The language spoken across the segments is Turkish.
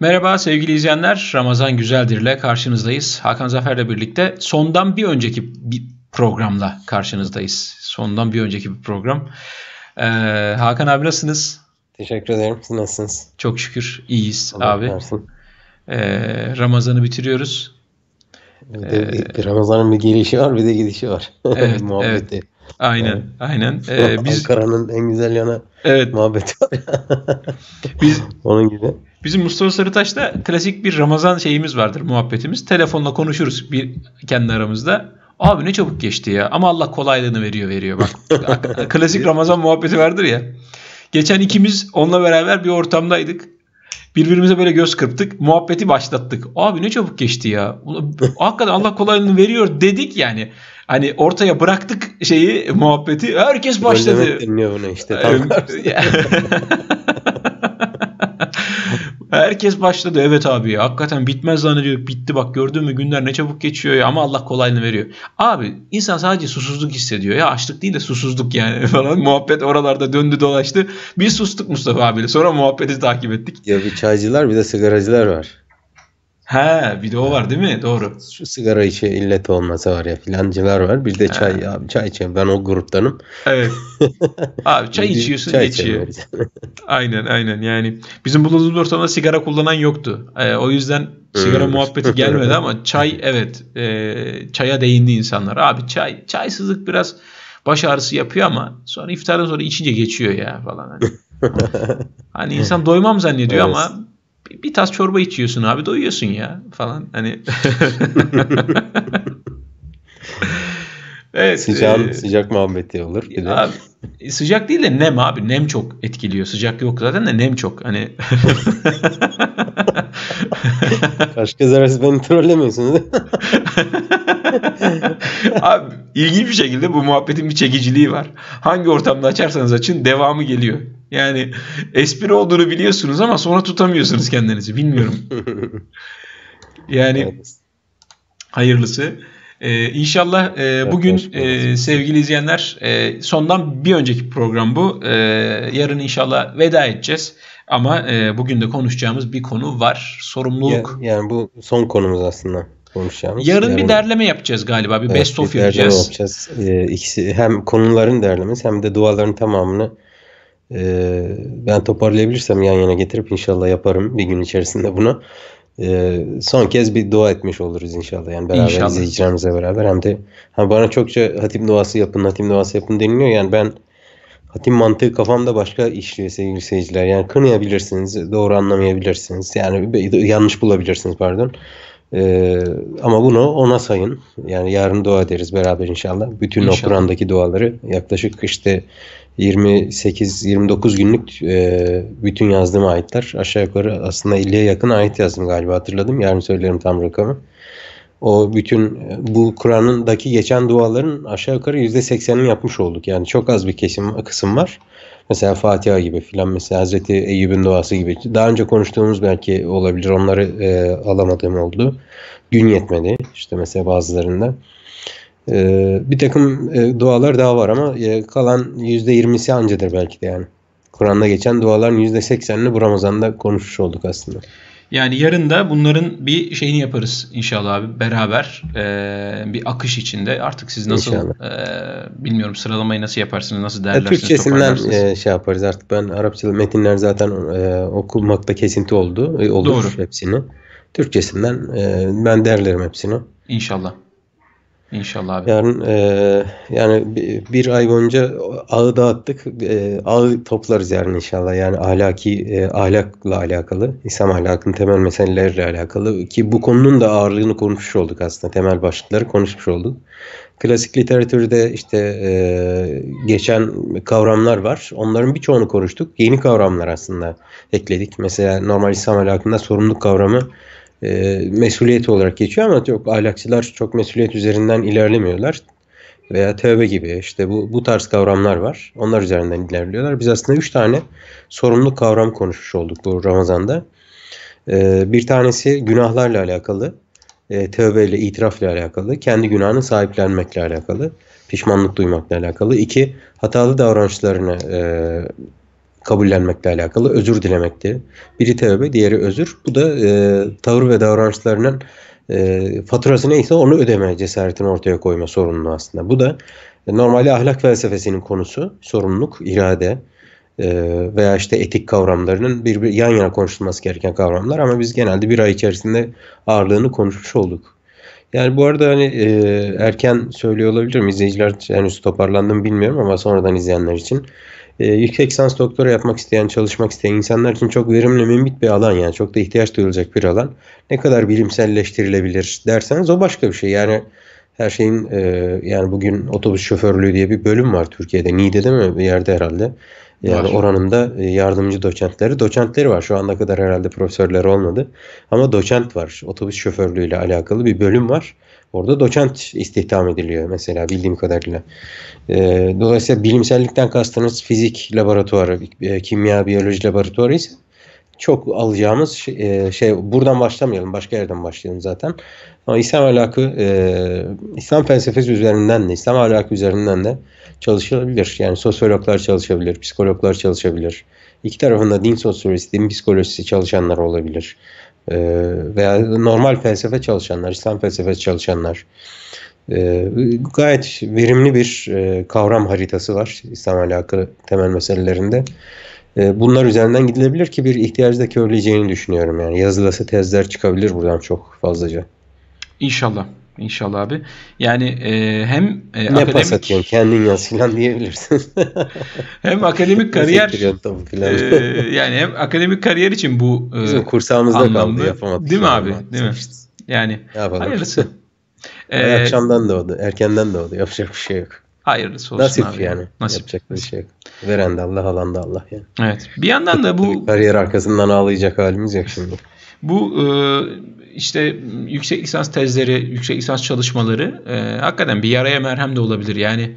Merhaba sevgili izleyenler. Ramazan Güzeldir ile karşınızdayız. Hakan Zafer ile birlikte sondan bir önceki bir programla karşınızdayız. Sondan bir önceki bir program. Ee, Hakan abi nasılsınız? Teşekkür ederim. Siz nasılsınız? Çok şükür iyiyiz Allah abi. Ee, Ramazan'ı bitiriyoruz. Bir de, ee, Ramazan'ın bir gelişi var bir de gidişi var. Evet, Muhabbeti. Evet. Aynen, yani, aynen. Ee, biz Ankara'nın en güzel yanı evet. muhabbeti var. biz onun gibi. Bizim Mustafa Sarıtaş'ta klasik bir Ramazan şeyimiz vardır muhabbetimiz. Telefonla konuşuruz bir kendi aramızda. Abi ne çabuk geçti ya. Ama Allah kolaylığını veriyor veriyor bak. klasik Ramazan muhabbeti vardır ya. Geçen ikimiz onunla beraber bir ortamdaydık. Birbirimize böyle göz kırptık. Muhabbeti başlattık. Abi ne çabuk geçti ya. Hakikaten Allah kolaylığını veriyor dedik yani. Hani ortaya bıraktık şeyi muhabbeti. Herkes başladı. Dinliyor bunu işte. Tam ee, Herkes başladı. Evet abi ya. Hakikaten bitmez zannediyorduk. Bitti bak gördün mü günler ne çabuk geçiyor ya. Ama Allah kolaylığını veriyor. Abi insan sadece susuzluk hissediyor. Ya açlık değil de susuzluk yani falan. Muhabbet oralarda döndü dolaştı. Biz sustuk Mustafa abiyle. Sonra muhabbeti takip ettik. Ya bir çaycılar bir de sigaracılar var. He video var değil mi? Doğru. Şu sigara işi illet olmasa var ya filancılar var. Bir de He. çay abi çay içeyim. Ben o gruptanım. Evet. Abi çay içiyorsun çay geçiyor. aynen aynen yani. Bizim bulunduğumuz ortamda sigara kullanan yoktu. Ee, o yüzden sigara hmm. muhabbeti gelmedi ama çay evet. E, çaya değindi insanlar. Abi çay çaysızlık biraz baş ağrısı yapıyor ama sonra iftardan sonra içince geçiyor ya falan. Hani, hani insan doymam zannediyor evet. ama bir tas çorba içiyorsun abi doyuyorsun ya falan hani. evet, Sıcak e, sıcak muhabbeti olur. Bir de. Abi, sıcak değil de nem abi. Nem çok etkiliyor. Sıcak yok zaten de nem çok. Hani Başka zararız beni trollemiyorsunuz Abi ilginç bir şekilde bu muhabbetin bir çekiciliği var. Hangi ortamda açarsanız açın devamı geliyor. Yani espri olduğunu biliyorsunuz ama sonra tutamıyorsunuz kendinizi. Bilmiyorum. yani hayırlısı. Ee, inşallah e, bugün e, sevgili izleyenler e, sondan bir önceki program bu. E, yarın inşallah veda edeceğiz. Ama e, bugün de konuşacağımız bir konu var. Sorumluluk. Ya, yani bu son konumuz aslında konuşacağımız. Yarın yani, bir derleme yapacağız galiba. Bir evet, best of yapacağız. yapacağız. Ee, ikisi hem konuların derlemesi hem de duaların tamamını ee, ben toparlayabilirsem yan yana getirip inşallah yaparım bir gün içerisinde bunu. Ee, son kez bir dua etmiş oluruz inşallah. Yani beraber inşallah. izleyicilerimizle beraber hem de hani bana çokça hatim duası yapın, hatim duası yapın deniliyor. Yani ben hatim mantığı kafamda başka işliyor sevgili seyirciler. Yani kınayabilirsiniz, doğru anlamayabilirsiniz. Yani yanlış bulabilirsiniz pardon. Ee, ama bunu ona sayın. Yani yarın dua ederiz beraber inşallah. Bütün inşallah. Kur'an'daki duaları yaklaşık işte 28-29 günlük e, bütün yazdığım ayetler. Aşağı yukarı aslında 50'ye yakın ayet yazdım galiba hatırladım. Yarın söylerim tam rakamı. O bütün bu Kur'an'daki geçen duaların aşağı yukarı %80'ini yapmış olduk. Yani çok az bir kesim kısım var. Mesela Fatiha gibi filan mesela Hazreti Eyüp'ün duası gibi. Daha önce konuştuğumuz belki olabilir. Onları e, alamadığım oldu. Gün yetmedi işte mesela bazılarında. E, bir takım e, dualar daha var ama e, kalan %20'si ancadır belki de yani. Kur'an'da geçen duaların %80'ini bu Ramazan'da konuşmuş olduk aslında. Yani yarın da bunların bir şeyini yaparız inşallah abi beraber e, bir akış içinde. Artık siz nasıl e, bilmiyorum sıralamayı nasıl yaparsınız, nasıl derlersiniz, e, Türkçesinden e, şey yaparız artık ben Arapça metinler zaten e, okumakta kesinti oldu. E, olur Doğru. hepsini. Türkçesinden e, ben derlerim hepsini. İnşallah. İnşallah abi. Yarın e, yani bir, ay boyunca ağı dağıttık. E, ağı toplarız yarın inşallah. Yani ahlaki e, ahlakla alakalı, İslam ahlakının temel meseleleriyle alakalı ki bu konunun da ağırlığını konuşmuş olduk aslında. Temel başlıkları konuşmuş olduk. Klasik literatürde işte e, geçen kavramlar var. Onların birçoğunu konuştuk. Yeni kavramlar aslında ekledik. Mesela normal İslam ahlakında sorumluluk kavramı e, mesuliyet olarak geçiyor ama çok ahlakçılar çok mesuliyet üzerinden ilerlemiyorlar. Veya tövbe gibi işte bu, bu tarz kavramlar var. Onlar üzerinden ilerliyorlar. Biz aslında üç tane sorumlu kavram konuşmuş olduk bu Ramazan'da. E, bir tanesi günahlarla alakalı. E, itiraf ile alakalı. Kendi günahını sahiplenmekle alakalı. Pişmanlık duymakla alakalı. İki, hatalı davranışlarını e, kabullenmekle alakalı özür dilemekti. Biri tevbe, diğeri özür. Bu da e, tavır ve davranışlarının e, faturası neyse onu ödeme cesaretini ortaya koyma sorununu aslında. Bu da e, normalde ahlak felsefesinin konusu. Sorumluluk, irade e, veya işte etik kavramlarının bir, bir yan yana konuşulması gereken kavramlar ama biz genelde bir ay içerisinde ağırlığını konuşmuş olduk. Yani bu arada hani e, erken söylüyor olabilirim. İzleyiciler henüz toparlandım bilmiyorum ama sonradan izleyenler için e, yüksek lisans doktora yapmak isteyen, çalışmak isteyen insanlar için çok verimli, mümit bir alan yani. Çok da ihtiyaç duyulacak bir alan. Ne kadar bilimselleştirilebilir derseniz o başka bir şey. Yani her şeyin e, yani bugün otobüs şoförlüğü diye bir bölüm var Türkiye'de. değil mi bir yerde herhalde. Yani var. oranında e, yardımcı doçentleri, doçentleri var. Şu ana kadar herhalde profesörler olmadı. Ama doçent var. Otobüs şoförlüğüyle alakalı bir bölüm var. Orada doçent istihdam ediliyor mesela bildiğim kadarıyla. E, dolayısıyla bilimsellikten kastınız fizik laboratuvarı, e, kimya, biyoloji laboratuvarı ise çok alacağımız şey, e, şey buradan başlamayalım başka yerden başlayalım zaten. Ama İslam alakı e, İslam felsefesi üzerinden de İslam ahlakı üzerinden de çalışılabilir. Yani sosyologlar çalışabilir, psikologlar çalışabilir. İki tarafında din sosyolojisi, din psikolojisi çalışanlar olabilir. Ee, veya normal felsefe çalışanlar, İslam felsefesi çalışanlar. Ee, gayet verimli bir e, kavram haritası var İslam alakalı temel meselelerinde. Ee, bunlar üzerinden gidilebilir ki bir ihtiyacı da körleyeceğini düşünüyorum. Yani yazılası tezler çıkabilir buradan çok fazlaca. İnşallah. İnşallah abi. Yani e, hem e, ne akademik... pas atıyorsun kendin yaz filan diyebilirsin. hem akademik kariyer e, yani hem akademik kariyer için bu e, Bizim kursağımızda anlamlı. kaldı yapamadık. Değil mi abi? Anladım. Değil mi? Yani Yapalım. hayırlısı. ee, akşamdan oldu, Erkenden de oldu. Yapacak bir şey yok. Hayırlısı olsun Nasip abi. yani. Nasip. Yapacak bir şey yok. Veren de Allah, alan da Allah yani. Evet. Bir yandan da bu... Kariyer arkasından ağlayacak halimiz yok şimdi. Bu e, işte yüksek lisans tezleri, yüksek lisans çalışmaları e, hakikaten bir yaraya merhem de olabilir. Yani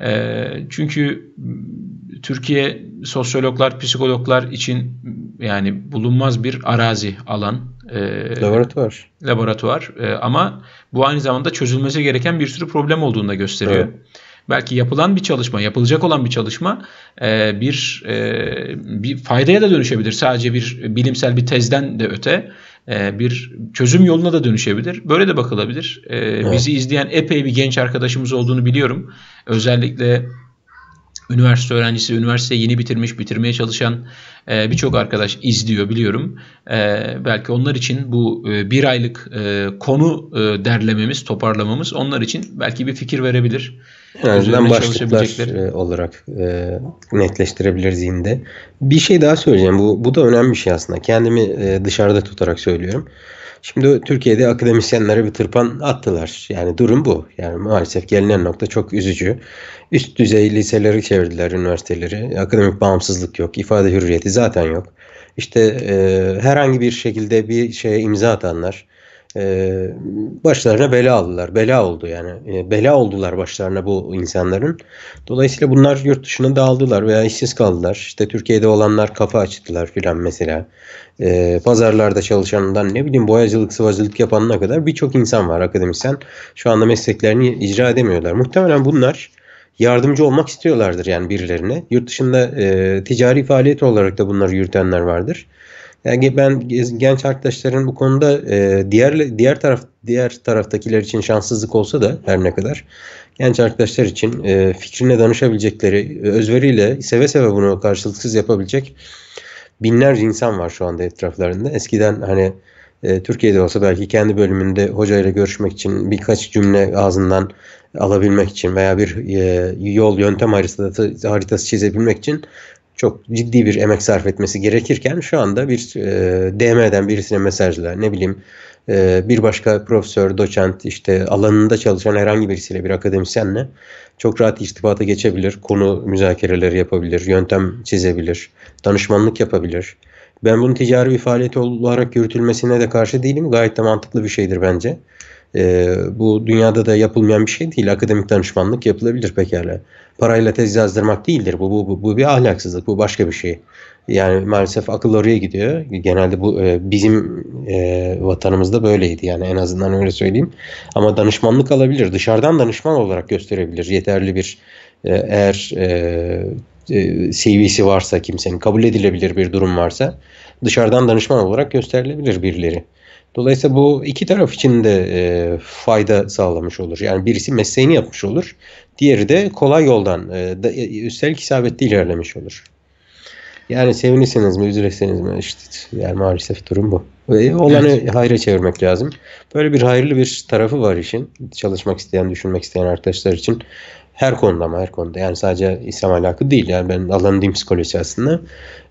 e, çünkü Türkiye sosyologlar, psikologlar için yani bulunmaz bir arazi alan. E, laboratuvar. Laboratuvar. E, ama bu aynı zamanda çözülmesi gereken bir sürü problem olduğunu da gösteriyor. Evet belki yapılan bir çalışma, yapılacak olan bir çalışma e, bir e, bir faydaya da dönüşebilir. Sadece bir bilimsel bir tezden de öte e, bir çözüm yoluna da dönüşebilir. Böyle de bakılabilir. Bizi izleyen epey bir genç arkadaşımız olduğunu biliyorum. Özellikle üniversite öğrencisi, üniversite yeni bitirmiş, bitirmeye çalışan birçok arkadaş izliyor biliyorum. belki onlar için bu bir aylık konu derlememiz, toparlamamız onlar için belki bir fikir verebilir. En başlıklar e, olarak e, netleştirebiliriz zihinde. Bir şey daha söyleyeceğim. Bu, bu da önemli bir şey aslında. Kendimi e, dışarıda tutarak söylüyorum. Şimdi Türkiye'de akademisyenlere bir tırpan attılar. Yani durum bu. Yani maalesef gelinen nokta çok üzücü. Üst düzey liseleri çevirdiler üniversiteleri. Akademik bağımsızlık yok. ifade hürriyeti zaten yok. İşte e, herhangi bir şekilde bir şeye imza atanlar e, başlarına bela aldılar. Bela oldu yani. E, bela oldular başlarına bu insanların. Dolayısıyla bunlar yurt dışına dağıldılar veya işsiz kaldılar. İşte Türkiye'de olanlar kafa açtılar filan mesela. E, pazarlarda çalışanından ne bileyim boyacılık, sıvacılık yapanına kadar birçok insan var akademisyen. Şu anda mesleklerini icra edemiyorlar. Muhtemelen bunlar yardımcı olmak istiyorlardır yani birilerine. Yurt dışında e, ticari faaliyet olarak da bunları yürütenler vardır. Yani ben genç arkadaşların bu konuda e, diğer diğer taraf diğer taraftakiler için şanssızlık olsa da her ne kadar genç arkadaşlar için e, fikrine danışabilecekleri e, özveriyle seve seve bunu karşılıksız yapabilecek binlerce insan var şu anda etraflarında. Eskiden hani e, Türkiye'de olsa belki kendi bölümünde hocayla görüşmek için birkaç cümle ağzından alabilmek için veya bir e, yol yöntem haritası, haritası çizebilmek için çok ciddi bir emek sarf etmesi gerekirken şu anda bir e, DM'den birisine mesajlar, ne bileyim e, bir başka profesör, doçent işte alanında çalışan herhangi birisiyle bir akademisyenle çok rahat irtibata geçebilir. Konu müzakereleri yapabilir, yöntem çizebilir, danışmanlık yapabilir. Ben bunun ticari bir faaliyet olarak yürütülmesine de karşı değilim. Gayet de mantıklı bir şeydir bence. E, bu dünyada da yapılmayan bir şey değil. Akademik danışmanlık yapılabilir pekala parayla tez yazdırmak değildir. Bu, bu, bu, bir ahlaksızlık, bu başka bir şey. Yani maalesef akıl oraya gidiyor. Genelde bu e, bizim e, vatanımızda böyleydi yani en azından öyle söyleyeyim. Ama danışmanlık alabilir, dışarıdan danışman olarak gösterebilir. Yeterli bir e, eğer e, e, CV'si varsa kimsenin kabul edilebilir bir durum varsa dışarıdan danışman olarak gösterilebilir birileri. Dolayısıyla bu iki taraf için de e, fayda sağlamış olur. Yani birisi mesleğini yapmış olur. Diğeri de kolay yoldan e, da, e, üstelik isabetli ilerlemiş olur. Yani sevinirsiniz mi, üzülürseniz mi? İşte, yani maalesef durum bu. Ve olanı evet. hayra çevirmek lazım. Böyle bir hayırlı bir tarafı var işin. Çalışmak isteyen, düşünmek isteyen arkadaşlar için her konuda ama her konuda yani sadece İslam alakı değil yani ben alanın din psikolojisi aslında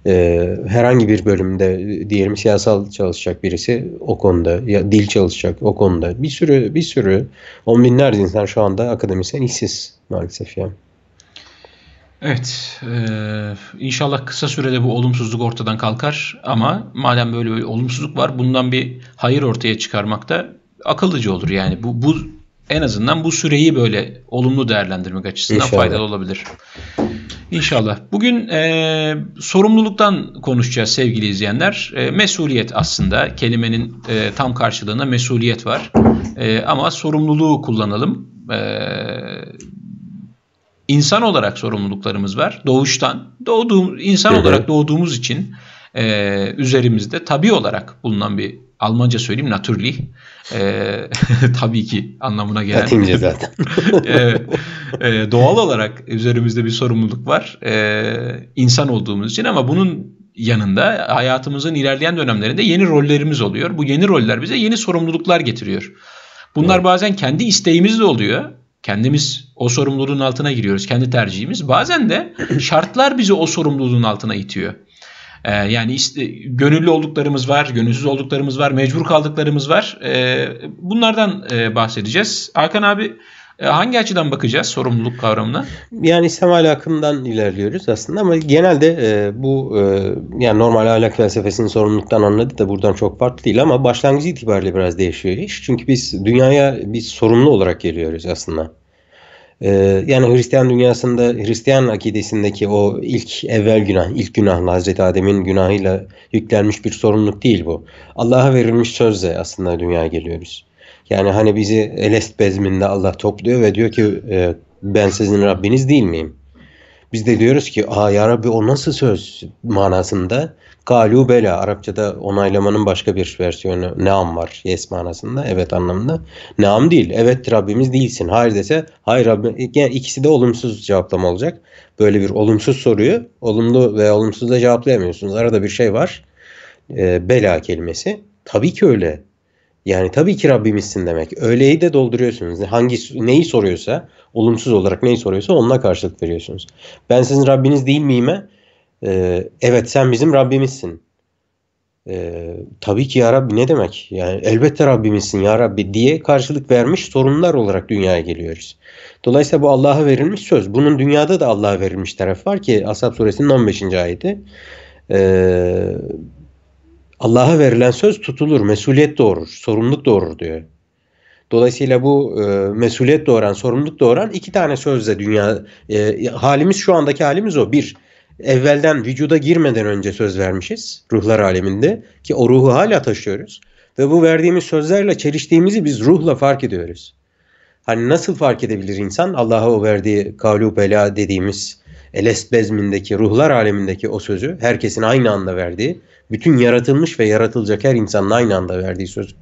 e, herhangi bir bölümde diyelim siyasal çalışacak birisi o konuda ya dil çalışacak o konuda bir sürü bir sürü on binlerce insan şu anda akademisyen işsiz maalesef yani. Evet, e, inşallah kısa sürede bu olumsuzluk ortadan kalkar ama madem böyle bir olumsuzluk var bundan bir hayır ortaya çıkarmak da akıllıca olur yani. Bu, bu en azından bu süreyi böyle olumlu değerlendirmek açısından İnşallah. faydalı olabilir. İnşallah. Bugün e, sorumluluktan konuşacağız sevgili izleyenler. E, mesuliyet aslında kelimenin e, tam karşılığında mesuliyet var. E, ama sorumluluğu kullanalım. E, insan olarak sorumluluklarımız var. Doğuştan doğduğum insan olarak doğduğumuz için e, üzerimizde tabi olarak bulunan bir Almanca söyleyeyim natürlich. E, ee, tabii ki anlamına gelen. Latince zaten. evet. E, doğal olarak üzerimizde bir sorumluluk var. E, insan olduğumuz için ama bunun yanında hayatımızın ilerleyen dönemlerinde yeni rollerimiz oluyor. Bu yeni roller bize yeni sorumluluklar getiriyor. Bunlar evet. bazen kendi isteğimizle oluyor. Kendimiz o sorumluluğun altına giriyoruz. Kendi tercihimiz. Bazen de şartlar bizi o sorumluluğun altına itiyor. E, yani işte, gönüllü olduklarımız var, gönülsüz olduklarımız var, mecbur kaldıklarımız var. E, bunlardan e, bahsedeceğiz. Hakan abi e, Hangi açıdan bakacağız sorumluluk kavramına? Yani İslam ahlakından ilerliyoruz aslında ama genelde e, bu e, yani normal ahlak felsefesinin sorumluluktan anladığı da buradan çok farklı değil ama başlangıcı itibariyle biraz değişiyor iş. Çünkü biz dünyaya biz sorumlu olarak geliyoruz aslında. Ee, yani Hristiyan dünyasında Hristiyan akidesindeki o ilk evvel günah, ilk günah, Hazreti Adem'in günahıyla yüklenmiş bir sorumluluk değil bu. Allah'a verilmiş sözle aslında dünyaya geliyoruz. Yani hani bizi elest bezminde Allah topluyor ve diyor ki ee, ben sizin Rabbiniz değil miyim? Biz de diyoruz ki aa ya Rabbi o nasıl söz manasında Galu bela. Arapçada onaylamanın başka bir versiyonu. Neam var. Yes manasında. Evet anlamında. Neam değil. Evet Rabbimiz değilsin. Hayır dese hayır Rabbim. Yani ikisi de olumsuz cevaplama olacak. Böyle bir olumsuz soruyu olumlu ve olumsuz da cevaplayamıyorsunuz. Arada bir şey var. E, bela kelimesi. Tabii ki öyle. Yani tabii ki Rabbimizsin demek. Öyleyi de dolduruyorsunuz. Hangi neyi soruyorsa, olumsuz olarak neyi soruyorsa onunla karşılık veriyorsunuz. Ben sizin Rabbiniz değil miyim'e e, evet sen bizim Rabbimizsin. E, tabii ki ya Rabbi ne demek? Yani elbette Rabbimizsin ya Rabbi diye karşılık vermiş sorunlar olarak dünyaya geliyoruz. Dolayısıyla bu Allah'a verilmiş söz. Bunun dünyada da Allah'a verilmiş taraf var ki Ashab suresinin 15. ayeti. E, Allah'a verilen söz tutulur, mesuliyet doğurur, sorumluluk doğurur diyor. Dolayısıyla bu e, mesuliyet doğuran, sorumluluk doğuran iki tane sözle dünya e, halimiz şu andaki halimiz o. Bir, evvelden vücuda girmeden önce söz vermişiz ruhlar aleminde ki o ruhu hala taşıyoruz ve bu verdiğimiz sözlerle çeliştiğimizi biz ruhla fark ediyoruz. Hani nasıl fark edebilir insan Allah'a o verdiği kalu bela dediğimiz elest bezmindeki ruhlar alemindeki o sözü herkesin aynı anda verdiği bütün yaratılmış ve yaratılacak her insanın aynı anda verdiği sözü.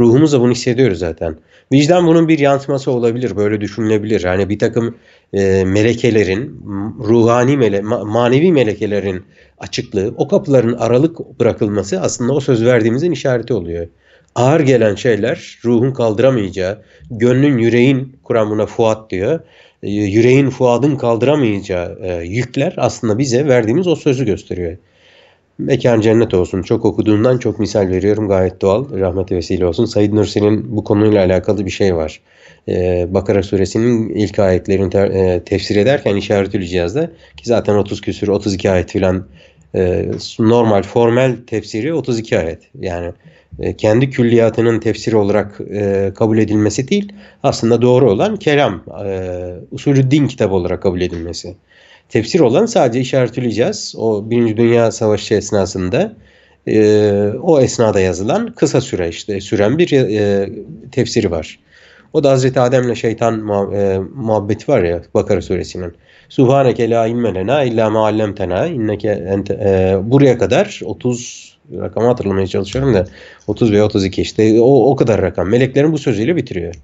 Ruhumuzla bunu hissediyoruz zaten. Vicdan bunun bir yansıması olabilir. Böyle düşünülebilir. Yani bir takım e, melekelerin, ruhani mele, ma, manevi melekelerin açıklığı, o kapıların aralık bırakılması aslında o söz verdiğimizin işareti oluyor. Ağır gelen şeyler ruhun kaldıramayacağı, gönlün yüreğin, Kur'an buna Fuat diyor, e, yüreğin Fuad'ın kaldıramayacağı e, yükler aslında bize verdiğimiz o sözü gösteriyor. Mekan cennet olsun. Çok okuduğundan çok misal veriyorum. Gayet doğal. Rahmeti vesile olsun. Said Nursi'nin bu konuyla alakalı bir şey var. Ee, Bakara suresinin ilk ayetlerini ter, e, tefsir ederken işaretül cihazda ki zaten 30 küsür 32 ayet filan e, normal formal tefsiri 32 ayet. Yani e, kendi külliyatının tefsiri olarak e, kabul edilmesi değil aslında doğru olan kelam e, usulü din kitabı olarak kabul edilmesi. Tefsir olan sadece işaretleyeceğiz. O Birinci Dünya Savaşı esnasında e, o esnada yazılan kısa süre işte süren bir e, tefsiri var. O da Hazreti ile şeytan e, muhabbeti var ya Bakara suresinin. Subhaneke la ilme lena illa ma allamtena inneke ente, e, buraya kadar 30 rakamı hatırlamaya çalışıyorum da 30 veya 32 işte o, o kadar rakam. Meleklerin bu sözüyle bitiriyor.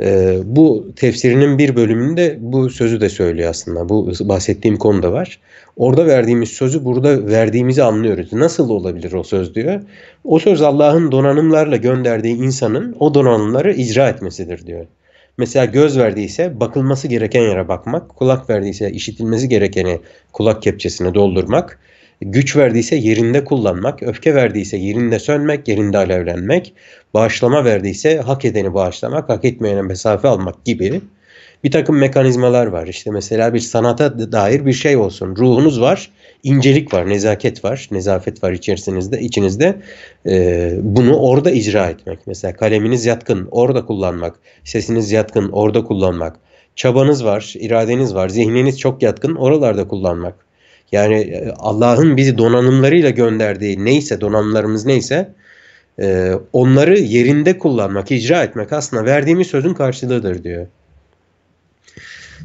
E, bu tefsirinin bir bölümünde bu sözü de söylüyor aslında. Bu bahsettiğim konuda var. Orada verdiğimiz sözü burada verdiğimizi anlıyoruz. Nasıl olabilir o söz diyor. O söz Allah'ın donanımlarla gönderdiği insanın o donanımları icra etmesidir diyor. Mesela göz verdiyse bakılması gereken yere bakmak, kulak verdiyse işitilmesi gerekeni kulak kepçesine doldurmak, Güç verdiyse yerinde kullanmak, öfke verdiyse yerinde sönmek, yerinde alevlenmek, bağışlama verdiyse hak edeni bağışlamak, hak etmeyene mesafe almak gibi bir takım mekanizmalar var. İşte mesela bir sanata dair bir şey olsun. Ruhunuz var, incelik var, nezaket var, nezafet var içerisinizde, içinizde. Ee, bunu orada icra etmek. Mesela kaleminiz yatkın, orada kullanmak. Sesiniz yatkın, orada kullanmak. Çabanız var, iradeniz var, zihniniz çok yatkın, oralarda kullanmak. Yani e, Allah'ın bizi donanımlarıyla gönderdiği neyse donanımlarımız neyse e, onları yerinde kullanmak, icra etmek aslında verdiğimiz sözün karşılığıdır diyor.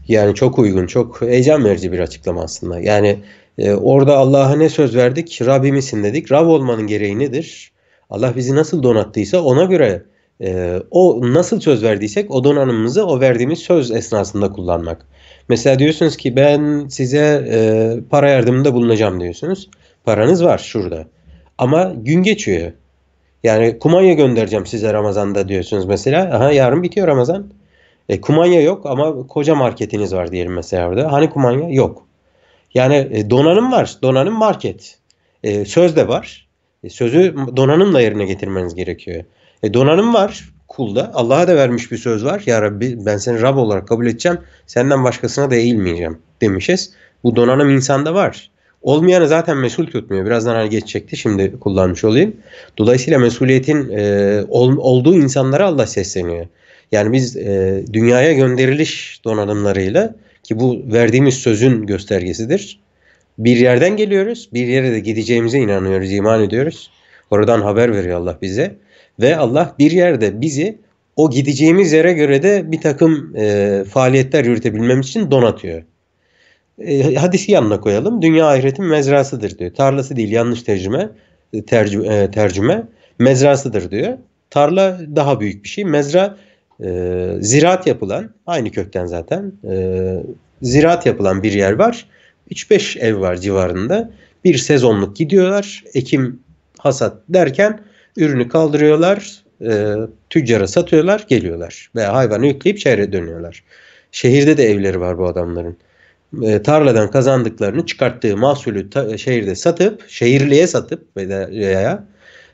Yani çok uygun, çok heyecan verici bir açıklama aslında. Yani e, orada Allah'a ne söz verdik? Rabbimizsin dedik. Rab olmanın gereği nedir? Allah bizi nasıl donattıysa ona göre o nasıl söz verdiysek o donanımımızı o verdiğimiz söz esnasında kullanmak. Mesela diyorsunuz ki ben size e, para yardımında bulunacağım diyorsunuz. Paranız var şurada. Ama gün geçiyor. Yani kumanya göndereceğim size Ramazan'da diyorsunuz mesela. Aha yarın bitiyor Ramazan. E, kumanya yok ama koca marketiniz var diyelim mesela orada. Hani kumanya? Yok. Yani e, donanım var. Donanım market. E, söz de var. E, sözü donanımla yerine getirmeniz gerekiyor. E, donanım var kulda Allah'a da vermiş bir söz var. Ya Rabbi ben seni Rab olarak kabul edeceğim. Senden başkasına da eğilmeyeceğim demişiz. Bu donanım insanda var. Olmayanı zaten mesul tutmuyor. Birazdan hani geçecekti. Şimdi kullanmış olayım. Dolayısıyla mesuliyetin e, ol, olduğu insanlara Allah sesleniyor. Yani biz e, dünyaya gönderiliş donanımlarıyla ki bu verdiğimiz sözün göstergesidir. Bir yerden geliyoruz, bir yere de gideceğimize inanıyoruz, iman ediyoruz. Oradan haber veriyor Allah bize. Ve Allah bir yerde bizi o gideceğimiz yere göre de bir takım e, faaliyetler yürütebilmemiz için donatıyor. E, hadisi yanına koyalım. Dünya ahiretin mezrasıdır diyor. Tarlası değil yanlış tercüme. E, tercüme, e, tercüme mezrasıdır diyor. Tarla daha büyük bir şey. Mezra e, ziraat yapılan aynı kökten zaten e, ziraat yapılan bir yer var. 3-5 ev var civarında. Bir sezonluk gidiyorlar. Ekim hasat derken Ürünü kaldırıyorlar, e, tüccara satıyorlar, geliyorlar. Veya hayvanı yükleyip şehre dönüyorlar. Şehirde de evleri var bu adamların. E, tarladan kazandıklarını çıkarttığı mahsulü ta, şehirde satıp, şehirliye satıp veya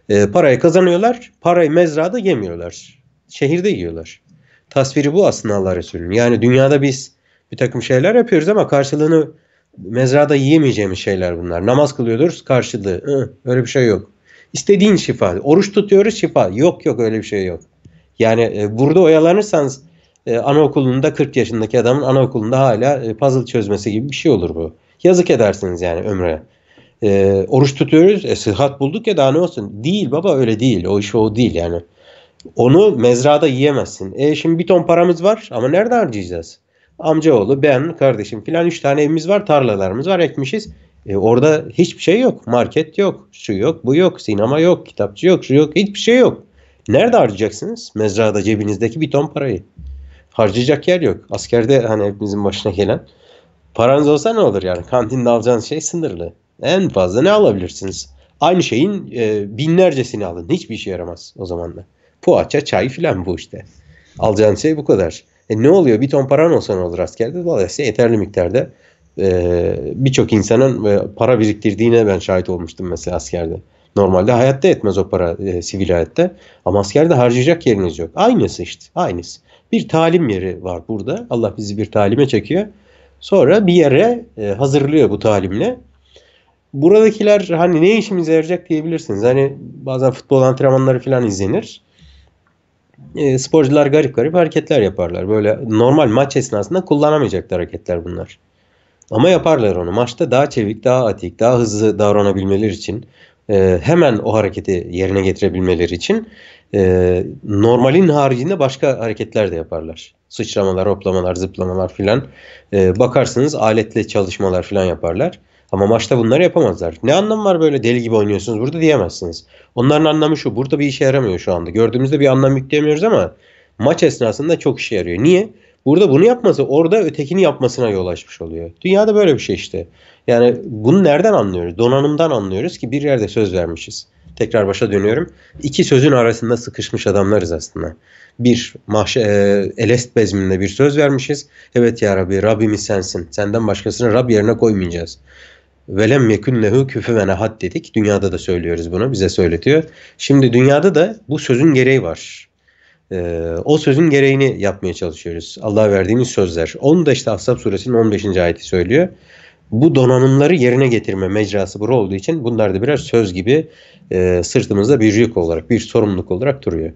e, parayı kazanıyorlar. Parayı mezrada yemiyorlar. Şehirde yiyorlar. Tasviri bu aslında Allah Resulü'nün. Yani dünyada biz bir takım şeyler yapıyoruz ama karşılığını mezrada yiyemeyeceğimiz şeyler bunlar. Namaz kılıyoruz karşılığı. Hı, öyle bir şey yok. İstediğin şifa. Oruç tutuyoruz şifa. Yok yok öyle bir şey yok. Yani e, burada oyalanırsanız e, anaokulunda 40 yaşındaki adamın anaokulunda hala e, puzzle çözmesi gibi bir şey olur bu. Yazık edersiniz yani ömre. E, oruç tutuyoruz. E, sıhhat bulduk ya daha ne olsun. Değil baba öyle değil. O iş o değil yani. Onu mezrada yiyemezsin. E şimdi bir ton paramız var ama nerede harcayacağız? Amcaoğlu, ben, kardeşim filan üç tane evimiz var, tarlalarımız var, ekmişiz. E, orada hiçbir şey yok. Market yok, şu yok, bu yok, sinema yok, kitapçı yok, şu yok, hiçbir şey yok. Nerede harcayacaksınız? Mezrada cebinizdeki bir ton parayı. Harcayacak yer yok. Askerde hani hepimizin başına gelen. Paranız olsa ne olur yani? Kantinde alacağınız şey sınırlı. En fazla ne alabilirsiniz? Aynı şeyin e, binlercesini alın. Hiçbir işe yaramaz o zaman da. Poğaça, çay filan bu işte. Alacağınız şey bu kadar. E ne oluyor? Bir ton paran olsa ne olur askerde? Dolayısıyla yeterli miktarda e, birçok insanın e, para biriktirdiğine ben şahit olmuştum mesela askerde. Normalde hayatta etmez o para e, sivil hayatta ama askerde harcayacak yeriniz yok. Aynısı işte aynısı. Bir talim yeri var burada. Allah bizi bir talime çekiyor. Sonra bir yere e, hazırlıyor bu talimle. Buradakiler hani ne işimize yarayacak diyebilirsiniz. Hani bazen futbol antrenmanları falan izlenir e, sporcular garip garip hareketler yaparlar. Böyle normal maç esnasında kullanamayacaklar hareketler bunlar. Ama yaparlar onu. Maçta daha çevik, daha atik, daha hızlı davranabilmeleri için e, hemen o hareketi yerine getirebilmeleri için e, normalin haricinde başka hareketler de yaparlar. Sıçramalar, hoplamalar, zıplamalar filan. E, bakarsınız aletle çalışmalar filan yaparlar. Ama maçta bunları yapamazlar. Ne anlam var böyle deli gibi oynuyorsunuz burada diyemezsiniz. Onların anlamı şu. Burada bir işe yaramıyor şu anda. Gördüğümüzde bir anlam yükleyemiyoruz ama maç esnasında çok işe yarıyor. Niye? Burada bunu yapması orada ötekini yapmasına yol açmış oluyor. Dünyada böyle bir şey işte. Yani bunu nereden anlıyoruz? Donanımdan anlıyoruz ki bir yerde söz vermişiz. Tekrar başa dönüyorum. İki sözün arasında sıkışmış adamlarız aslında. Bir, mahşe, e, elest bezminde bir söz vermişiz. Evet ya Rabbi, Rabbimiz sensin. Senden başkasını Rab yerine koymayacağız. Velem yekün lehu küfüvene ahad dedik. Dünyada da söylüyoruz bunu. Bize söyletiyor. Şimdi dünyada da bu sözün gereği var. Ee, o sözün gereğini yapmaya çalışıyoruz. Allah'a verdiğimiz sözler. Onu da işte Ahzab suresinin 15. ayeti söylüyor. Bu donanımları yerine getirme mecrası bura olduğu için bunlar da birer söz gibi e, sırtımızda bir yük olarak, bir sorumluluk olarak duruyor.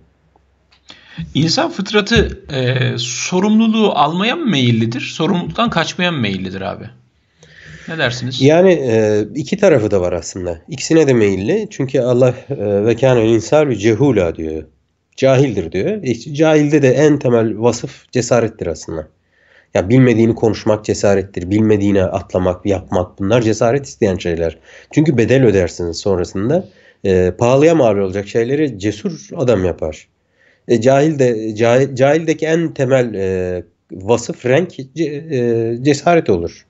İnsan fıtratı e, sorumluluğu almaya mı meyillidir, sorumluluktan kaçmaya mı meyillidir abi? Ne dersiniz? Yani e, iki tarafı da var aslında. İkisine de meyilli. Çünkü Allah e, ve kâne insâlu cehula diyor cahildir diyor. E, cahilde de en temel vasıf cesarettir aslında. Ya bilmediğini konuşmak cesarettir. Bilmediğine atlamak, yapmak bunlar cesaret isteyen şeyler. Çünkü bedel ödersiniz sonrasında. E, pahalıya mal olacak şeyleri cesur adam yapar. E, cahil de cahil, cahildeki en temel e, vasıf renk ce, e, cesaret olur.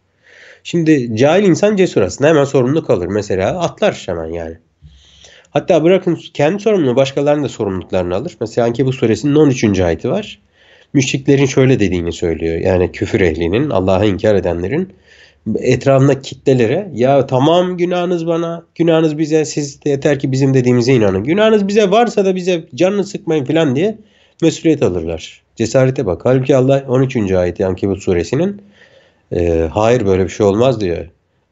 Şimdi cahil insan cesur aslında hemen sorumlu kalır. Mesela atlar hemen yani. Hatta bırakın kendi sorumluluğunu başkalarının da sorumluluklarını alır. Mesela Ankebut suresinin 13. ayeti var. Müşriklerin şöyle dediğini söylüyor. Yani küfür ehlinin, Allah'a inkar edenlerin etrafında kitlelere ya tamam günahınız bana, günahınız bize, siz de yeter ki bizim dediğimize inanın. Günahınız bize varsa da bize canını sıkmayın falan diye mesuliyet alırlar. Cesarete bak. Halbuki Allah 13. ayeti Ankebut suresinin e, hayır böyle bir şey olmaz diyor.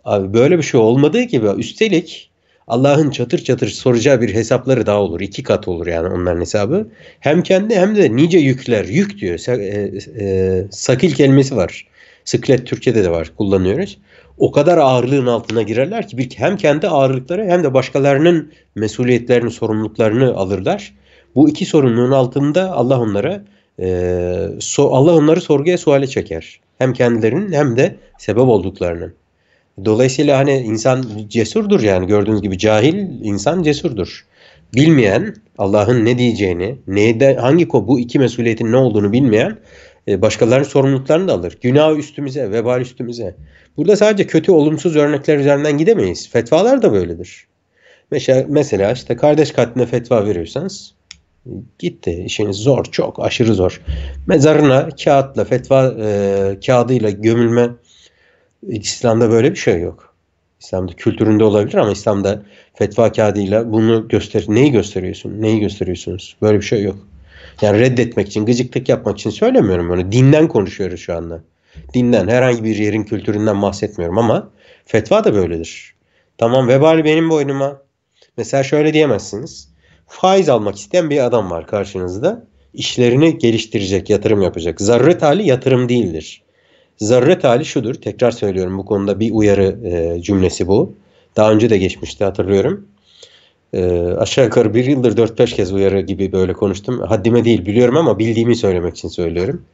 Abi böyle bir şey olmadığı gibi üstelik Allah'ın çatır çatır soracağı bir hesapları daha olur. iki kat olur yani onların hesabı. Hem kendi hem de nice yükler. Yük diyor. E, e, sakil kelimesi var. Sıklet Türkçe'de de var. Kullanıyoruz. O kadar ağırlığın altına girerler ki bir, hem kendi ağırlıkları hem de başkalarının mesuliyetlerini, sorumluluklarını alırlar. Bu iki sorumluluğun altında Allah onlara e, so, Allah onları sorguya suale çeker. Hem kendilerinin hem de sebep olduklarının. Dolayısıyla hani insan cesurdur yani gördüğünüz gibi cahil insan cesurdur. Bilmeyen Allah'ın ne diyeceğini, neyde hangi bu iki mesuliyetin ne olduğunu bilmeyen e, başkalarının sorumluluklarını da alır. Günah üstümüze, vebal üstümüze. Burada sadece kötü olumsuz örnekler üzerinden gidemeyiz. Fetvalar da böyledir. Mesela, mesela işte kardeş katiline fetva veriyorsanız e, gitti işiniz zor çok aşırı zor. Mezarına kağıtla fetva e, kağıdıyla gömülme İslam'da böyle bir şey yok. İslam'da kültüründe olabilir ama İslam'da fetva kağıdıyla bunu göster neyi gösteriyorsun? Neyi gösteriyorsunuz? Böyle bir şey yok. Yani reddetmek için, gıcıklık yapmak için söylemiyorum bunu. Dinden konuşuyoruz şu anda. Dinden, herhangi bir yerin kültüründen bahsetmiyorum ama fetva da böyledir. Tamam vebali benim boynuma. Mesela şöyle diyemezsiniz. Faiz almak isteyen bir adam var karşınızda. İşlerini geliştirecek, yatırım yapacak. Zarret hali yatırım değildir. Zarret hali şudur. Tekrar söylüyorum bu konuda bir uyarı e, cümlesi bu. Daha önce de geçmişti hatırlıyorum. E, aşağı yukarı bir yıldır 4-5 kez uyarı gibi böyle konuştum. Haddime değil biliyorum ama bildiğimi söylemek için söylüyorum.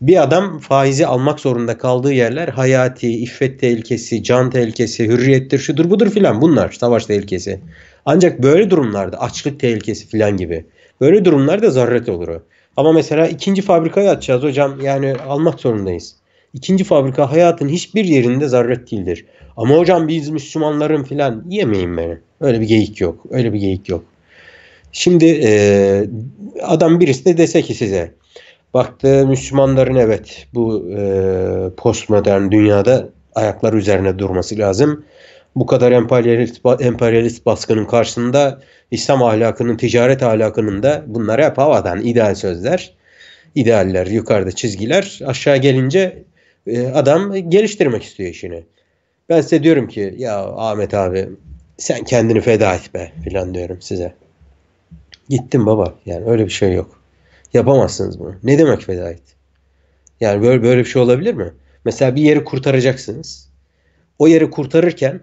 Bir adam faizi almak zorunda kaldığı yerler hayati, iffet tehlikesi, can tehlikesi, hürriyettir, şudur budur filan bunlar savaş tehlikesi. Ancak böyle durumlarda açlık tehlikesi filan gibi. Böyle durumlarda zarret olur o. Ama mesela ikinci fabrikayı açacağız hocam yani almak zorundayız. İkinci fabrika hayatın hiçbir yerinde zarret değildir. Ama hocam biz Müslümanların filan yemeyin beni. Öyle bir geyik yok. Öyle bir geyik yok. Şimdi e, adam birisi de dese ki size baktı Müslümanların evet bu e, postmodern dünyada ayaklar üzerine durması lazım. Bu kadar emperyalist, emperyalist baskının karşısında İslam ahlakının, ticaret ahlakının da bunları hep havadan ideal sözler, idealler, yukarıda çizgiler. Aşağı gelince ee, adam geliştirmek istiyor işini. Ben size diyorum ki ya Ahmet abi sen kendini feda et be filan diyorum size. Gittim baba yani öyle bir şey yok. Yapamazsınız bunu. Ne demek feda et? Yani böyle böyle bir şey olabilir mi? Mesela bir yeri kurtaracaksınız. O yeri kurtarırken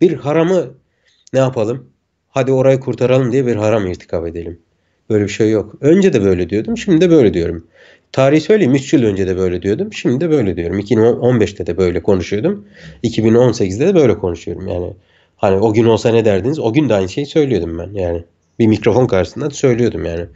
bir haramı ne yapalım? Hadi orayı kurtaralım diye bir haram irtikap edelim. Böyle bir şey yok. Önce de böyle diyordum, şimdi de böyle diyorum. Tarihi söyleyeyim 3 yıl önce de böyle diyordum. Şimdi de böyle diyorum. 2015'te de böyle konuşuyordum. 2018'de de böyle konuşuyorum. Yani hani o gün olsa ne derdiniz? O gün de aynı şeyi söylüyordum ben yani. Bir mikrofon karşısında söylüyordum yani.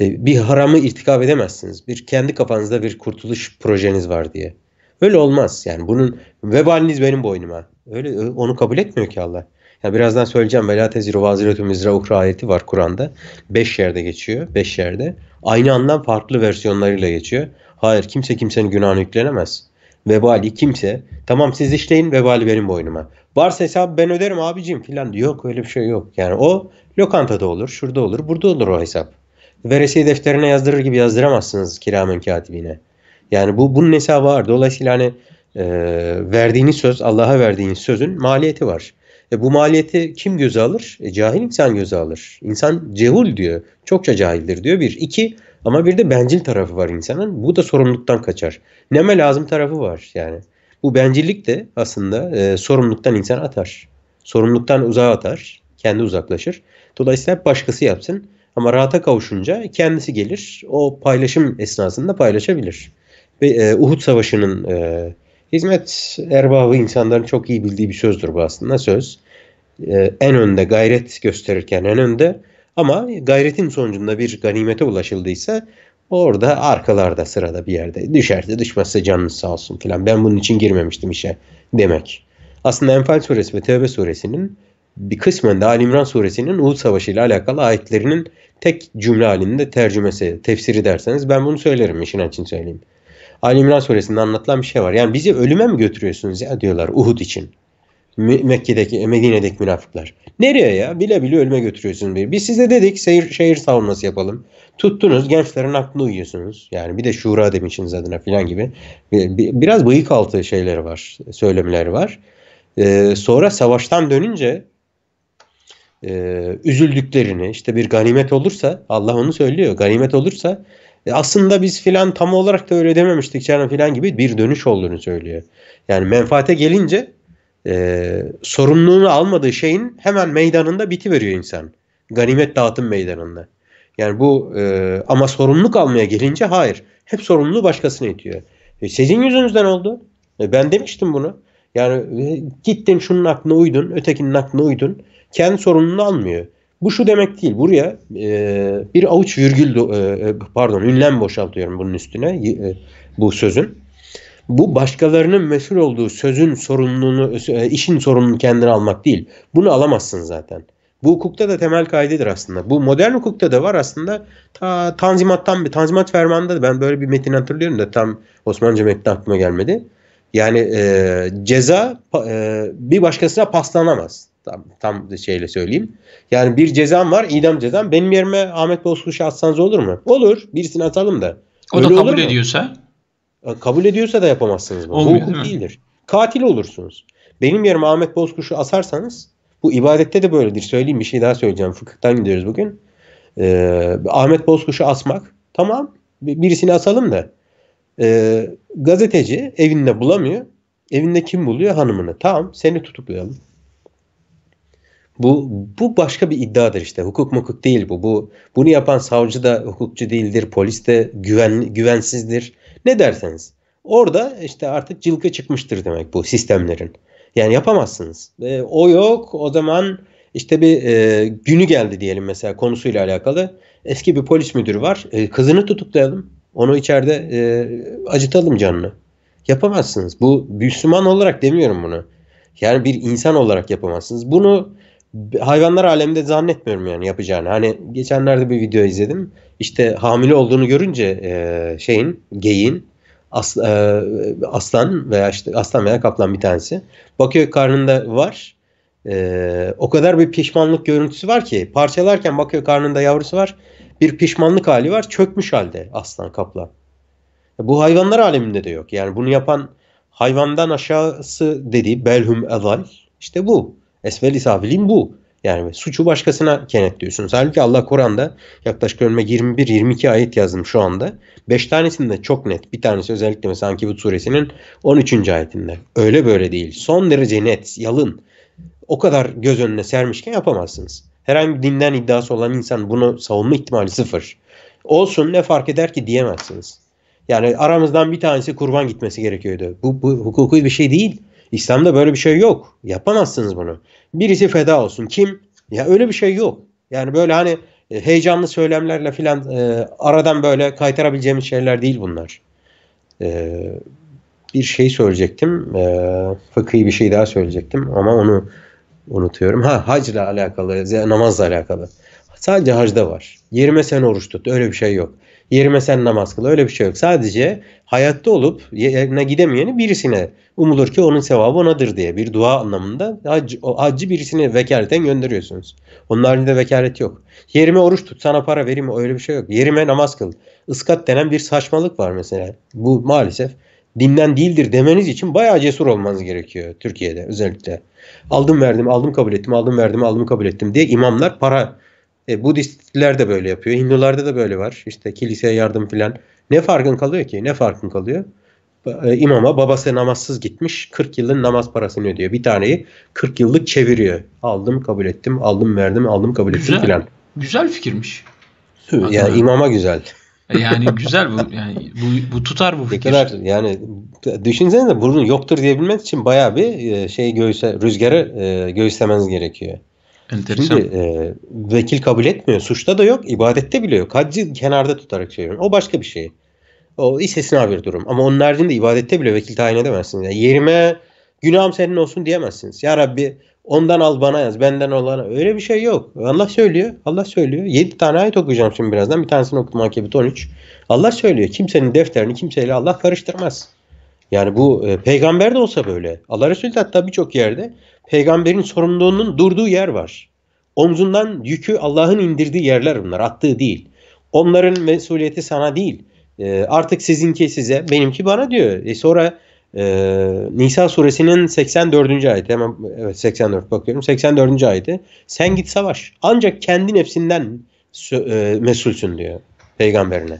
E, bir haramı irtikap edemezsiniz. Bir kendi kafanızda bir kurtuluş projeniz var diye. Öyle olmaz yani. Bunun vebaliniz benim boynuma. Öyle onu kabul etmiyor ki Allah. Ya birazdan söyleyeceğim. Vela teziru vaziretü mizra ayeti var Kur'an'da. Beş yerde geçiyor. Beş yerde. Aynı andan farklı versiyonlarıyla geçiyor. Hayır kimse kimsenin günahını yüklenemez. Vebali kimse. Tamam siz işleyin vebali benim boynuma. Varsa hesap ben öderim abicim filan. Yok öyle bir şey yok. Yani o lokantada olur, şurada olur, burada olur o hesap. Veresiye defterine yazdırır gibi yazdıramazsınız kiramen katibine. Yani bu bunun hesabı var. Dolayısıyla hani e, verdiğiniz söz, Allah'a verdiğiniz sözün maliyeti var. E bu maliyeti kim göze alır? E, cahil insan göze alır. İnsan cehul diyor. Çokça cahildir diyor bir. iki ama bir de bencil tarafı var insanın. Bu da sorumluluktan kaçar. Neme lazım tarafı var yani. Bu bencillik de aslında e, sorumluluktan insan atar. Sorumluluktan uzağa atar. Kendi uzaklaşır. Dolayısıyla başkası yapsın. Ama rahata kavuşunca kendisi gelir. O paylaşım esnasında paylaşabilir. Ve e, Uhud Savaşı'nın e, Hizmet erbabı insanların çok iyi bildiği bir sözdür bu aslında söz. Ee, en önde gayret gösterirken en önde ama gayretin sonucunda bir ganimete ulaşıldıysa orada arkalarda sırada bir yerde düşerse düşmezse canınız sağ olsun filan ben bunun için girmemiştim işe demek. Aslında Enfal suresi ve Tevbe suresinin bir kısmen de Ali İmran suresinin Uhud Savaşı ile alakalı ayetlerinin tek cümle halinde tercümesi, tefsiri derseniz ben bunu söylerim işin için söyleyeyim. Ali İmran suresinde anlatılan bir şey var. Yani bizi ölüme mi götürüyorsunuz ya diyorlar Uhud için. Mekke'deki, Medine'deki münafıklar. Nereye ya? Bile bile ölüme götürüyorsunuz beni. Biz size dedik şehir, şehir savunması yapalım. Tuttunuz gençlerin aklını uyuyorsunuz. Yani bir de şura demişsiniz adına filan gibi. Biraz bıyık altı şeyleri var, söylemleri var. Ee, sonra savaştan dönünce e, üzüldüklerini işte bir ganimet olursa Allah onu söylüyor. Ganimet olursa e, aslında biz filan tam olarak da öyle dememiştik canım filan gibi bir dönüş olduğunu söylüyor. Yani menfaate gelince e, sorumluluğunu almadığı şeyin hemen meydanında biti veriyor insan. Ganimet dağıtım meydanında. Yani bu e, ama sorumluluk almaya gelince hayır. Hep sorumluluğu başkasına itiyor. E, sizin yüzünüzden oldu. E, ben demiştim bunu. Yani e, gittin şunun aklına uydun, ötekinin aklına uydun. Kendi sorumluluğunu almıyor. Bu şu demek değil. Buraya e, bir avuç virgül e, e, pardon ünlem boşaltıyorum bunun üstüne e, bu sözün. Bu başkalarının mesul olduğu sözün sorumluluğunu, e, işin sorumluluğunu kendine almak değil. Bunu alamazsın zaten. Bu hukukta da temel kaydedir aslında. Bu modern hukukta da var aslında. Ta, tanzimattan bir Tanzimat fermanında da ben böyle bir metin hatırlıyorum da tam Osmanlıca metni aklıma gelmedi. Yani e, ceza e, bir başkasına paslanamaz. Tam, tam şeyle söyleyeyim. Yani bir cezam var idam cezam. Benim yerime Ahmet Bozkuş'u atsanız olur mu? Olur. Birisini atalım da. O Öyle da kabul ediyorsa? E, kabul ediyorsa da yapamazsınız. Bunu. Olmuyor, bu hukuk değil değildir. Katil olursunuz. Benim yerime Ahmet Bozkuş'u asarsanız bu ibadette de böyledir. Söyleyeyim bir şey daha söyleyeceğim. Fıkıhtan gidiyoruz bugün. Ee, Ahmet Bozkuş'u asmak tamam birisini asalım da ee, gazeteci evinde bulamıyor. Evinde kim buluyor? Hanımını. Tamam seni tutuklayalım. Bu bu başka bir iddiadır işte. Hukuk mukuk değil bu. Bu bunu yapan savcı da hukukçu değildir, polis de güven güvensizdir. Ne derseniz. Orada işte artık cılkı çıkmıştır demek bu sistemlerin. Yani yapamazsınız. E, o yok. O zaman işte bir e, günü geldi diyelim mesela konusuyla alakalı. Eski bir polis müdürü var. E, kızını tutuklayalım. Onu içeride e, acıtalım canını. Yapamazsınız. Bu Müslüman olarak demiyorum bunu. Yani bir insan olarak yapamazsınız. Bunu hayvanlar aleminde zannetmiyorum yani yapacağını. Hani geçenlerde bir video izledim. İşte hamile olduğunu görünce e, şeyin, geyin as, e, aslan veya işte aslan veya kaplan bir tanesi. Bakıyor karnında var. E, o kadar bir pişmanlık görüntüsü var ki parçalarken bakıyor karnında yavrusu var. Bir pişmanlık hali var. Çökmüş halde aslan kaplan. Bu hayvanlar aleminde de yok. Yani bunu yapan hayvandan aşağısı dediği belhum edal işte bu. Esfel-i bu. Yani suçu başkasına kenetliyorsunuz. Halbuki Allah Kur'an'da yaklaşık önüme 21-22 ayet yazdım şu anda. 5 tanesinde çok net. Bir tanesi özellikle mesela Ankebut suresinin 13. ayetinde. Öyle böyle değil. Son derece net, yalın. O kadar göz önüne sermişken yapamazsınız. Herhangi bir dinden iddiası olan insan bunu savunma ihtimali sıfır. Olsun ne fark eder ki diyemezsiniz. Yani aramızdan bir tanesi kurban gitmesi gerekiyordu. Bu, bu hukuki bir şey değil. İslam'da böyle bir şey yok. Yapamazsınız bunu. Birisi feda olsun. Kim? Ya öyle bir şey yok. Yani böyle hani e, heyecanlı söylemlerle filan e, aradan böyle kaytarabileceğimiz şeyler değil bunlar. E, bir şey söyleyecektim. E, fıkhi bir şey daha söyleyecektim ama onu unutuyorum. Ha hacla alakalı, namazla alakalı. Sadece hacda var. 20 sene oruç tut. Öyle bir şey yok yerime sen namaz kıl. Öyle bir şey yok. Sadece hayatta olup yerine gidemeyeni birisine umulur ki onun sevabı onadır diye bir dua anlamında hac, birisini vekaleten gönderiyorsunuz. Onun haricinde vekalet yok. Yerime oruç tut sana para vereyim öyle bir şey yok. Yerime namaz kıl. Iskat denen bir saçmalık var mesela. Bu maalesef dinden değildir demeniz için bayağı cesur olmanız gerekiyor Türkiye'de özellikle. Aldım verdim, aldım kabul ettim, aldım verdim, aldım kabul ettim diye imamlar para e, Budistler de böyle yapıyor. Hindularda da böyle var. İşte kiliseye yardım filan. Ne farkın kalıyor ki? Ne farkın kalıyor? E, imama babası namazsız gitmiş. 40 yılın namaz parasını ödüyor. Bir taneyi 40 yıllık çeviriyor. Aldım kabul ettim. Aldım verdim. Aldım kabul ettim filan. Güzel fikirmiş. Ya yani imama güzel. E, yani güzel bu yani bu, bu tutar bu fikir. Ne kadar yani düşünsenize bunun yoktur diyebilmek için bayağı bir e, şey göğüse rüzgarı e, göğüslemeniz gerekiyor. Enteresan. Şimdi e, vekil kabul etmiyor. Suçta da yok, ibadette bile yok. Hacı kenarda tutarak söylüyorum. O başka bir şey. O istisna bir durum. Ama onun haricinde ibadette bile vekil tayin edemezsiniz. Yani yerime günahım senin olsun diyemezsiniz. Ya Rabbi ondan al bana yaz, benden olana. Öyle bir şey yok. Allah söylüyor. Allah söylüyor. Yedi tane ayet okuyacağım şimdi birazdan. Bir tanesini okudum Akebit 13. Allah söylüyor. Kimsenin defterini kimseyle Allah karıştırmaz. Yani bu e, peygamber de olsa böyle. Allah Resulü de hatta birçok yerde peygamberin sorumluluğunun durduğu yer var. Omzundan yükü Allah'ın indirdiği yerler bunlar, attığı değil. Onların mesuliyeti sana değil. E, artık sizinki size, benimki bana diyor. E sonra e, Nisa suresinin 84. ayeti, hemen evet 84 bakıyorum, 84. ayeti. Sen git savaş, ancak kendi nefsinden e, mesulsün diyor peygamberine.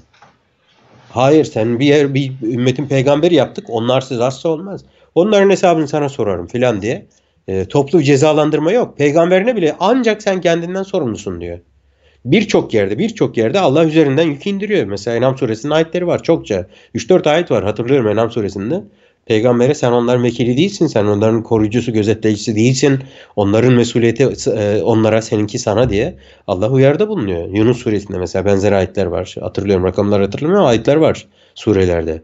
Hayır sen bir yer bir ümmetin peygamberi yaptık. Onlarsız asla olmaz. Onların hesabını sana sorarım filan diye. E, toplu cezalandırma yok. Peygamberine bile ancak sen kendinden sorumlusun diyor. Birçok yerde birçok yerde Allah üzerinden yük indiriyor. Mesela Enam suresinin ayetleri var çokça. 3-4 ayet var hatırlıyorum Enam suresinde. Peygamber'e sen onların vekili değilsin, sen onların koruyucusu, gözetleyicisi değilsin. Onların mesuliyeti e, onlara, seninki sana diye Allah uyarda bulunuyor. Yunus suresinde mesela benzer ayetler var. Hatırlıyorum rakamlar hatırlamıyorum ama ayetler var surelerde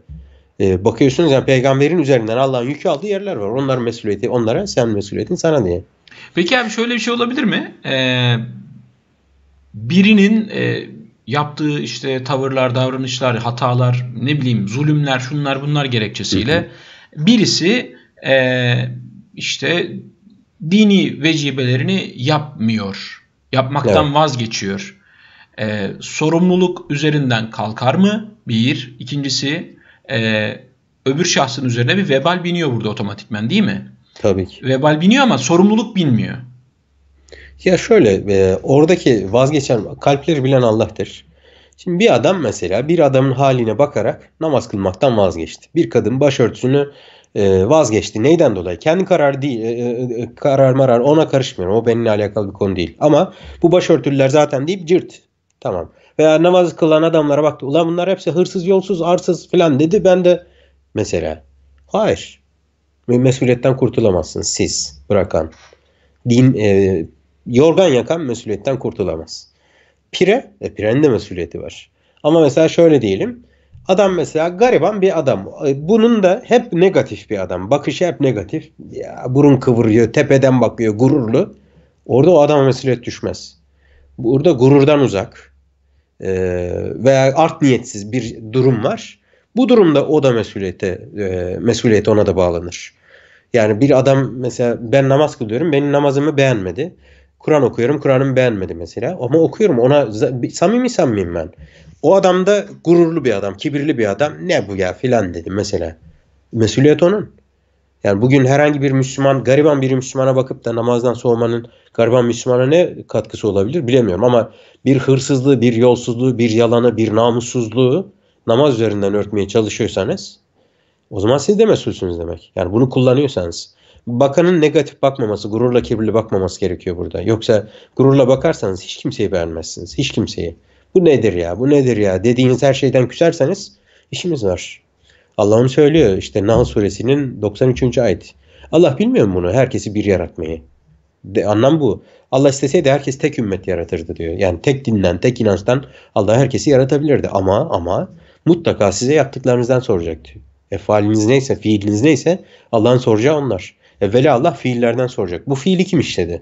e, bakıyorsunuz yani peygamberin üzerinden Allah'ın yükü aldığı yerler var. Onlar mesuliyeti onlara, sen mesuliyetin sana diye. Peki abi şöyle bir şey olabilir mi? Ee, birinin e, yaptığı işte tavırlar, davranışlar, hatalar, ne bileyim zulümler, şunlar bunlar gerekçesiyle birisi e, işte dini vecibelerini yapmıyor. Yapmaktan evet. vazgeçiyor. E, sorumluluk üzerinden kalkar mı? Bir. ikincisi? e, öbür şahsın üzerine bir vebal biniyor burada otomatikmen değil mi? Tabii ki. Vebal biniyor ama sorumluluk binmiyor. Ya şöyle e, oradaki vazgeçen kalpleri bilen Allah'tır. Şimdi bir adam mesela bir adamın haline bakarak namaz kılmaktan vazgeçti. Bir kadın başörtüsünü e, vazgeçti. Neyden dolayı? Kendi karar değil, e, e, e, karar marar ona karışmıyorum. O benimle alakalı bir konu değil. Ama bu başörtülüler zaten deyip cırt. Tamam. Veya namaz kılan adamlara baktı. Ulan bunlar hepsi hırsız, yolsuz, arsız falan dedi. Ben de mesela hayır. Mesuliyetten kurtulamazsın siz bırakan. Din e, yorgan yakan mesuliyetten kurtulamaz. Pire, e, pirenin de mesuliyeti var. Ama mesela şöyle diyelim. Adam mesela gariban bir adam. E, bunun da hep negatif bir adam. Bakışı hep negatif. Ya, burun kıvırıyor, tepeden bakıyor, gururlu. Orada o adama mesuliyet düşmez. Burada gururdan uzak. Ee, veya art niyetsiz bir durum var. Bu durumda o da mesuliyete e, mesuliyete ona da bağlanır. Yani bir adam mesela ben namaz kılıyorum, benim namazımı beğenmedi. Kur'an okuyorum, Kur'an'ımı beğenmedi mesela. Ama okuyorum ona samimi samimiyim ben. O adam da gururlu bir adam, kibirli bir adam. Ne bu ya filan dedi mesela. Mesuliyet onun. Yani bugün herhangi bir Müslüman, gariban bir Müslümana bakıp da namazdan soğumanın gariban Müslümana ne katkısı olabilir bilemiyorum. Ama bir hırsızlığı, bir yolsuzluğu, bir yalanı, bir namussuzluğu namaz üzerinden örtmeye çalışıyorsanız o zaman siz de mesulsünüz demek. Yani bunu kullanıyorsanız. Bakanın negatif bakmaması, gururla kibirli bakmaması gerekiyor burada. Yoksa gururla bakarsanız hiç kimseyi beğenmezsiniz. Hiç kimseyi. Bu nedir ya, bu nedir ya dediğiniz her şeyden küserseniz işimiz var. Allah onu söylüyor işte Nahl suresinin 93. ayet. Allah bilmiyor mu bunu herkesi bir yaratmayı? De, anlam bu. Allah isteseydi herkes tek ümmet yaratırdı diyor. Yani tek dinden, tek inançtan Allah herkesi yaratabilirdi. Ama ama mutlaka size yaptıklarınızdan soracak diyor. E faaliniz neyse, fiiliniz neyse Allah'ın soracağı onlar. Evvela Allah fiillerden soracak. Bu fiili kim işledi?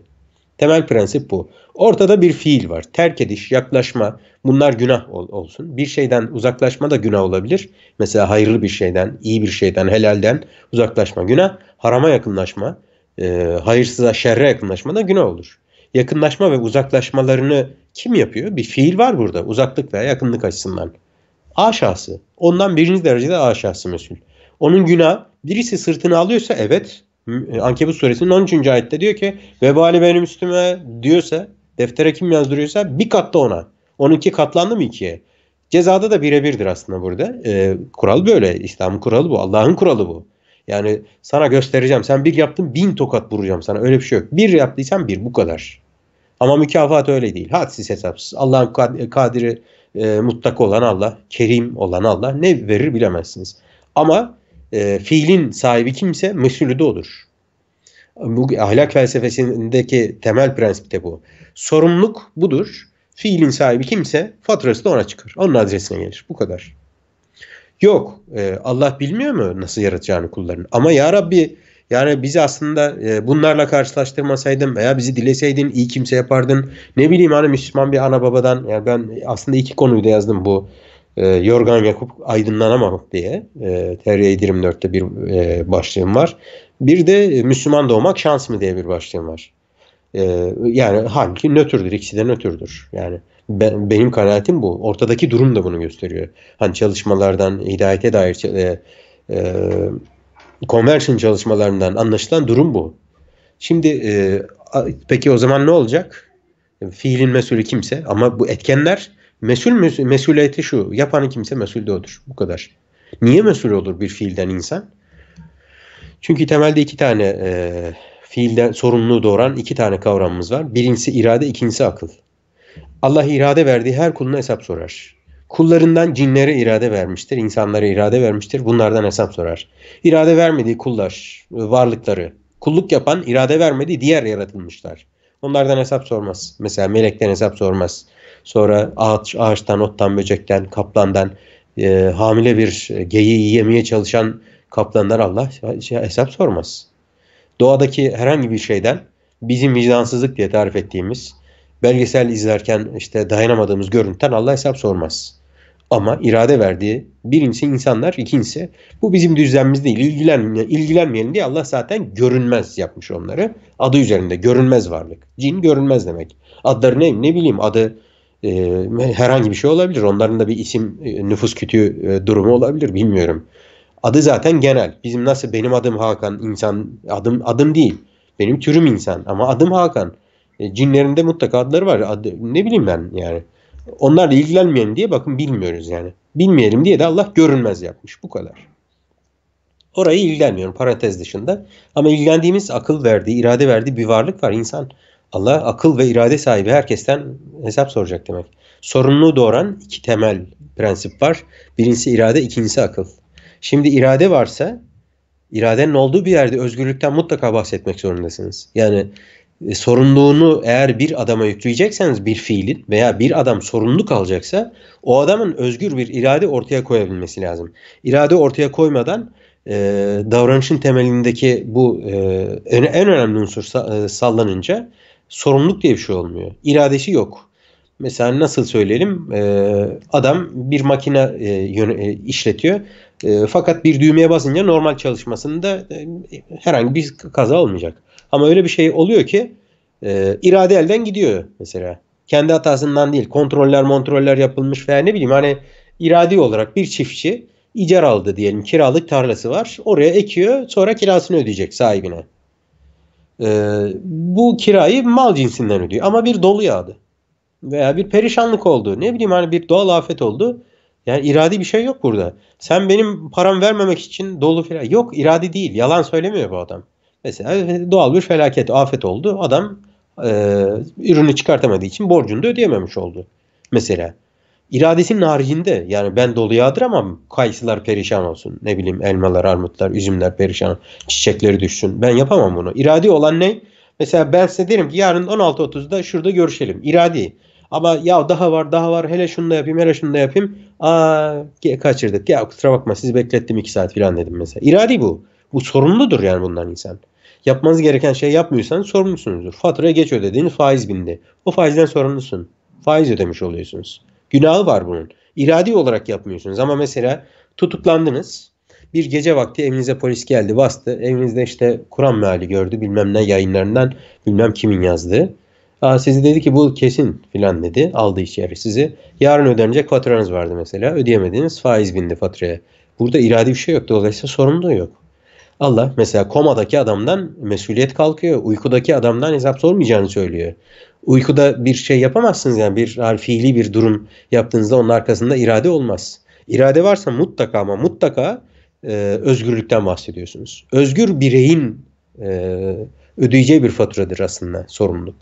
Temel prensip bu. Ortada bir fiil var. Terk ediş, yaklaşma bunlar günah ol, olsun. Bir şeyden uzaklaşma da günah olabilir. Mesela hayırlı bir şeyden, iyi bir şeyden, helalden uzaklaşma günah. Harama yakınlaşma, e, hayırsıza, şerre yakınlaşma da günah olur. Yakınlaşma ve uzaklaşmalarını kim yapıyor? Bir fiil var burada uzaklık veya yakınlık açısından. A şahsı. Ondan birinci derecede A şahsı mesul. Onun günah birisi sırtını alıyorsa evet e, Ankebut suresinin 13. ayette diyor ki vebali benim üstüme diyorsa deftere kim yazdırıyorsa bir katta ona. Onunki katlandı mı ikiye? Cezada da birebirdir aslında burada. E, kural böyle. İslam'ın kuralı bu. Allah'ın kuralı bu. Yani sana göstereceğim. Sen bir yaptın bin tokat vuracağım sana. Öyle bir şey yok. Bir yaptıysan bir bu kadar. Ama mükafat öyle değil. Hadsiz hesapsız. Allah'ın e, kadiri e, mutlak olan Allah, kerim olan Allah ne verir bilemezsiniz. Ama e, fiilin sahibi kimse mesulü de odur. Bu ahlak felsefesindeki temel prensip de bu. Sorumluluk budur. Fiilin sahibi kimse faturası da ona çıkar. Onun adresine gelir. Bu kadar. Yok e, Allah bilmiyor mu nasıl yaratacağını kullarını? Ama ya Rabbi yani bizi aslında e, bunlarla karşılaştırmasaydın veya bizi dileseydin iyi kimse yapardın. Ne bileyim hani Müslüman bir ana babadan yani ben aslında iki konuyu da yazdım bu e, Yorgan Yakup aydınlanamam diye e, TR724'te bir e, başlığım var. Bir de e, Müslüman doğmak şans mı diye bir başlığım var. E, yani halbuki nötrdür. ikisi de nötrdür. Yani ben, benim kanaatim bu. Ortadaki durum da bunu gösteriyor. Hani çalışmalardan, hidayete dair e, e, conversion çalışmalarından anlaşılan durum bu. Şimdi e, peki o zaman ne olacak? Fiilin mesulü kimse ama bu etkenler Mesul mesuliyeti şu. Yapan kimse mesul de odur. Bu kadar. Niye mesul olur bir fiilden insan? Çünkü temelde iki tane e, fiilden sorumluluğu doğuran iki tane kavramımız var. Birincisi irade, ikincisi akıl. Allah irade verdiği her kuluna hesap sorar. Kullarından cinlere irade vermiştir, insanlara irade vermiştir. Bunlardan hesap sorar. İrade vermediği kullar, e, varlıkları, kulluk yapan irade vermediği diğer yaratılmışlar. Onlardan hesap sormaz. Mesela melekten hesap sormaz. Sonra ağaç, ağaçtan, ottan, böcekten, kaplandan e, hamile bir geyiği yemeye çalışan kaplanlar Allah şey, hesap sormaz. Doğadaki herhangi bir şeyden bizim vicdansızlık diye tarif ettiğimiz belgesel izlerken işte dayanamadığımız görüntüden Allah hesap sormaz. Ama irade verdiği birincisi insanlar, ikincisi bu bizim düzlemimiz değil. İlgilenme, ilgilenmeyelim diye Allah zaten görünmez yapmış onları. Adı üzerinde görünmez varlık. Cin görünmez demek. Adları ne, ne bileyim adı e, herhangi bir şey olabilir. Onların da bir isim e, nüfus kütüğü e, durumu olabilir bilmiyorum. Adı zaten genel. Bizim nasıl benim adım Hakan insan adım adım değil. Benim türüm insan ama adım Hakan. E, cinlerinde mutlaka adları var. Adı, ne bileyim ben yani. Onlarla ilgilenmeyelim diye bakın bilmiyoruz yani. Bilmeyelim diye de Allah görünmez yapmış. Bu kadar. Orayı ilgilenmiyorum parantez dışında. Ama ilgilendiğimiz akıl verdiği, irade verdiği bir varlık var. insan. Allah akıl ve irade sahibi herkesten hesap soracak demek. Sorumluluğu doğuran iki temel prensip var. Birincisi irade, ikincisi akıl. Şimdi irade varsa iradenin olduğu bir yerde özgürlükten mutlaka bahsetmek zorundasınız. Yani e, sorumluluğunu eğer bir adama yükleyecekseniz bir fiilin veya bir adam sorumlu kalacaksa o adamın özgür bir irade ortaya koyabilmesi lazım. İrade ortaya koymadan e, davranışın temelindeki bu e, en, en önemli unsur sa, e, sallanınca sorumluluk diye bir şey olmuyor. İradesi yok. Mesela nasıl söyleyelim? Ee, adam bir makine e, e, işletiyor. Ee, fakat bir düğmeye basınca normal çalışmasında e, herhangi bir kaza olmayacak. Ama öyle bir şey oluyor ki irade elden gidiyor mesela. Kendi hatasından değil. Kontroller montroller yapılmış veya ne bileyim hani iradi olarak bir çiftçi icar aldı diyelim. Kiralık tarlası var. Oraya ekiyor. Sonra kirasını ödeyecek sahibine e, bu kirayı mal cinsinden ödüyor. Ama bir dolu yağdı veya bir perişanlık oldu. Ne bileyim hani bir doğal afet oldu. Yani iradi bir şey yok burada. Sen benim param vermemek için dolu filan. Yok iradi değil. Yalan söylemiyor bu adam. Mesela doğal bir felaket, afet oldu. Adam e, ürünü çıkartamadığı için borcunu da ödeyememiş oldu. Mesela iradesinin haricinde yani ben dolu yağdıramam. Kayısılar perişan olsun. Ne bileyim elmalar, armutlar, üzümler perişan. Çiçekleri düşsün. Ben yapamam bunu. İradi olan ne? Mesela ben size derim ki yarın 16.30'da şurada görüşelim. İradi. Ama ya daha var daha var hele şunu da yapayım hele şunu da yapayım. Aa kaçırdık ya kusura bakma sizi beklettim 2 saat filan dedim mesela. İradi bu. Bu sorumludur yani bundan insan. Yapmanız gereken şey yapmıyorsanız sorumlusunuzdur. Faturaya geç ödediğiniz faiz bindi. O faizden sorumlusun. Faiz ödemiş oluyorsunuz. Günahı var bunun. İradi olarak yapmıyorsunuz ama mesela tutuklandınız. Bir gece vakti evinize polis geldi bastı. Evinizde işte Kur'an meali gördü bilmem ne yayınlarından bilmem kimin yazdığı. Aa, sizi dedi ki bu kesin filan dedi. Aldı içeri sizi. Yarın ödenecek faturanız vardı mesela. Ödeyemediniz faiz bindi faturaya. Burada iradi bir şey yok. Dolayısıyla da yok. Allah mesela komadaki adamdan mesuliyet kalkıyor. Uykudaki adamdan hesap sormayacağını söylüyor uykuda bir şey yapamazsınız yani bir yani fiili bir durum yaptığınızda onun arkasında irade olmaz. İrade varsa mutlaka ama mutlaka e, özgürlükten bahsediyorsunuz. Özgür bireyin e, ödeyeceği bir faturadır aslında sorumluluk.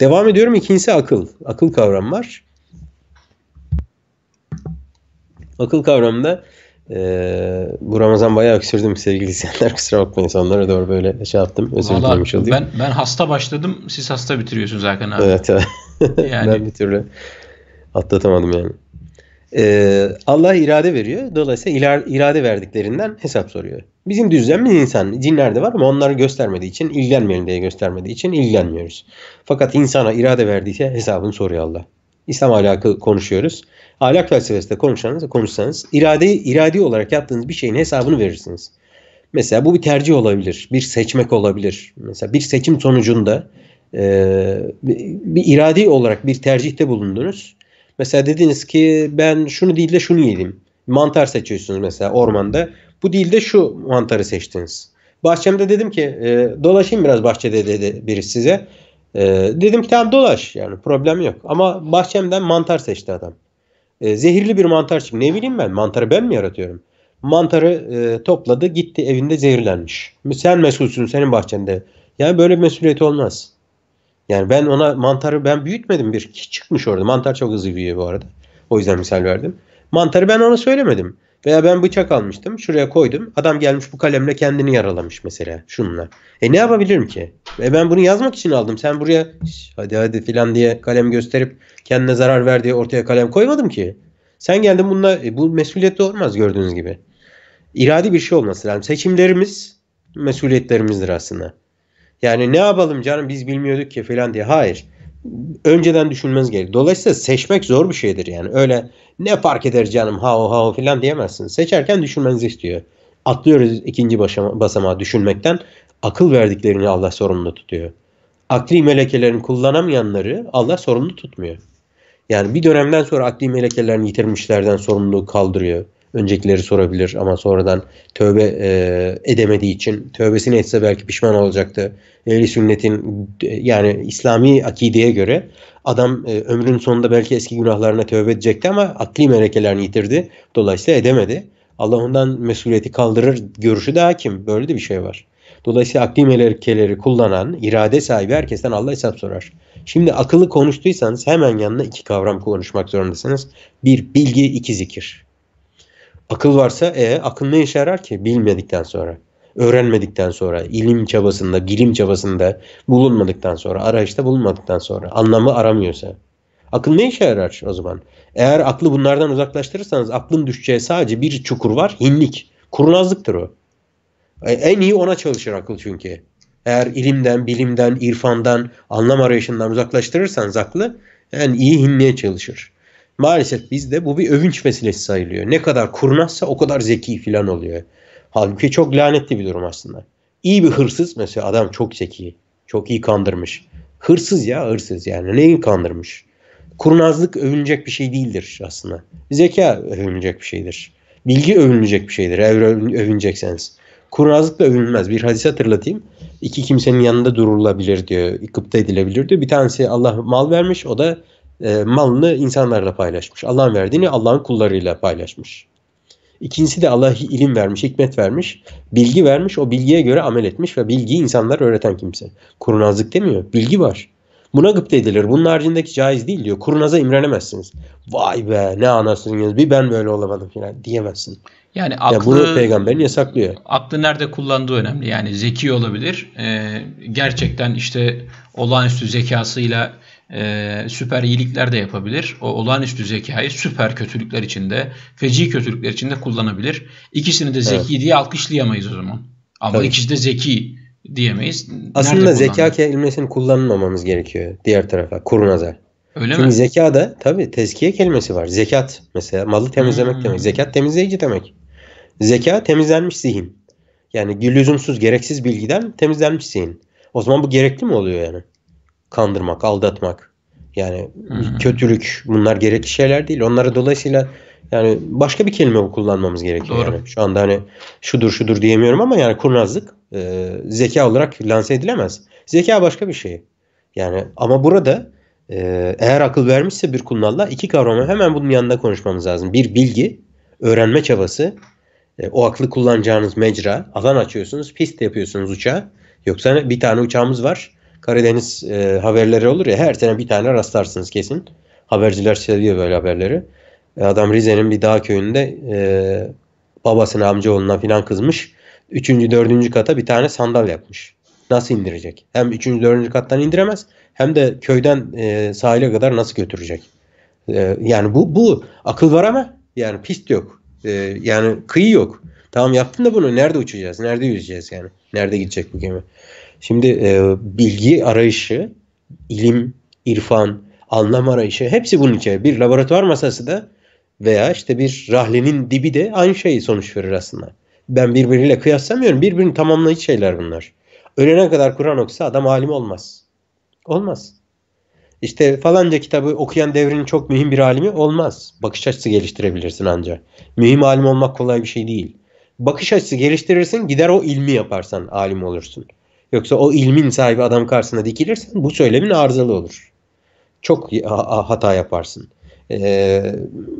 Devam ediyorum ikincisi akıl. Akıl kavramı var. Akıl kavramında ee, bu Ramazan bayağı öksürdüm sevgili izleyenler. Kusura bakmayın sonlara doğru böyle şey yaptım. Özür dilemiş olayım. Ben, ben hasta başladım. Siz hasta bitiriyorsunuz Hakan abi. Evet yani... ben bir türlü atlatamadım yani. Ee, Allah irade veriyor. Dolayısıyla irade verdiklerinden hesap soruyor. Bizim düzlemimiz insan. Cinlerde var ama onları göstermediği için ilgilenmeyelim diye göstermediği için ilgilenmiyoruz. Fakat insana irade verdiyse hesabını soruyor Allah. İslam alakı konuşuyoruz ahlak felsefesinde konuşsanız, konuşsanız irade, iradi olarak yaptığınız bir şeyin hesabını verirsiniz. Mesela bu bir tercih olabilir, bir seçmek olabilir. Mesela bir seçim sonucunda e, bir iradi olarak bir tercihte bulundunuz. Mesela dediniz ki ben şunu değil de şunu yedim. Mantar seçiyorsunuz mesela ormanda. Bu değil de şu mantarı seçtiniz. Bahçemde dedim ki e, dolaşayım biraz bahçede dedi biri size. E, dedim ki tamam dolaş yani problem yok. Ama bahçemden mantar seçti adam. E, zehirli bir mantar çıktı. Ne bileyim ben mantarı ben mi yaratıyorum? Mantarı e, topladı gitti evinde zehirlenmiş. Sen mesulsün senin bahçende. Yani böyle bir mesuliyet olmaz. Yani ben ona mantarı ben büyütmedim bir çıkmış orada. Mantar çok hızlı büyüyor bu arada. O yüzden misal verdim. Mantarı ben ona söylemedim. Veya ben bıçak almıştım şuraya koydum. Adam gelmiş bu kalemle kendini yaralamış mesela şununla. E ne yapabilirim ki? E ben bunu yazmak için aldım. Sen buraya hadi hadi filan diye kalem gösterip kendine zarar ver diye ortaya kalem koymadım ki. Sen geldin bununla e, bu mesuliyet olmaz gördüğünüz gibi. İradi bir şey olması lazım. Seçimlerimiz mesuliyetlerimizdir aslında. Yani ne yapalım canım biz bilmiyorduk ki falan diye. Hayır. Önceden düşünmeniz gerekir. Dolayısıyla seçmek zor bir şeydir yani. Öyle ne fark eder canım ha o ha o falan diyemezsiniz. Seçerken düşünmenizi istiyor. Atlıyoruz ikinci başama, basamağa düşünmekten. Akıl verdiklerini Allah sorumlu tutuyor. Akli melekelerini kullanamayanları Allah sorumlu tutmuyor. Yani bir dönemden sonra akli melekelerini yitirmişlerden sorumluluğu kaldırıyor. Öncekileri sorabilir ama sonradan tövbe e, edemediği için tövbesini etse belki pişman olacaktı. Ehli sünnetin e, yani İslami akideye göre adam e, ömrün sonunda belki eski günahlarına tövbe edecekti ama akli melekelerini yitirdi. Dolayısıyla edemedi. Allah ondan mesuliyeti kaldırır görüşü de hakim. Böyle de bir şey var. Dolayısıyla akli melekeleri kullanan irade sahibi herkesten Allah hesap sorar. Şimdi akıllı konuştuysanız hemen yanına iki kavram konuşmak zorundasınız. Bir bilgi, iki zikir. Akıl varsa e akıl ne işe yarar ki bilmedikten sonra? Öğrenmedikten sonra, ilim çabasında, bilim çabasında bulunmadıktan sonra, arayışta bulunmadıktan sonra, anlamı aramıyorsa. Akıl ne işe yarar o zaman? Eğer aklı bunlardan uzaklaştırırsanız aklın düşeceği sadece bir çukur var, hinlik. Kurnazlıktır o. E, en iyi ona çalışır akıl çünkü. Eğer ilimden, bilimden, irfandan, anlam arayışından uzaklaştırırsanız aklı yani iyi hinmeye çalışır. Maalesef bizde bu bir övünç meselesi sayılıyor. Ne kadar kurnazsa o kadar zeki filan oluyor. Halbuki çok lanetli bir durum aslında. İyi bir hırsız mesela adam çok zeki. Çok iyi kandırmış. Hırsız ya hırsız yani neyi kandırmış? Kurnazlık övünecek bir şey değildir aslında. Zeka övünecek bir şeydir. Bilgi övünecek bir şeydir eğer kurnazlık da övünmez. Bir hadis hatırlatayım iki kimsenin yanında durulabilir diyor. Gıpta edilebilir diyor. Bir tanesi Allah mal vermiş o da e, malını insanlarla paylaşmış. Allah'ın verdiğini Allah'ın kullarıyla paylaşmış. İkincisi de Allah ilim vermiş, hikmet vermiş, bilgi vermiş. O bilgiye göre amel etmiş ve bilgiyi insanlar öğreten kimse. Kurnazlık demiyor. Bilgi var. Buna gıpta edilir. Bunun haricindeki caiz değil diyor. Kurnaza imrenemezsiniz. Vay be ne anasınız bir ben böyle olamadım falan diyemezsin. Yani aklı, ya bunu peygamberin yasaklıyor. Aklı nerede kullandığı önemli. Yani zeki olabilir. Ee, gerçekten işte olağanüstü zekasıyla e, süper iyilikler de yapabilir. O olağanüstü zekayı süper kötülükler içinde, feci kötülükler içinde kullanabilir. İkisini de zeki evet. diye alkışlayamayız o zaman. Ama Tabii. ikisi de zeki diyemeyiz. Aslında zeka kelimesini kullanmamamız gerekiyor diğer tarafa kuru nazar. Öyle Çünkü mi? zeka da tabii tezkiye kelimesi var. Zekat mesela malı temizlemek hmm. demek. Zekat temizleyici demek. Zeka temizlenmiş zihin. Yani lüzumsuz gereksiz bilgiden temizlenmiş zihin. O zaman bu gerekli mi oluyor yani? Kandırmak, aldatmak. Yani hmm. kötülük bunlar gerekli şeyler değil. onları dolayısıyla yani başka bir kelime kullanmamız gerekiyor. Doğru. Yani. Şu anda hani şudur şudur diyemiyorum ama yani kurnazlık e, zeka olarak lanse edilemez. Zeka başka bir şey. Yani ama burada e, eğer akıl vermişse bir kullanla iki kavramı hemen bunun yanında konuşmamız lazım. Bir bilgi, öğrenme çabası, e, o aklı kullanacağınız mecra, alan açıyorsunuz, pist yapıyorsunuz uçağa. Yoksa bir tane uçağımız var. Karadeniz e, haberleri olur ya her sene bir tane rastlarsınız kesin. Haberciler seviyor böyle haberleri. E, adam Rize'nin bir dağ köyünde e, babasına amcaoğluna filan kızmış. Üçüncü dördüncü kata bir tane sandal yapmış. Nasıl indirecek? Hem üçüncü dördüncü kattan indiremez hem de köyden e, sahile kadar nasıl götürecek? E, yani bu bu akıl var ama yani pist yok. E, yani kıyı yok. Tamam yaptın da bunu nerede uçacağız? Nerede yüzeceğiz yani? Nerede gidecek bu gemi? Şimdi e, bilgi arayışı, ilim, irfan, anlam arayışı hepsi bunun içeri. Bir laboratuvar masası da veya işte bir rahlenin dibi de aynı şeyi sonuç verir aslında. Ben birbiriyle kıyaslamıyorum. Birbirini tamamlayıcı şeyler bunlar. Ölene kadar Kur'an okusa adam alim olmaz. Olmaz. İşte falanca kitabı okuyan devrinin çok mühim bir alimi olmaz. Bakış açısı geliştirebilirsin ancak. Mühim alim olmak kolay bir şey değil. Bakış açısı geliştirirsin gider o ilmi yaparsan alim olursun. Yoksa o ilmin sahibi adam karşısına dikilirsen bu söylemin arızalı olur. Çok hata yaparsın. Ee,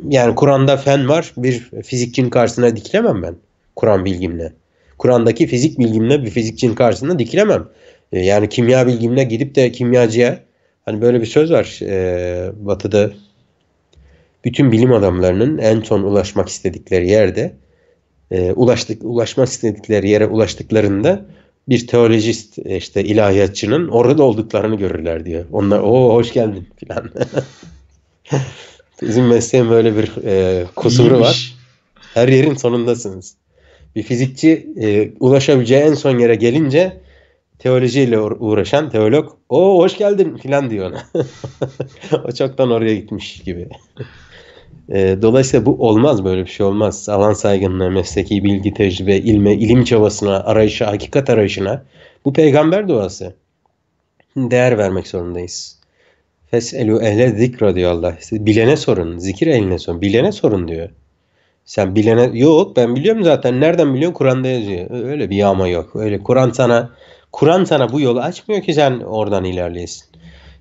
yani Kur'an'da fen var. Bir fizikçinin karşısına dikilemem ben. Kur'an bilgimle. Kur'an'daki fizik bilgimle bir fizikçinin karşısına dikilemem. Ee, yani kimya bilgimle gidip de kimyacıya hani böyle bir söz var. E, batı'da bütün bilim adamlarının en son ulaşmak istedikleri yerde e, ulaştık ulaşmak istedikleri yere ulaştıklarında bir teolojist işte ilahiyatçının orada olduklarını görürler diyor. Onlar o hoş geldin filan. Bizim mesleğin böyle bir e, kusuru İyiymiş. var. Her yerin sonundasınız. Bir fizikçi e, ulaşabileceği en son yere gelince teolojiyle uğraşan teolog o hoş geldin filan diyor ona. o çoktan oraya gitmiş gibi. E, dolayısıyla bu olmaz böyle bir şey olmaz. Alan saygınlığı, mesleki bilgi, tecrübe, ilme, ilim çabasına, arayışa, hakikat arayışına bu peygamber duası. Değer vermek zorundayız. Feselu ehle zikra diyor Allah. bilene sorun. Zikir eline sorun. Bilene sorun diyor. Sen bilene yok ben biliyorum zaten. Nereden biliyorsun? Kur'an'da yazıyor. Öyle bir yağma yok. Öyle Kur'an sana Kur'an sana bu yolu açmıyor ki sen oradan ilerleyesin.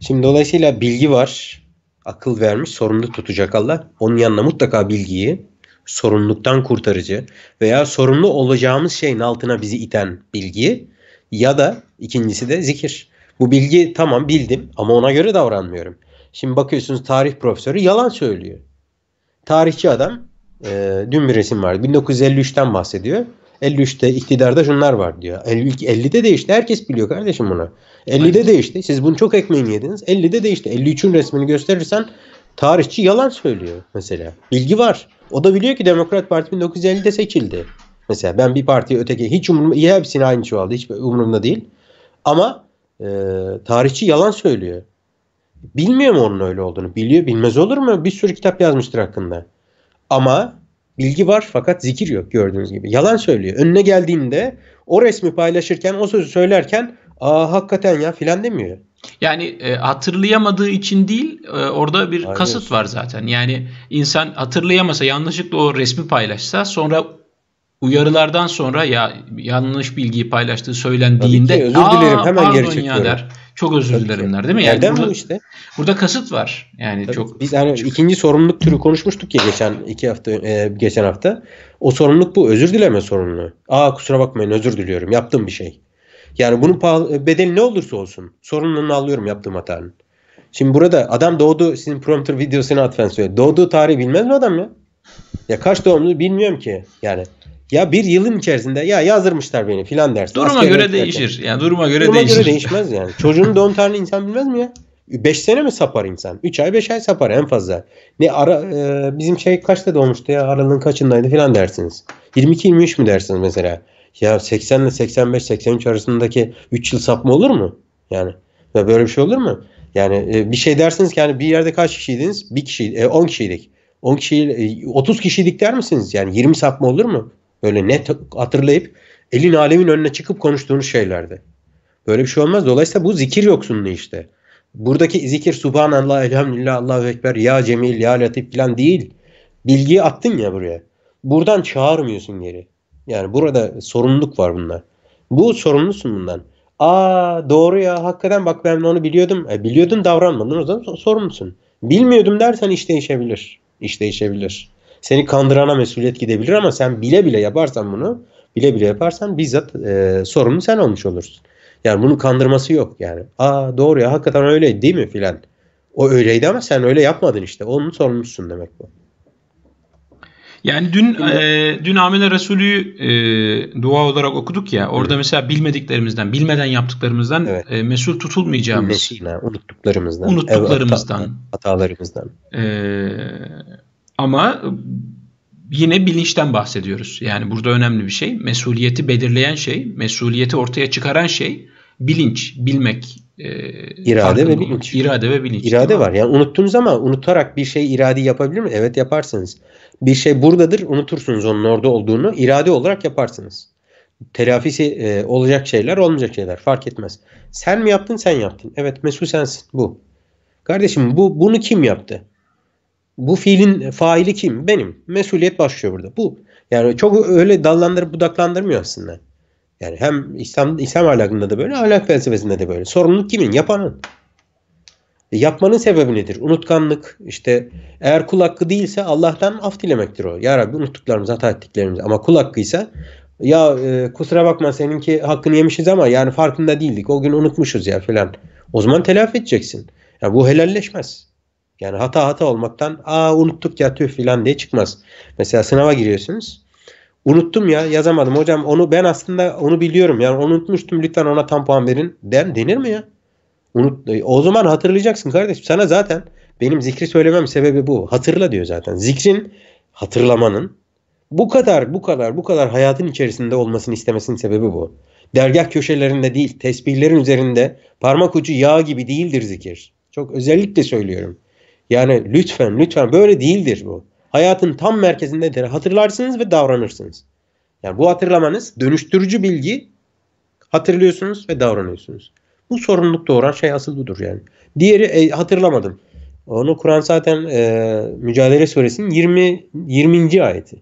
Şimdi dolayısıyla bilgi var. Akıl vermiş, sorumlu tutacak Allah. Onun yanına mutlaka bilgiyi sorumluluktan kurtarıcı veya sorumlu olacağımız şeyin altına bizi iten bilgi ya da ikincisi de zikir. Bu bilgi tamam bildim ama ona göre davranmıyorum. Şimdi bakıyorsunuz tarih profesörü yalan söylüyor. Tarihçi adam e, dün bir resim vardı. 1953'ten bahsediyor. 53'te iktidarda şunlar var diyor. 50'de değişti. Herkes biliyor kardeşim bunu. 50'de değişti. Siz bunu çok ekmeğini yediniz. 50'de değişti. 53'ün resmini gösterirsen tarihçi yalan söylüyor mesela. Bilgi var. O da biliyor ki Demokrat Parti 1950'de seçildi. Mesela ben bir partiye öteki hiç umurumda, iyi hepsini aynı çoğaldı. Şey hiç umurumda değil. Ama e, tarihçi yalan söylüyor. Bilmiyor mu onun öyle olduğunu? Biliyor bilmez olur mu? Bir sürü kitap yazmıştır hakkında. Ama bilgi var fakat zikir yok gördüğünüz gibi. Yalan söylüyor. Önüne geldiğinde o resmi paylaşırken o sözü söylerken aa hakikaten ya filan demiyor. Yani e, hatırlayamadığı için değil e, orada bir Aynen. kasıt var zaten. Yani insan hatırlayamasa yanlışlıkla o resmi paylaşsa sonra uyarılardan sonra ya yanlış bilgiyi paylaştığı söylendiğinde ki, özür dilerim hemen geri çekiyorum. Çok özür dilerimler, değil mi? Yani Nereden burada, bu işte? Burada kasıt var. Yani Tabii çok Biz hani çok... ikinci sorumluluk türü konuşmuştuk ya geçen iki hafta e, geçen hafta. O sorumluluk bu özür dileme sorumluluğu. Aa kusura bakmayın özür diliyorum. Yaptığım bir şey. Yani bunun e, bedeli ne olursa olsun sorumluluğunu alıyorum yaptığım hatanın. Şimdi burada adam doğdu sizin prompter videosunu atfen söyledi. Doğduğu tarihi bilmez mi adam ya? Ya kaç doğumlu bilmiyorum ki. Yani ya bir yılın içerisinde ya yazdırmışlar beni filan dersin. Duruma Askeri göre değişir. Yani duruma göre duruma değişir. Duruma göre değişmez yani. Çocuğun doğum tarihini insan bilmez mi ya? 5 sene mi sapar insan? 3 ay 5 ay sapar en fazla. Ne ara e, bizim şey kaçta doğmuştu ya? Aralığın kaçındaydı filan dersiniz. 22 23 mi dersiniz mesela? Ya 80 ile 85 83 arasındaki 3 yıl sapma olur mu? Yani ya böyle bir şey olur mu? Yani e, bir şey dersiniz ki yani bir yerde kaç kişiydiniz? Bir kişi e, 10 kişiydik. 10 kişi 30 e, kişilik der misiniz? Yani 20 sapma olur mu? Böyle net hatırlayıp elin alemin önüne çıkıp konuştuğunuz şeylerdi. Böyle bir şey olmaz. Dolayısıyla bu zikir yoksunluğu işte. Buradaki zikir subhanallah, elhamdülillah, Allahu ekber, ya cemil, ya latif falan değil. Bilgiyi attın ya buraya. Buradan çağırmıyorsun geri. Yani burada sorumluluk var bunlar. Bu sorumlusun bundan. Aa doğru ya hakikaten bak ben onu biliyordum. E, biliyordun davranmadın o zaman sorumlusun. Bilmiyordum dersen iş değişebilir. İş değişebilir seni kandırana mesuliyet gidebilir ama sen bile bile yaparsan bunu bile bile yaparsan bizzat e, sorumlu sen olmuş olursun. Yani bunun kandırması yok yani. Aa doğru ya hakikaten öyleydi değil mi filan. O öyleydi ama sen öyle yapmadın işte. Onun sorumlusun demek bu. Yani dün e, dün Amine Resulü'yü e, dua olarak okuduk ya. Orada evet. mesela bilmediklerimizden, bilmeden yaptıklarımızdan evet. e, mesul tutulmayacağımız. Bilmesine, unuttuklarımızdan. Unuttuklarımızdan. Ev, hata, hatalarımızdan. E, ama yine bilinçten bahsediyoruz. Yani burada önemli bir şey. Mesuliyeti belirleyen şey, mesuliyeti ortaya çıkaran şey bilinç, bilmek. E, irade ve bilinç. İrade ve bilinç. İrade var. Yani unuttunuz ama unutarak bir şey iradi yapabilir mi? Evet yaparsınız. Bir şey buradadır unutursunuz onun orada olduğunu. irade olarak yaparsınız. Telafisi e, olacak şeyler olmayacak şeyler fark etmez. Sen mi yaptın sen yaptın. Evet mesul sensin bu. Kardeşim bu bunu kim yaptı? Bu fiilin faili kim? Benim. Mesuliyet başlıyor burada. Bu. Yani çok öyle dallandırıp budaklandırmıyor aslında. Yani hem İslam, İslam ahlakında da böyle, ahlak felsefesinde de böyle. Sorumluluk kimin? Yapanın. E, yapmanın sebebi nedir? Unutkanlık, İşte eğer kul hakkı değilse Allah'tan af dilemektir o. Ya Rabbi unuttuklarımız, hata ettiklerimiz. Ama kul hakkıysa ya e, kusura bakma seninki hakkını yemişiz ama yani farkında değildik. O gün unutmuşuz ya falan. O zaman telafi edeceksin. Ya yani bu helalleşmez. Yani hata hata olmaktan aa unuttuk ya tüh filan diye çıkmaz. Mesela sınava giriyorsunuz. Unuttum ya yazamadım hocam onu ben aslında onu biliyorum yani onu unutmuştum lütfen ona tam puan verin den, denir mi ya? Unut, e, o zaman hatırlayacaksın kardeşim sana zaten benim zikri söylemem sebebi bu hatırla diyor zaten zikrin hatırlamanın bu kadar bu kadar bu kadar hayatın içerisinde olmasını istemesinin sebebi bu. Dergah köşelerinde değil tesbihlerin üzerinde parmak ucu yağ gibi değildir zikir. Çok özellikle söylüyorum. Yani lütfen lütfen böyle değildir bu. Hayatın tam merkezindedir. Hatırlarsınız ve davranırsınız. Yani bu hatırlamanız dönüştürücü bilgi hatırlıyorsunuz ve davranıyorsunuz. Bu sorumluluk doğuran şey asıl budur yani. Diğeri e, hatırlamadım. Onu Kur'an zaten e, Mücadele Suresinin 20 20. ayeti.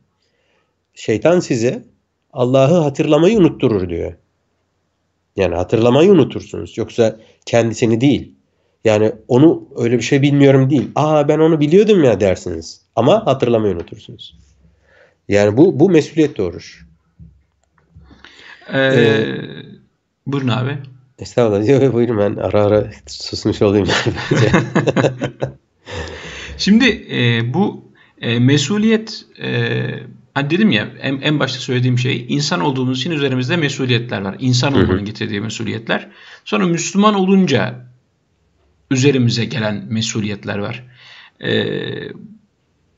Şeytan size Allah'ı hatırlamayı unutturur diyor. Yani hatırlamayı unutursunuz yoksa kendisini değil. Yani onu öyle bir şey bilmiyorum değil. Aa ben onu biliyordum ya dersiniz. Ama hatırlamayı unutursunuz. Yani bu bu mesuliyet doğurur. Ee, ee, buyurun abi. Estağfurullah. Yok, buyurun ben ara ara susmuş olayım. Şimdi e, bu e, mesuliyet e, hani dedim ya en, en başta söylediğim şey insan olduğumuz için üzerimizde mesuliyetler var. İnsan olmanın getirdiği mesuliyetler. Sonra Müslüman olunca üzerimize gelen mesuliyetler var. E,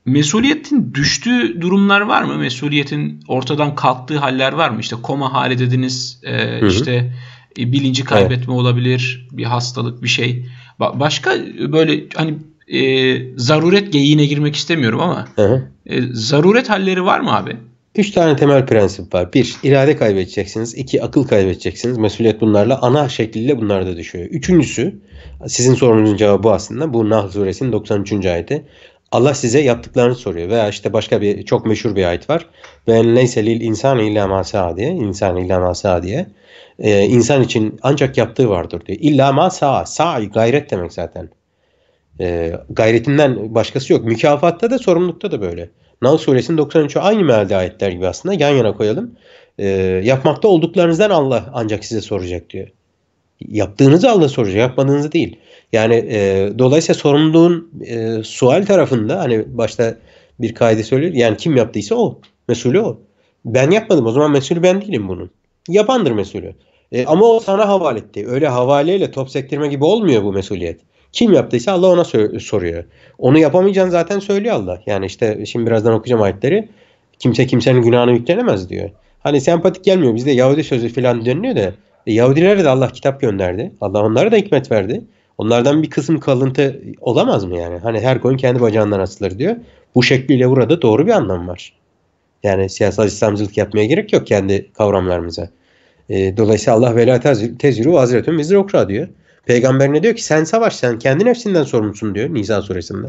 mesuliyetin düştüğü durumlar var mı? Mesuliyetin ortadan kalktığı haller var mı? İşte koma hali dediniz, e, ee, Hı-hı. işte e, bilinci kaybetme evet. olabilir, bir hastalık, bir şey. Ba- başka e, böyle hani e, zaruret geyiğine girmek istemiyorum ama Hı-hı. e, zaruret halleri var mı abi? Üç tane temel prensip var. Bir, irade kaybedeceksiniz. iki akıl kaybedeceksiniz. Mesuliyet bunlarla ana şekliyle bunlarda düşüyor. Üçüncüsü, sizin sorunuzun cevabı aslında. Bu Nahl suresinin 93. ayeti. Allah size yaptıklarını soruyor. Veya işte başka bir çok meşhur bir ayet var. Ve neyse lil insan illa ma diye. İnsan illa ma diye. Ee, insan için ancak yaptığı vardır diyor. İlla ma sa. Sa gayret demek zaten. Ee, gayretinden başkası yok. Mükafatta da sorumlulukta da böyle. Nam suresinin 93'ü aynı mealde ayetler gibi aslında yan yana koyalım. E, yapmakta olduklarınızdan Allah ancak size soracak diyor. Yaptığınızı Allah soracak, yapmadığınızı değil. Yani e, dolayısıyla sorumluluğun e, sual tarafında hani başta bir kaide söylüyor. Yani kim yaptıysa o. Mesulü o. Ben yapmadım. O zaman mesulü ben değilim bunun. Yapandır mesulü. E, ama o sana havale etti. Öyle havaleyle top sektirme gibi olmuyor bu mesuliyet. Kim yaptıysa Allah ona soruyor. Onu yapamayacağını zaten söylüyor Allah. Yani işte şimdi birazdan okuyacağım ayetleri. Kimse kimsenin günahını yüklenemez diyor. Hani sempatik gelmiyor. Bizde Yahudi sözü falan dönüyor da e, Yahudilere de Allah kitap gönderdi. Allah onlara da hikmet verdi. Onlardan bir kısım kalıntı olamaz mı yani? Hani her koyun kendi bacağından asılır diyor. Bu şekliyle burada doğru bir anlam var. Yani siyasal İslamcılık yapmaya gerek yok kendi kavramlarımıza. E, dolayısıyla Allah ve la tezürü vazretün vizir okra diyor. Peygamber ne diyor ki sen savaş sen kendi nefsinden sorumlusun diyor Nisa suresinde.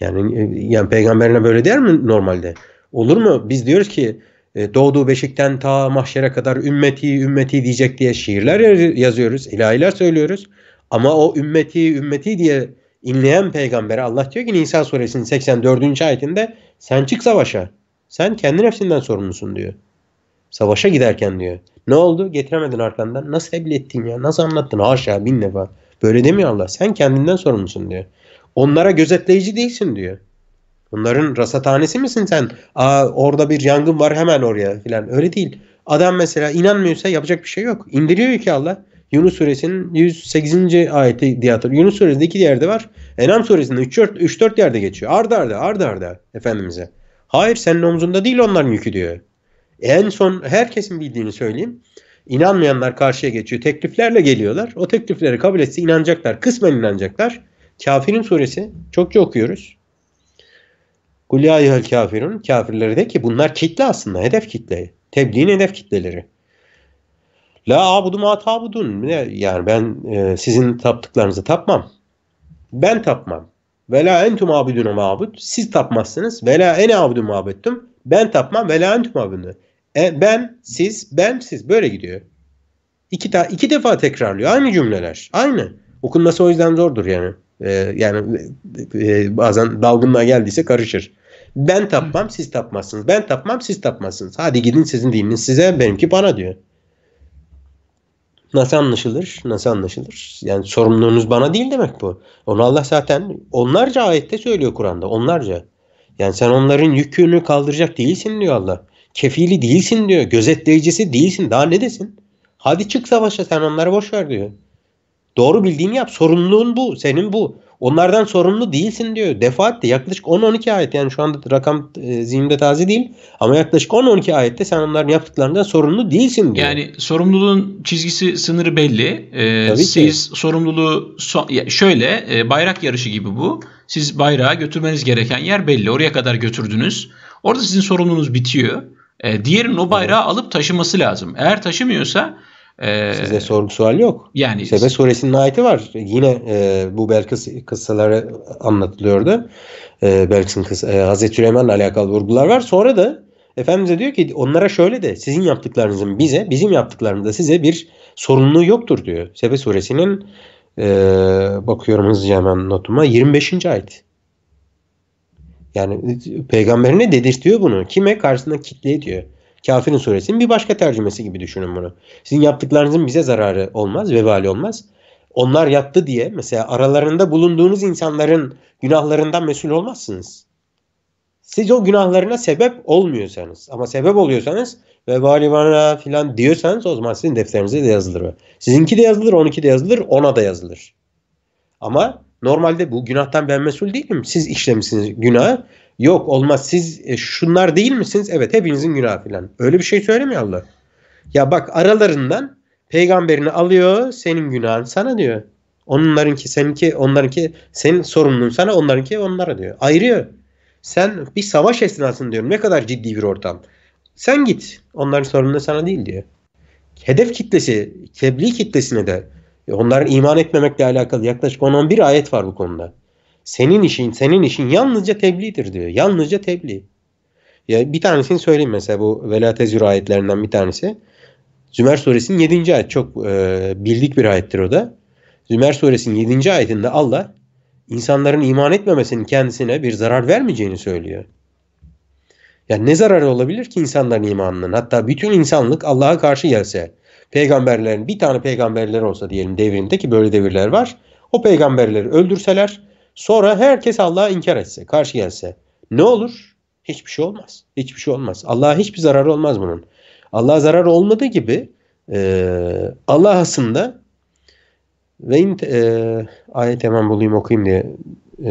Yani e, yani peygamberine böyle der mi normalde? Olur mu? Biz diyoruz ki e, doğduğu beşikten ta mahşere kadar ümmeti ümmeti diyecek diye şiirler yazıyoruz, ilahiler söylüyoruz. Ama o ümmeti ümmeti diye inleyen peygambere Allah diyor ki Nisa suresinin 84. ayetinde sen çık savaşa. Sen kendi nefsinden sorumlusun diyor. Savaşa giderken diyor. Ne oldu? Getiremedin arkandan. Nasıl eblettin ya? Nasıl anlattın? Haşa bin defa. Böyle demiyor Allah. Sen kendinden sorumlusun diyor. Onlara gözetleyici değilsin diyor. Onların rasathanesi misin sen? Aa, orada bir yangın var hemen oraya filan. Öyle değil. Adam mesela inanmıyorsa yapacak bir şey yok. İndiriyor ki Allah. Yunus suresinin 108. ayeti diye hatırlıyorum. Yunus suresinde iki yerde var. Enam suresinde 3-4 yerde geçiyor. Arda arda arda arda Efendimiz'e. Hayır senin omzunda değil onların yükü diyor. En son herkesin bildiğini söyleyeyim. İnanmayanlar karşıya geçiyor. Tekliflerle geliyorlar. O teklifleri kabul etse inanacaklar. Kısmen inanacaklar. Kafirin suresi çokça okuyoruz. Kul ya eyyuhel kafirun. Kafirleri de ki bunlar kitle aslında. Hedef kitle. Tebliğin hedef kitleleri. La abudu ma tabudun. Yani ben e, sizin taptıklarınızı tapmam. Ben tapmam. Ve la entum abidun abud, Siz tapmazsınız. Ve la ene abudu mabettum. Ben tapmam. Ve la entum abidun. E, ben, siz, ben, siz. Böyle gidiyor. İki, ta, iki defa tekrarlıyor. Aynı cümleler. Aynı. Okunması o yüzden zordur yani. Ee, yani e, bazen dalgınlığa geldiyse karışır. Ben tapmam siz tapmazsınız. Ben tapmam siz tapmazsınız. Hadi gidin sizin dininiz size benimki bana diyor. Nasıl anlaşılır? Nasıl anlaşılır? Yani sorumluluğunuz bana değil demek bu. Onu Allah zaten onlarca ayette söylüyor Kur'an'da. Onlarca. Yani sen onların yükünü kaldıracak değilsin diyor Allah. Kefili değilsin diyor. Gözetleyicisi değilsin. Daha ne desin? Hadi çık savaşa sen onları boş ver diyor. Doğru bildiğini yap. Sorumluluğun bu. Senin bu. Onlardan sorumlu değilsin diyor. Defaatle yaklaşık 10-12 ayet yani şu anda rakam e, zihnimde taze değil ama yaklaşık 10-12 ayette sen onların yaptıklarından sorumlu değilsin diyor. Yani sorumluluğun çizgisi sınırı belli. Ee, Tabii siz ki. sorumluluğu so- şöyle e, bayrak yarışı gibi bu. Siz bayrağı götürmeniz gereken yer belli. Oraya kadar götürdünüz. Orada sizin sorumluluğunuz bitiyor e, diğerinin o bayrağı alıp taşıması lazım. Eğer taşımıyorsa e, Size sorgu sual yok. Yani Sebe suresinin ayeti var. Yine e, bu Belkıs kıssaları anlatılıyordu. E, Belkıs'ın kıs, e, Hazreti Süleyman'la alakalı vurgular var. Sonra da Efendimiz'e diyor ki onlara şöyle de sizin yaptıklarınızın bize, bizim yaptıklarımızda size bir sorumluluğu yoktur diyor. Sebe suresinin e, bakıyorum hızlıca hemen notuma 25. ayet. Yani peygamberine dedirtiyor bunu. Kime? Karşısında kitle diyor. Kafirin suresinin bir başka tercümesi gibi düşünün bunu. Sizin yaptıklarınızın bize zararı olmaz, vebali olmaz. Onlar yattı diye mesela aralarında bulunduğunuz insanların günahlarından mesul olmazsınız. Siz o günahlarına sebep olmuyorsanız ama sebep oluyorsanız vebali bana filan diyorsanız o zaman sizin defterinize de yazılır. Sizinki de yazılır, onunki de yazılır, ona da yazılır. Ama Normalde bu günahtan ben mesul değilim. Siz işlemişsiniz günahı. Yok olmaz siz e, şunlar değil misiniz? Evet hepinizin günahı filan. Öyle bir şey söylemiyor Allah. Ya bak aralarından peygamberini alıyor senin günahın sana diyor. Onlarınki seninki onlarınki senin sorumluluğun sana onlarınki onlara diyor. Ayırıyor. Sen bir savaş esnasında diyorum ne kadar ciddi bir ortam. Sen git onların sorumluluğu sana değil diyor. Hedef kitlesi tebliğ kitlesine de e, onların iman etmemekle alakalı yaklaşık 10-11 ayet var bu konuda. Senin işin, senin işin yalnızca tebliğdir diyor. Yalnızca tebliğ. Ya bir tanesini söyleyeyim mesela bu Velatezür ayetlerinden bir tanesi. Zümer suresinin 7. ayet çok e, bildik bir ayettir o da. Zümer suresinin 7. ayetinde Allah insanların iman etmemesinin kendisine bir zarar vermeyeceğini söylüyor. Ya ne zararı olabilir ki insanların imanının? Hatta bütün insanlık Allah'a karşı gelse, peygamberlerin bir tane peygamberleri olsa diyelim devrinde ki böyle devirler var. O peygamberleri öldürseler sonra herkes Allah'a inkar etse, karşı gelse ne olur? Hiçbir şey olmaz. Hiçbir şey olmaz. Allah'a hiçbir zararı olmaz bunun. Allah'a zararı olmadığı gibi e, Allah aslında ve in, e, ayet hemen bulayım okuyayım diye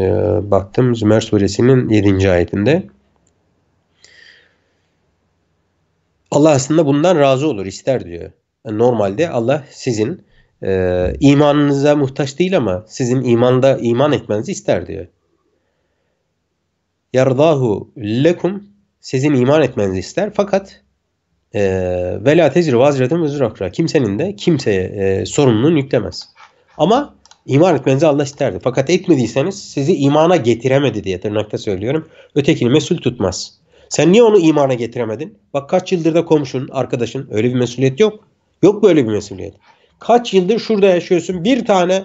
e, baktım. Zümer suresinin 7. ayetinde. Allah aslında bundan razı olur ister diyor normalde Allah sizin e, imanınıza muhtaç değil ama sizin imanda iman etmenizi ister diyor. Yardahu lekum sizin iman etmenizi ister fakat e, ve la tecrü vazretim üzrakra kimsenin de kimseye e, sorumluluğunu yüklemez. Ama iman etmenizi Allah isterdi. Fakat etmediyseniz sizi imana getiremedi diye tırnakta söylüyorum. Ötekini mesul tutmaz. Sen niye onu imana getiremedin? Bak kaç yıldır da komşun, arkadaşın öyle bir mesuliyet yok. Yok böyle bir mesuliyet. Kaç yıldır şurada yaşıyorsun bir tane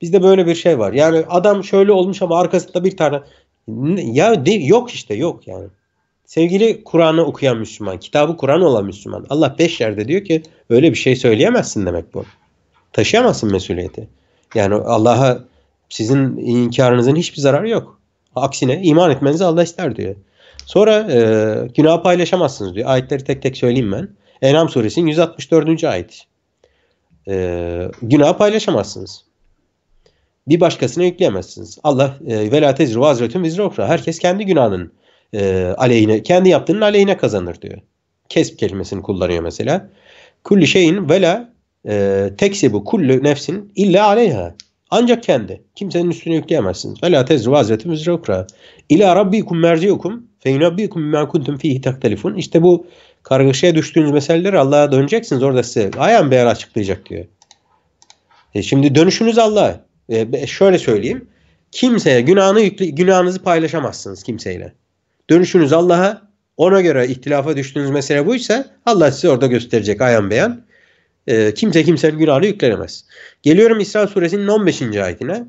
bizde böyle bir şey var. Yani adam şöyle olmuş ama arkasında bir tane ya de, yok işte yok yani. Sevgili Kur'an'ı okuyan Müslüman, kitabı Kur'an olan Müslüman. Allah beş yerde diyor ki böyle bir şey söyleyemezsin demek bu. Taşıyamazsın mesuliyeti. Yani Allah'a sizin inkarınızın hiçbir zararı yok. Aksine iman etmenizi Allah ister diyor. Sonra e, günah paylaşamazsınız diyor. Ayetleri tek tek söyleyeyim ben. Enam suresinin 164. ayet. Ee, günahı paylaşamazsınız. Bir başkasına yükleyemezsiniz. Allah e, velâ tezru vazretün vizra Herkes kendi günahının e, aleyhine, kendi yaptığının aleyhine kazanır diyor. Kesp kelimesini kullanıyor mesela. Kulli şeyin vela e, teksibu kullu nefsin illa aleyha. Ancak kendi. Kimsenin üstüne yükleyemezsiniz. Vela tezru vazretü vizra ukra. İlâ rabbikum merciukum fe yunabbikum bimâ kuntum fîhî tektelifun. İşte bu Kargaşaya düştüğünüz meseleleri Allah'a döneceksiniz. Orada size ayan beyan açıklayacak diyor. E şimdi dönüşünüz Allah'a. E şöyle söyleyeyim. Kimseye günahını yükle, günahınızı paylaşamazsınız kimseyle. Dönüşünüz Allah'a. Ona göre ihtilafa düştüğünüz mesele buysa Allah size orada gösterecek ayan beyan. E, kimse kimsenin günahını yüklenemez. Geliyorum İsra suresinin 15. ayetine.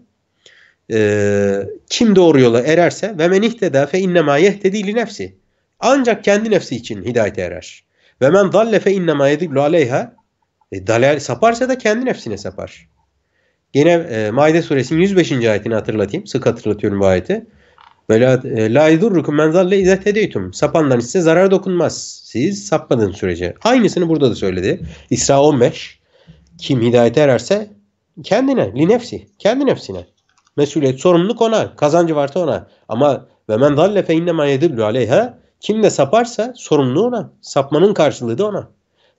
E, kim doğru yola ererse ve menihte de fe innema yehtedi li nefsi. Ancak kendi nefsi için hidayete erer. Ve men dalle fe innema yediblu aleyha e, saparsa da kendi nefsine sapar. Gene e, Maide suresinin 105. ayetini hatırlatayım. Sık hatırlatıyorum bu ayeti. Ve la e, yedurrukum men zalle izah tedeytum. Sapandan size zarar dokunmaz. Siz sapmadığın sürece. Aynısını burada da söyledi. İsra 15. Kim hidayete ererse kendine, li nefsi, kendi nefsine. Mesuliyet, sorumluluk ona. Kazancı varsa ona. Ama ve men dalle fe innema yedillu aleyha kim de saparsa sorumlu ona. Sapmanın karşılığı da ona.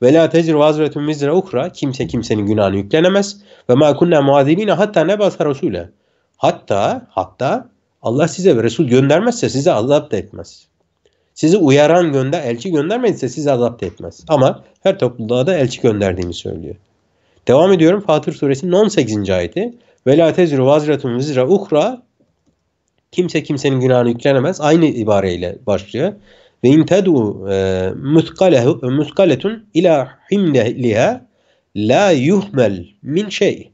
Ve la tecr vazretun vizre ukra. Kimse kimsenin günahını yüklenemez. Ve ma kunna muazibine hatta ne basa Resul'e. Hatta, hatta Allah size ve Resul göndermezse size azap da etmez. Sizi uyaran gönder, elçi göndermediyse size azap da etmez. Ama her topluluğa da elçi gönderdiğini söylüyor. Devam ediyorum Fatır suresinin 18. ayeti. Ve la tezru vazretun vizra uhra Kimse kimsenin günahını yüklenemez. Aynı ibareyle başlıyor. Ve intedu e, muskaletun e, ila himliha la yuhmel min şey.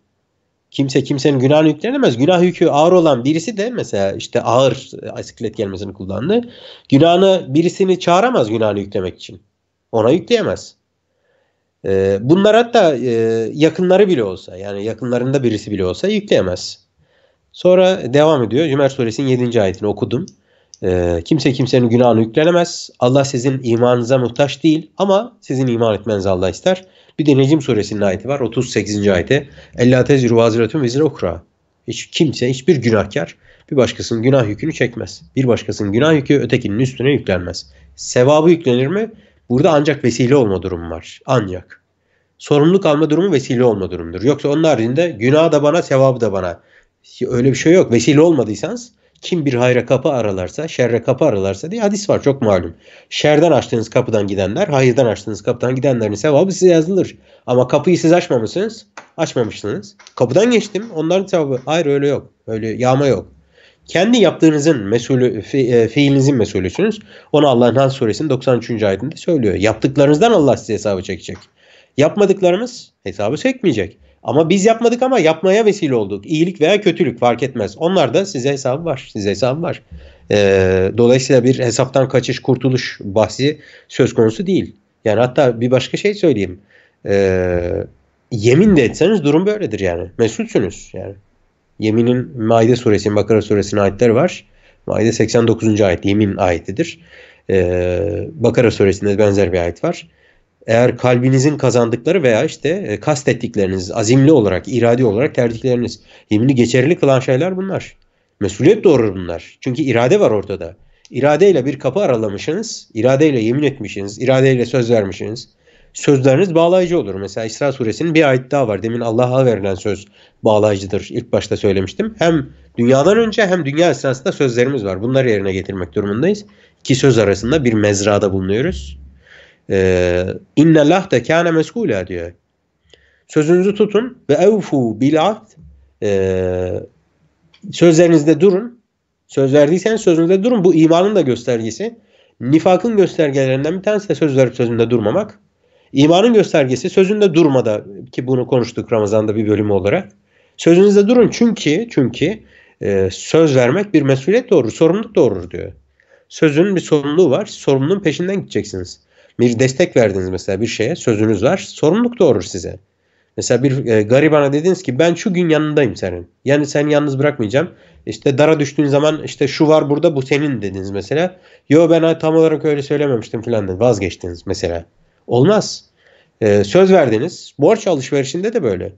Kimse kimsenin günahını yüklenemez. Günah yükü ağır olan birisi de mesela işte ağır bisiklet gelmesini kullandı. Günahını birisini çağıramaz günahını yüklemek için. Ona yükleyemez. E, bunlar hatta yakınları bile olsa yani yakınlarında birisi bile olsa yükleyemez. Sonra devam ediyor. Cümer suresinin 7. ayetini okudum. Ee, kimse kimsenin günahını yüklenemez. Allah sizin imanınıza muhtaç değil ama sizin iman etmenizi Allah ister. Bir de Necim suresinin ayeti var. 38. ayete. Ella teziru vaziratun vezire ukra. Hiç kimse, hiçbir günahkar bir başkasının günah yükünü çekmez. Bir başkasının günah yükü ötekinin üstüne yüklenmez. Sevabı yüklenir mi? Burada ancak vesile olma durumu var. Ancak. Sorumluluk alma durumu vesile olma durumudur. Yoksa onun haricinde günah da bana, sevabı da bana. Öyle bir şey yok. Vesile olmadıysanız kim bir hayra kapı aralarsa, şerre kapı aralarsa diye hadis var çok malum. Şerden açtığınız kapıdan gidenler, hayırdan açtığınız kapıdan gidenlerin sevabı size yazılır. Ama kapıyı siz açmamışsınız, açmamışsınız. Kapıdan geçtim, onların sevabı. Hayır öyle yok, öyle yağma yok. Kendi yaptığınızın mesulü, fi, e, fiilinizin mesulüsünüz. Onu Allah'ın Hans suresinin 93. ayetinde söylüyor. Yaptıklarınızdan Allah size hesabı çekecek. Yapmadıklarımız hesabı çekmeyecek. Ama biz yapmadık ama yapmaya vesile olduk. İyilik veya kötülük fark etmez. Onlar da size hesabı var. Size hesabı var. Ee, dolayısıyla bir hesaptan kaçış, kurtuluş bahsi söz konusu değil. Yani hatta bir başka şey söyleyeyim. Ee, yemin de etseniz durum böyledir yani. Mesulsünüz yani. Yeminin Maide suresi, Bakara suresinin ayetleri var. Maide 89. ayet yemin ayetidir. Ee, Bakara suresinde benzer bir ayet var eğer kalbinizin kazandıkları veya işte e, kastettikleriniz azimli olarak, iradi olarak terdikleriniz, yemini geçerli kılan şeyler bunlar. Mesuliyet doğurur bunlar. Çünkü irade var ortada. İradeyle bir kapı aralamışsınız, iradeyle yemin etmişsiniz, iradeyle söz vermişsiniz. Sözleriniz bağlayıcı olur. Mesela İsra suresinin bir ayet daha var. Demin Allah'a verilen söz bağlayıcıdır. İlk başta söylemiştim. Hem dünyadan önce hem dünya esnasında sözlerimiz var. Bunları yerine getirmek durumundayız. İki söz arasında bir mezrada bulunuyoruz. Ee, İnne lahde kâne meskûlâ diyor. Sözünüzü tutun ve evfu bil ahd e, sözlerinizde durun. Söz verdiyseniz sözünüzde durun. Bu imanın da göstergesi. Nifakın göstergelerinden bir tanesi de söz verip sözünde durmamak. İmanın göstergesi sözünde durmada ki bunu konuştuk Ramazan'da bir bölümü olarak. Sözünüzde durun çünkü çünkü e, söz vermek bir mesuliyet doğurur, sorumluluk doğurur diyor. Sözün bir sorumluluğu var. Sorumluluğun peşinden gideceksiniz bir destek verdiniz mesela bir şeye sözünüz var sorumluluk doğurur size. Mesela bir e, garibana dediniz ki ben şu gün yanındayım senin. Yani seni yalnız bırakmayacağım. İşte dara düştüğün zaman işte şu var burada bu senin dediniz mesela. Yo ben tam olarak öyle söylememiştim falan dedi. Vazgeçtiniz mesela. Olmaz. E, söz verdiniz. Borç alışverişinde de böyle.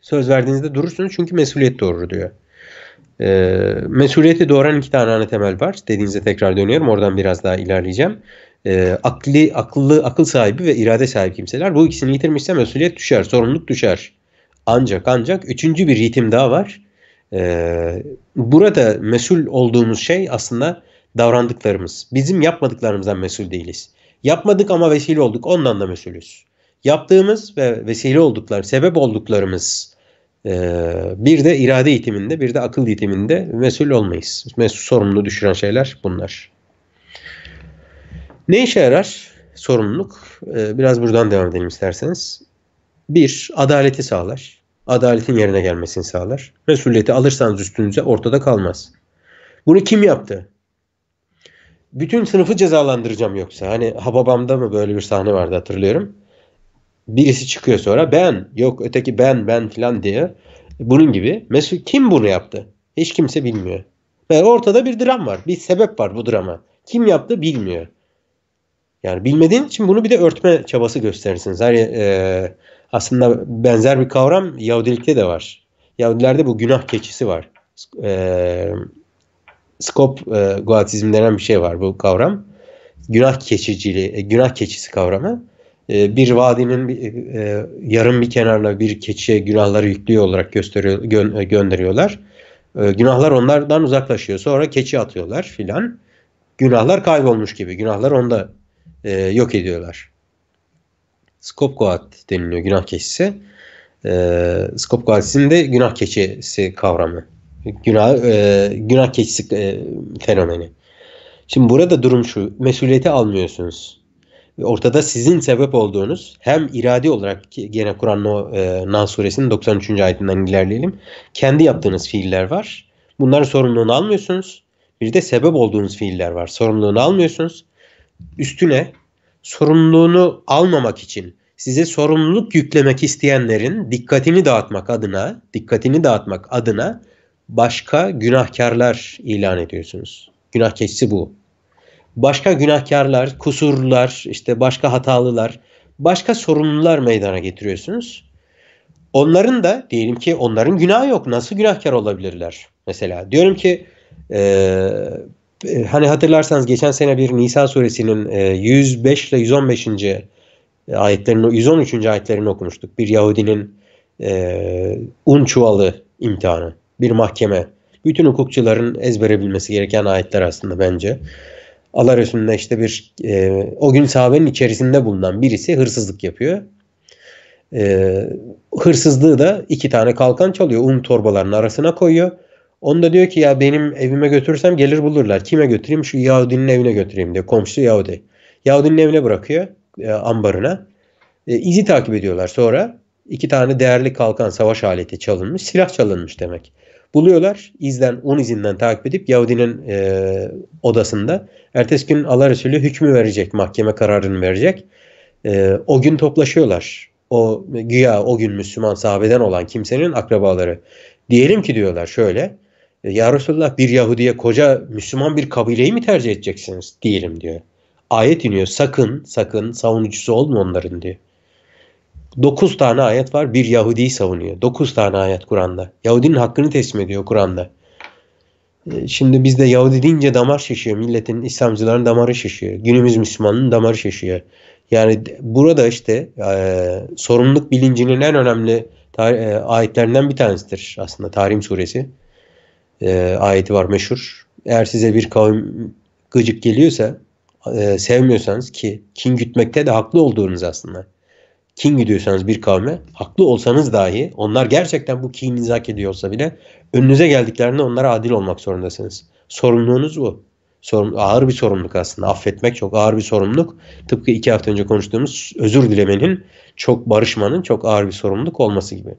Söz verdiğinizde durursunuz çünkü mesuliyet doğurur diyor. E, mesuliyeti doğuran iki tane ana temel var. Dediğinize tekrar dönüyorum. Oradan biraz daha ilerleyeceğim e, akli, akıllı, akıl sahibi ve irade sahibi kimseler. Bu ikisini yitirmişse mesuliyet düşer, sorumluluk düşer. Ancak ancak üçüncü bir ritim daha var. E, burada mesul olduğumuz şey aslında davrandıklarımız. Bizim yapmadıklarımızdan mesul değiliz. Yapmadık ama vesile olduk. Ondan da mesulüz. Yaptığımız ve vesile olduklar, sebep olduklarımız e, bir de irade eğitiminde, bir de akıl eğitiminde mesul olmayız. Mesul sorumlu düşüren şeyler bunlar. Ne işe yarar sorumluluk? Ee, biraz buradan devam edelim isterseniz. Bir, adaleti sağlar. Adaletin yerine gelmesini sağlar. Mesuliyeti alırsanız üstünüze ortada kalmaz. Bunu kim yaptı? Bütün sınıfı cezalandıracağım yoksa. Hani Hababam'da mı böyle bir sahne vardı hatırlıyorum. Birisi çıkıyor sonra ben, yok öteki ben, ben filan diye. Bunun gibi. Mesul kim bunu yaptı? Hiç kimse bilmiyor. Ve ortada bir dram var. Bir sebep var bu drama. Kim yaptı bilmiyor. Yani bilmediğin için bunu bir de örtme çabası gösterirsiniz. Yani e, aslında benzer bir kavram Yahudilikte de var. Yahudilerde bu günah keçisi var. E, skop e, goatizm denen bir şey var bu kavram. Günah keçiciliği, e, günah keçisi kavramı. E, bir vadinin e, yarım bir kenarına bir keçiye günahları yüklüyor olarak gösteriyor, gö- e, gönderiyorlar. E, günahlar onlardan uzaklaşıyor. Sonra keçi atıyorlar filan. Günahlar kaybolmuş gibi. Günahlar onda e, yok ediyorlar. Skopkoat deniliyor günah keçisi. E, Skopkoatis'in de günah keçisi kavramı. Günah, e, günah keçisi e, fenomeni. Şimdi burada durum şu. Mesuliyeti almıyorsunuz. Ortada sizin sebep olduğunuz hem iradi olarak gene Kur'an'ın o e, Nas suresinin 93. ayetinden ilerleyelim. Kendi yaptığınız fiiller var. Bunların sorumluluğunu almıyorsunuz. Bir de sebep olduğunuz fiiller var. Sorumluluğunu almıyorsunuz üstüne sorumluluğunu almamak için size sorumluluk yüklemek isteyenlerin dikkatini dağıtmak adına, dikkatini dağıtmak adına başka günahkarlar ilan ediyorsunuz. Günah keçisi bu. Başka günahkarlar, kusurlular, işte başka hatalılar, başka sorumlular meydana getiriyorsunuz. Onların da diyelim ki onların günahı yok. Nasıl günahkar olabilirler? Mesela diyorum ki ee, e, hani hatırlarsanız geçen sene bir Nisa suresinin 105 e, ile 115. E, ayetlerini 113. ayetlerini okumuştuk. Bir Yahudinin un çuvalı imtihanı, bir mahkeme. Bütün hukukçuların ezbere bilmesi gereken ayetler aslında bence. Allah Resulü'nde işte bir o gün sahabenin içerisinde bulunan birisi hırsızlık yapıyor. E, hırsızlığı da iki tane kalkan çalıyor. Un torbalarının arasına koyuyor. Onu da diyor ki ya benim evime götürsem gelir bulurlar. Kime götüreyim? Şu Yahudinin evine götüreyim diyor. Komşusu Yahudi. Yahudinin evine bırakıyor e, ambarına. E, izi takip ediyorlar. Sonra iki tane değerli kalkan savaş aleti çalınmış. Silah çalınmış demek. Buluyorlar. izden, un izinden takip edip Yahudinin e, odasında. Ertesi gün Allah Resulü hükmü verecek. Mahkeme kararını verecek. E, o gün toplaşıyorlar. O güya o gün Müslüman sahabeden olan kimsenin akrabaları. Diyelim ki diyorlar şöyle e, ya Resulallah bir Yahudi'ye koca Müslüman bir kabileyi mi tercih edeceksiniz diyelim diyor. Ayet iniyor sakın sakın savunucusu olma onların diyor. 9 tane ayet var bir Yahudi'yi savunuyor. 9 tane ayet Kur'an'da. Yahudinin hakkını teslim ediyor Kur'an'da. E, şimdi bizde Yahudi deyince damar şişiyor. Milletin, İslamcıların damarı şişiyor. Günümüz Müslümanının damarı şişiyor. Yani burada işte e, sorumluluk bilincinin en önemli e, ayetlerinden bir tanesidir aslında Tahrim suresi e, ayeti var meşhur. Eğer size bir kavim gıcık geliyorsa e, sevmiyorsanız ki kin gütmekte de haklı olduğunuz aslında. Kin gidiyorsanız bir kavme haklı olsanız dahi onlar gerçekten bu kininizi hak ediyorsa bile önünüze geldiklerinde onlara adil olmak zorundasınız. Sorumluluğunuz bu. Sorum, ağır bir sorumluluk aslında. Affetmek çok ağır bir sorumluluk. Tıpkı iki hafta önce konuştuğumuz özür dilemenin çok barışmanın çok ağır bir sorumluluk olması gibi.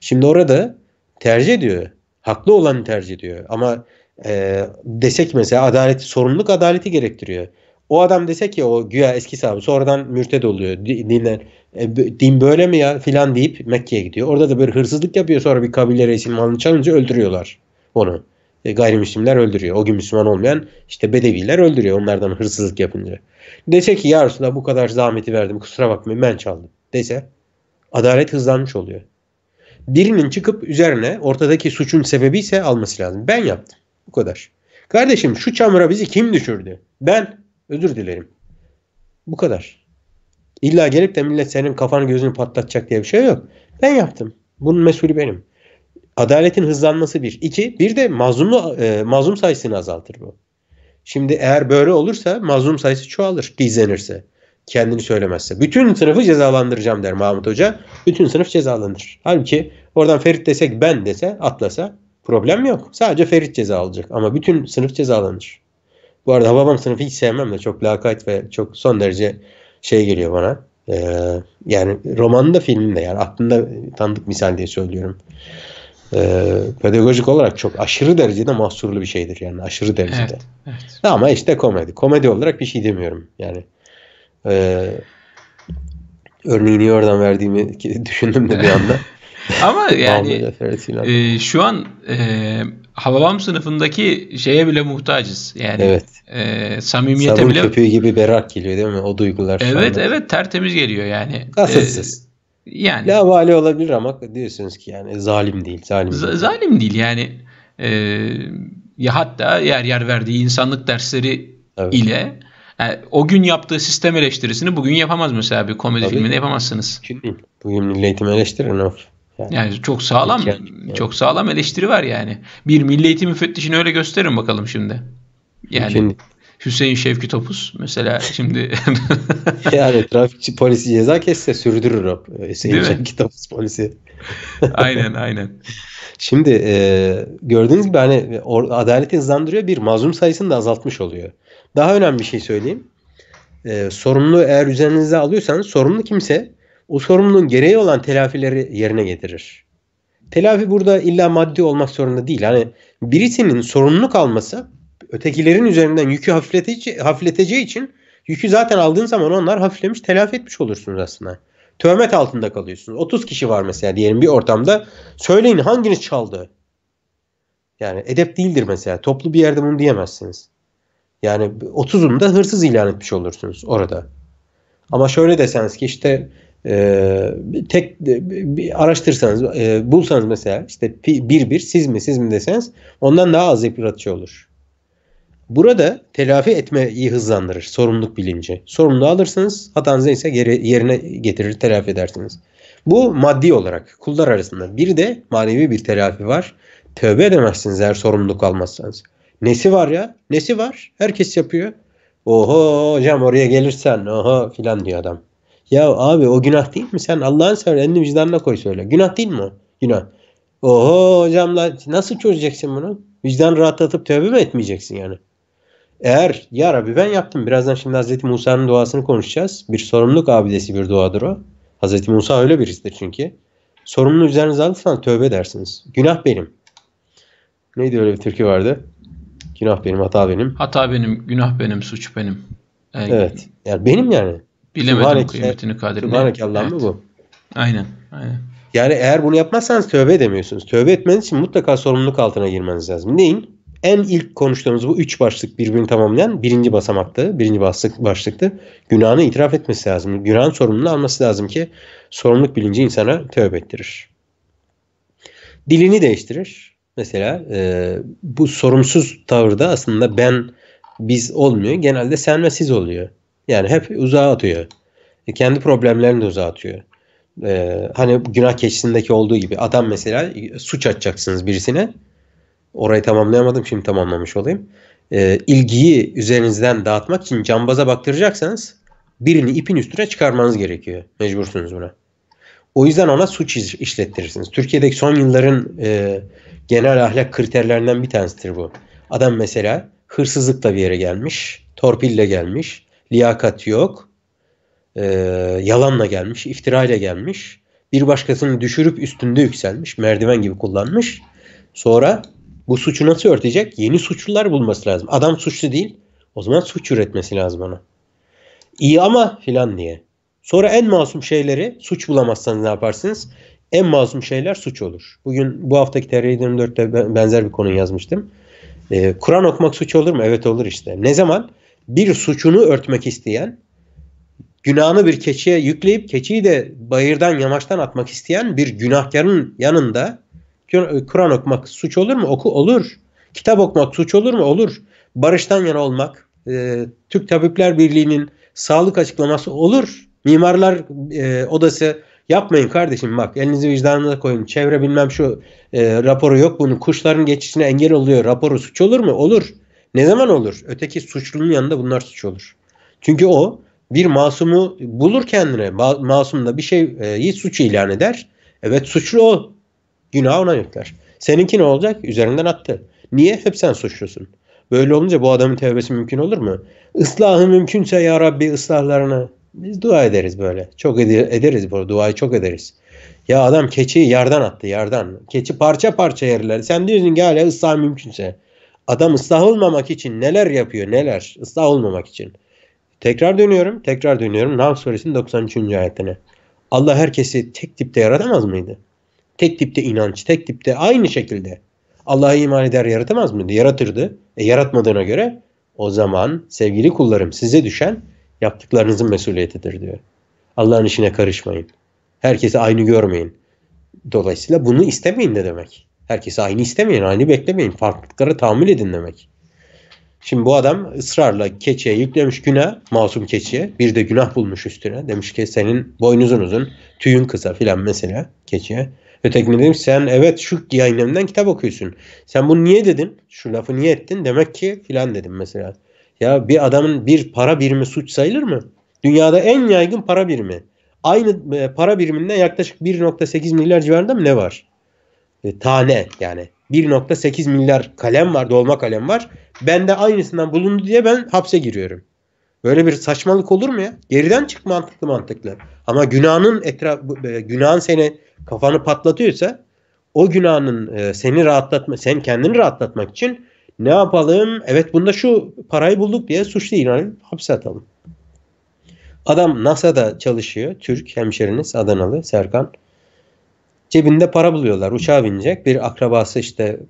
Şimdi orada tercih ediyor haklı olanı tercih ediyor. Ama e, desek mesela adalet sorumluluk adaleti gerektiriyor. O adam desek ya o güya eski sahibi sonradan mürted oluyor. Dinler, e, din böyle mi ya filan deyip Mekke'ye gidiyor. Orada da bir hırsızlık yapıyor sonra bir kabile reisinin malını çalınca öldürüyorlar onu. E, gayrimüslimler öldürüyor. O gün Müslüman olmayan işte Bedeviler öldürüyor onlardan hırsızlık yapınca. Dese ki ya Resulallah bu kadar zahmeti verdim kusura bakmayın ben çaldım dese adalet hızlanmış oluyor birinin çıkıp üzerine ortadaki suçun sebebi ise alması lazım. Ben yaptım. Bu kadar. Kardeşim şu çamura bizi kim düşürdü? Ben. Özür dilerim. Bu kadar. İlla gelip de millet senin kafanı gözünü patlatacak diye bir şey yok. Ben yaptım. Bunun mesulü benim. Adaletin hızlanması bir. İki, bir de mazlumlu, e, mazlum sayısını azaltır bu. Şimdi eğer böyle olursa mazlum sayısı çoğalır gizlenirse kendini söylemezse. Bütün sınıfı cezalandıracağım der Mahmut Hoca. Bütün sınıf cezalanır. Halbuki oradan Ferit desek ben dese atlasa problem yok. Sadece Ferit ceza alacak ama bütün sınıf cezalanır. Bu arada babam sınıfı hiç sevmem de çok lakayt ve çok son derece şey geliyor bana. Ee, yani romanında filminde yani aklımda tanıdık misal diye söylüyorum. Ee, pedagojik olarak çok aşırı derecede mahsurlu bir şeydir yani aşırı derecede. Evet, evet. Ama işte komedi. Komedi olarak bir şey demiyorum yani. Ee, örneğini oradan verdiğimi düşündüm de bir anda. Ama yani e, şu an e, Hababam sınıfındaki şeye bile muhtacız. Yani evet. e, samimiyete Sabun bile. köpüğü gibi berrak geliyor değil mi? O duygular. Evet anda. evet tertemiz geliyor yani. Kasıtsız. E, yani. Lavali olabilir ama diyorsunuz ki yani zalim değil. Zalim Z- değil. Zalim değil yani. E, ya hatta yer yer verdiği insanlık dersleri evet. ile yani o gün yaptığı sistem eleştirisini bugün yapamaz mesela bir komedi Tabii. filminde yapamazsınız. Mümkün değil. Bugün milli eğitim eleştirir ne yani, yani çok sağlam yani. çok sağlam eleştiri var yani. Bir milli eğitim müfettişini öyle gösterin bakalım şimdi. Yani Mümkün. Hüseyin Şevki Topuz mesela şimdi yani trafikçi polisi ceza kesse sürdürür o Hüseyin Şevki Topuz polisi. aynen aynen. Şimdi e, gördüğünüz gibi hani adaleti hızlandırıyor bir mazlum sayısını da azaltmış oluyor. Daha önemli bir şey söyleyeyim. Ee, sorumlu eğer üzerinize alıyorsanız sorumlu kimse o sorumluluğun gereği olan telafileri yerine getirir. Telafi burada illa maddi olmak zorunda değil. Hani birisinin sorumluluk alması ötekilerin üzerinden yükü hafifleteci, hafifleteceği için yükü zaten aldığın zaman onlar hafiflemiş telafi etmiş olursunuz aslında. Tövmet altında kalıyorsunuz. 30 kişi var mesela diyelim bir ortamda. Söyleyin hanginiz çaldı? Yani edep değildir mesela. Toplu bir yerde bunu diyemezsiniz. Yani 30'unda hırsız ilan etmiş olursunuz orada. Ama şöyle deseniz ki işte e, tek e, bir araştırsanız e, bulsanız mesela işte bir bir siz mi siz mi deseniz ondan daha az yıpratıcı olur. Burada telafi etmeyi hızlandırır sorumluluk bilinci. Sorumluluğu alırsınız hatanızı ise geri, yerine getirir telafi edersiniz. Bu maddi olarak kullar arasında bir de manevi bir telafi var. Tövbe edemezsiniz eğer sorumluluk almazsanız. Nesi var ya? Nesi var? Herkes yapıyor. Oho hocam oraya gelirsen oho filan diyor adam. Ya abi o günah değil mi? Sen Allah'ın seversen elini vicdanına koy söyle. Günah değil mi o? Günah. Oho hocam nasıl çözeceksin bunu? Vicdan rahatlatıp tövbe mi etmeyeceksin yani? Eğer ya Rabbi ben yaptım. Birazdan şimdi Hazreti Musa'nın duasını konuşacağız. Bir sorumluluk abidesi bir duadır o. Hazreti Musa öyle birisidir çünkü. Sorumluluğu üzerinize alırsanız tövbe edersiniz. Günah benim. Neydi öyle bir türkü vardı? Günah benim, hata benim. Hata benim, günah benim, suç benim. Yani, e, evet. Yani benim yani. Bilemedim Subhaneke, kıymetini kaderini. Subhaneke Allah'ım evet. mı bu? Aynen. Aynen. Yani eğer bunu yapmazsanız tövbe edemiyorsunuz. Tövbe etmeniz için mutlaka sorumluluk altına girmeniz lazım. Neyin? En ilk konuştuğumuz bu üç başlık birbirini tamamlayan birinci basamaktı. Birinci başlık, başlıktı. Günahını itiraf etmesi lazım. Günahın sorumluluğunu alması lazım ki sorumluluk bilinci insana tövbe ettirir. Dilini değiştirir. Mesela e, bu sorumsuz tavırda aslında ben biz olmuyor. Genelde sen ve siz oluyor. Yani hep uzağa atıyor. E, kendi problemlerini de uzağa atıyor. E, hani günah keçisindeki olduğu gibi adam mesela e, suç açacaksınız birisine. Orayı tamamlayamadım şimdi tamamlamış olayım. E, ilgiyi üzerinizden dağıtmak için cambaza baktıracaksanız birini ipin üstüne çıkarmanız gerekiyor. Mecbursunuz buna. O yüzden ona suç işlettirirsiniz. Türkiye'deki son yılların e, genel ahlak kriterlerinden bir tanesidir bu. Adam mesela hırsızlıkla bir yere gelmiş, torpille gelmiş, liyakat yok, e, yalanla gelmiş, iftirayla gelmiş. Bir başkasını düşürüp üstünde yükselmiş, merdiven gibi kullanmış. Sonra bu suçu nasıl örtecek? Yeni suçlular bulması lazım. Adam suçlu değil. O zaman suç üretmesi lazım ona. İyi ama filan diye. Sonra en masum şeyleri suç bulamazsanız ne yaparsınız? en masum şeyler suç olur. Bugün bu haftaki TR24'te benzer bir konu yazmıştım. E, Kur'an okumak suç olur mu? Evet olur işte. Ne zaman? Bir suçunu örtmek isteyen, günahını bir keçiye yükleyip keçiyi de bayırdan yamaçtan atmak isteyen bir günahkarın yanında Kur'an okumak suç olur mu? Oku olur. Kitap okumak suç olur mu? Olur. Barıştan yana olmak, e, Türk Tabipler Birliği'nin sağlık açıklaması olur. Mimarlar e, Odası Yapmayın kardeşim bak elinizi vicdanınıza koyun. Çevre bilmem şu e, raporu yok bunun. Kuşların geçişine engel oluyor. Raporu suç olur mu? Olur. Ne zaman olur? Öteki suçlunun yanında bunlar suç olur. Çünkü o bir masumu bulur kendine. Ma- masumda bir şeyi e, suç ilan eder. Evet suçlu o. Günah ona yükler. Seninki ne olacak? Üzerinden attı. Niye? Hep sen suçlusun. Böyle olunca bu adamın tevbesi mümkün olur mu? Islahı mümkünse ya Rabbi ıslahlarını biz dua ederiz böyle. Çok ederiz bu duayı çok ederiz. Ya adam keçiyi yerden attı yerden. Keçi parça parça yerler. Sen diyorsun ki hala ıslah mümkünse. Adam ıslah olmamak için neler yapıyor neler. Islah olmamak için. Tekrar dönüyorum. Tekrar dönüyorum. Nam suresinin 93. ayetine. Allah herkesi tek tipte yaratamaz mıydı? Tek tipte inanç, tek tipte aynı şekilde. Allah'a iman eder yaratamaz mıydı? Yaratırdı. E, yaratmadığına göre o zaman sevgili kullarım size düşen Yaptıklarınızın hmm. mesuliyetidir diyor. Allah'ın işine karışmayın. Herkesi aynı görmeyin. Dolayısıyla bunu istemeyin de demek. Herkesi aynı istemeyin, aynı beklemeyin. Farklılıkları tahammül edin demek. Şimdi bu adam ısrarla keçiye yüklemiş günah, masum keçiye. Bir de günah bulmuş üstüne. Demiş ki senin boynuzun uzun, tüyün kısa filan mesela keçiye. Ötekine demiş sen evet şu yayınlarından kitap okuyorsun. Sen bunu niye dedin? Şu lafı niye ettin? Demek ki filan dedim mesela. Ya bir adamın bir para birimi suç sayılır mı? Dünyada en yaygın para birimi. Aynı e, para biriminden yaklaşık 1.8 milyar civarında mı ne var? E, tane yani. 1.8 milyar kalem var, dolma kalem var. Bende aynısından bulundu diye ben hapse giriyorum. Böyle bir saçmalık olur mu ya? Geriden çık mantıklı mantıklı. Ama günahın etraf e, günahın seni kafanı patlatıyorsa o günahın e, seni rahatlatma, sen kendini rahatlatmak için ne yapalım? Evet bunda şu parayı bulduk diye suçlu ilan hapse atalım. Adam NASA'da çalışıyor. Türk hemşeriniz Adanalı Serkan. Cebinde para buluyorlar. Uçağa binecek. Bir akrabası işte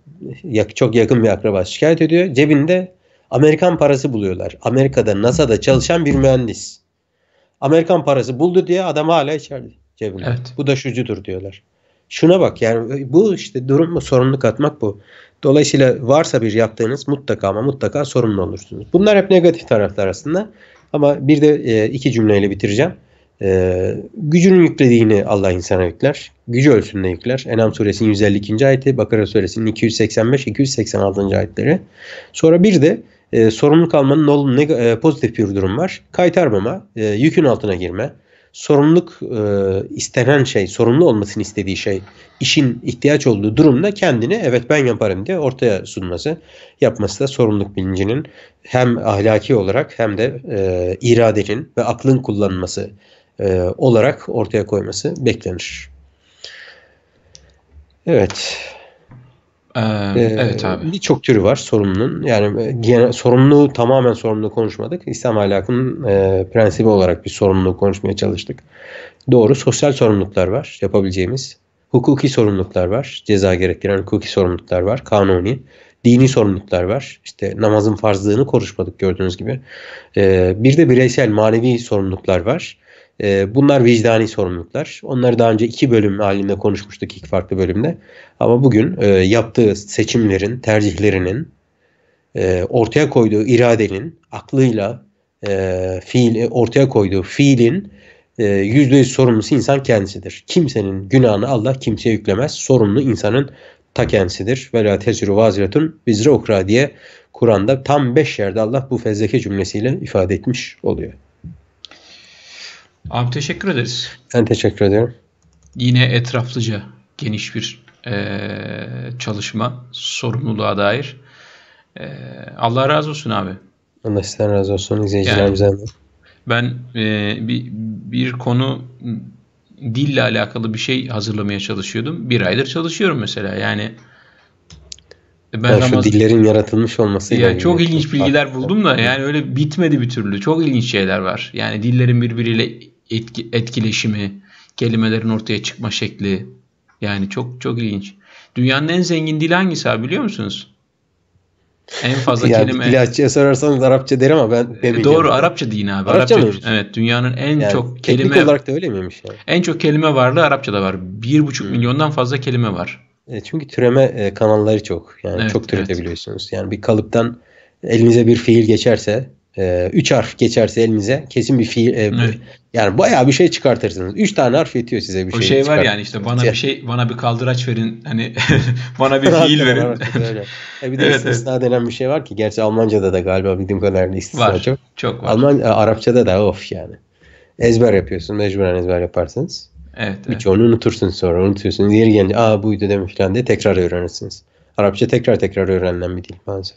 çok yakın bir akrabası şikayet ediyor. Cebinde Amerikan parası buluyorlar. Amerika'da NASA'da çalışan bir mühendis. Amerikan parası buldu diye adam hala içeride cebinde. Evet. Bu da şucudur diyorlar. Şuna bak yani bu işte durum mu sorumluluk atmak bu. Dolayısıyla varsa bir yaptığınız mutlaka ama mutlaka sorumlu olursunuz. Bunlar hep negatif taraflar aslında. Ama bir de e, iki cümleyle bitireceğim. E, gücünün yüklediğini Allah insana yükler. Gücü ölçüsünde yükler. Enam suresinin 152. ayeti, Bakara suresinin 285-286. ayetleri. Sonra bir de e, sorumlu kalmanın ne, e, pozitif bir durum var. Kaytarmama, e, yükün altına girme, sorumluluk e, istenen şey, sorumlu olmasını istediği şey, işin ihtiyaç olduğu durumda kendini evet ben yaparım diye ortaya sunması, yapması da sorumluluk bilincinin hem ahlaki olarak hem de e, iradenin ve aklın kullanılması e, olarak ortaya koyması beklenir. Evet. Ee, ee, evet abi. Birçok türü var sorumlunun. Yani e, genel, sorumluluğu tamamen sorumluluğu konuşmadık. İslam ahlakının e, prensibi olarak bir sorumluluğu konuşmaya çalıştık. Doğru sosyal sorumluluklar var yapabileceğimiz. Hukuki sorumluluklar var. Ceza gerektiren hukuki sorumluluklar var. Kanuni. Dini sorumluluklar var. İşte namazın farzlığını konuşmadık gördüğünüz gibi. Ee, bir de bireysel manevi sorumluluklar var. Ee, bunlar vicdani sorumluluklar. Onları daha önce iki bölüm halinde konuşmuştuk iki farklı bölümde. Ama bugün e, yaptığı seçimlerin, tercihlerinin, e, ortaya koyduğu iradenin, aklıyla e, fiil e, ortaya koyduğu fiilin e, yüzde yüz sorumlusu insan kendisidir. Kimsenin günahını Allah kimseye yüklemez. Sorumlu insanın ta kendisidir. Ve la tezru vaziretun vizre okra diye Kur'an'da tam beş yerde Allah bu fezleke cümlesiyle ifade etmiş oluyor. Abi teşekkür ederiz. Ben teşekkür ediyorum. Yine etraflıca geniş bir e, çalışma sorumluluğa dair. E, Allah razı olsun abi. Allah sizden razı olsun izleyicilerimizden. Yani, ben e, bir, bir konu dille alakalı bir şey hazırlamaya çalışıyordum. Bir aydır çalışıyorum mesela. Yani ben yani Ramazan... şu dillerin yaratılmış olması ya çok ilginç bilgiler buldum da yani öyle bitmedi bir türlü. Çok ilginç şeyler var. Yani dillerin birbiriyle etki, etkileşimi, kelimelerin ortaya çıkma şekli. Yani çok çok ilginç. Dünyanın en zengin dili hangisi abi biliyor musunuz? En fazla ya, kelime. Plakçıya sorarsanız Arapça derim ama ben, e, ben biliyorum. Doğru Arapça din abi. Arapça, Arapça Evet dünyanın en yani, çok kelime. Teknik olarak da öyle miymiş yani? En çok kelime varlığı Arapçada var. bir buçuk hmm. milyondan fazla kelime var. E, çünkü türeme e, kanalları çok. Yani evet, çok türetebiliyorsunuz. Evet. Yani bir kalıptan elinize bir fiil geçerse e, üç harf geçerse elinize kesin bir fiil e, evet. yani bayağı bir şey çıkartırsınız. Üç tane harf yetiyor size bir şey. O şey, şey var yani işte bana bir şey bana bir kaldıraç verin hani bana bir fiil verin. evet, e bir de evet, istisna evet. denen bir şey var ki gerçi Almanca'da da galiba bildiğim kadarıyla istisna var, çok. Çok var. Alman e, Arapçada da of yani. Ezber yapıyorsun mecburen ezber yaparsınız. Evet. Birçoğunu evet. unutursunuz sonra unutuyorsunuz. Yeri gelince aa buydu demiş falan diye tekrar öğrenirsiniz. Arapça tekrar tekrar öğrenilen bir dil maalesef.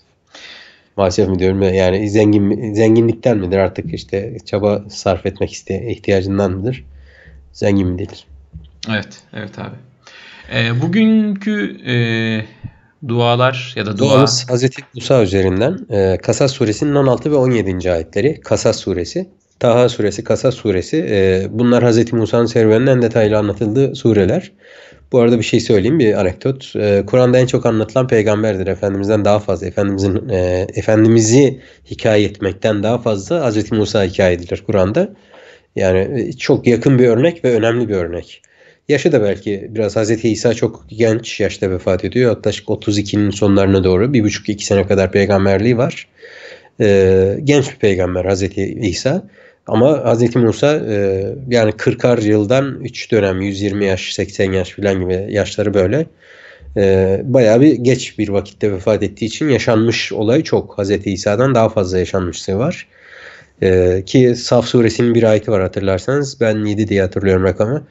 Maalesef mi diyorum yani zengin zenginlikten midir artık işte çaba sarf etmek iste, ihtiyacından mıdır? Zengin midir? Evet, evet abi. E, bugünkü e, dualar ya da dua... Duamız Hazreti Musa üzerinden e, Kasas suresinin 16 ve 17. ayetleri. Kasas suresi, Taha suresi, Kasas suresi. E, bunlar Hazreti Musa'nın serüveninin en detaylı anlatıldığı sureler. Bu arada bir şey söyleyeyim bir anekdot. E, Kur'an'da en çok anlatılan peygamberdir. Efendimizden daha fazla. Efendimizin e, Efendimiz'i hikaye etmekten daha fazla Hz. Musa hikaye edilir Kur'an'da. Yani e, çok yakın bir örnek ve önemli bir örnek. Yaşı da belki biraz Hz. İsa çok genç yaşta vefat ediyor. Yaklaşık 32'nin sonlarına doğru bir buçuk iki sene kadar peygamberliği var. Ee, genç bir peygamber Hz. İsa. Ama Hz. Musa e, yani 40'ar yıldan 3 dönem 120 yaş 80 yaş filan gibi yaşları böyle e, bayağı bir geç bir vakitte vefat ettiği için yaşanmış olay çok. Hz. İsa'dan daha fazla yaşanmışlığı var. E, ki Saf suresinin bir ayeti var hatırlarsanız. Ben 7 diye hatırlıyorum rakamı.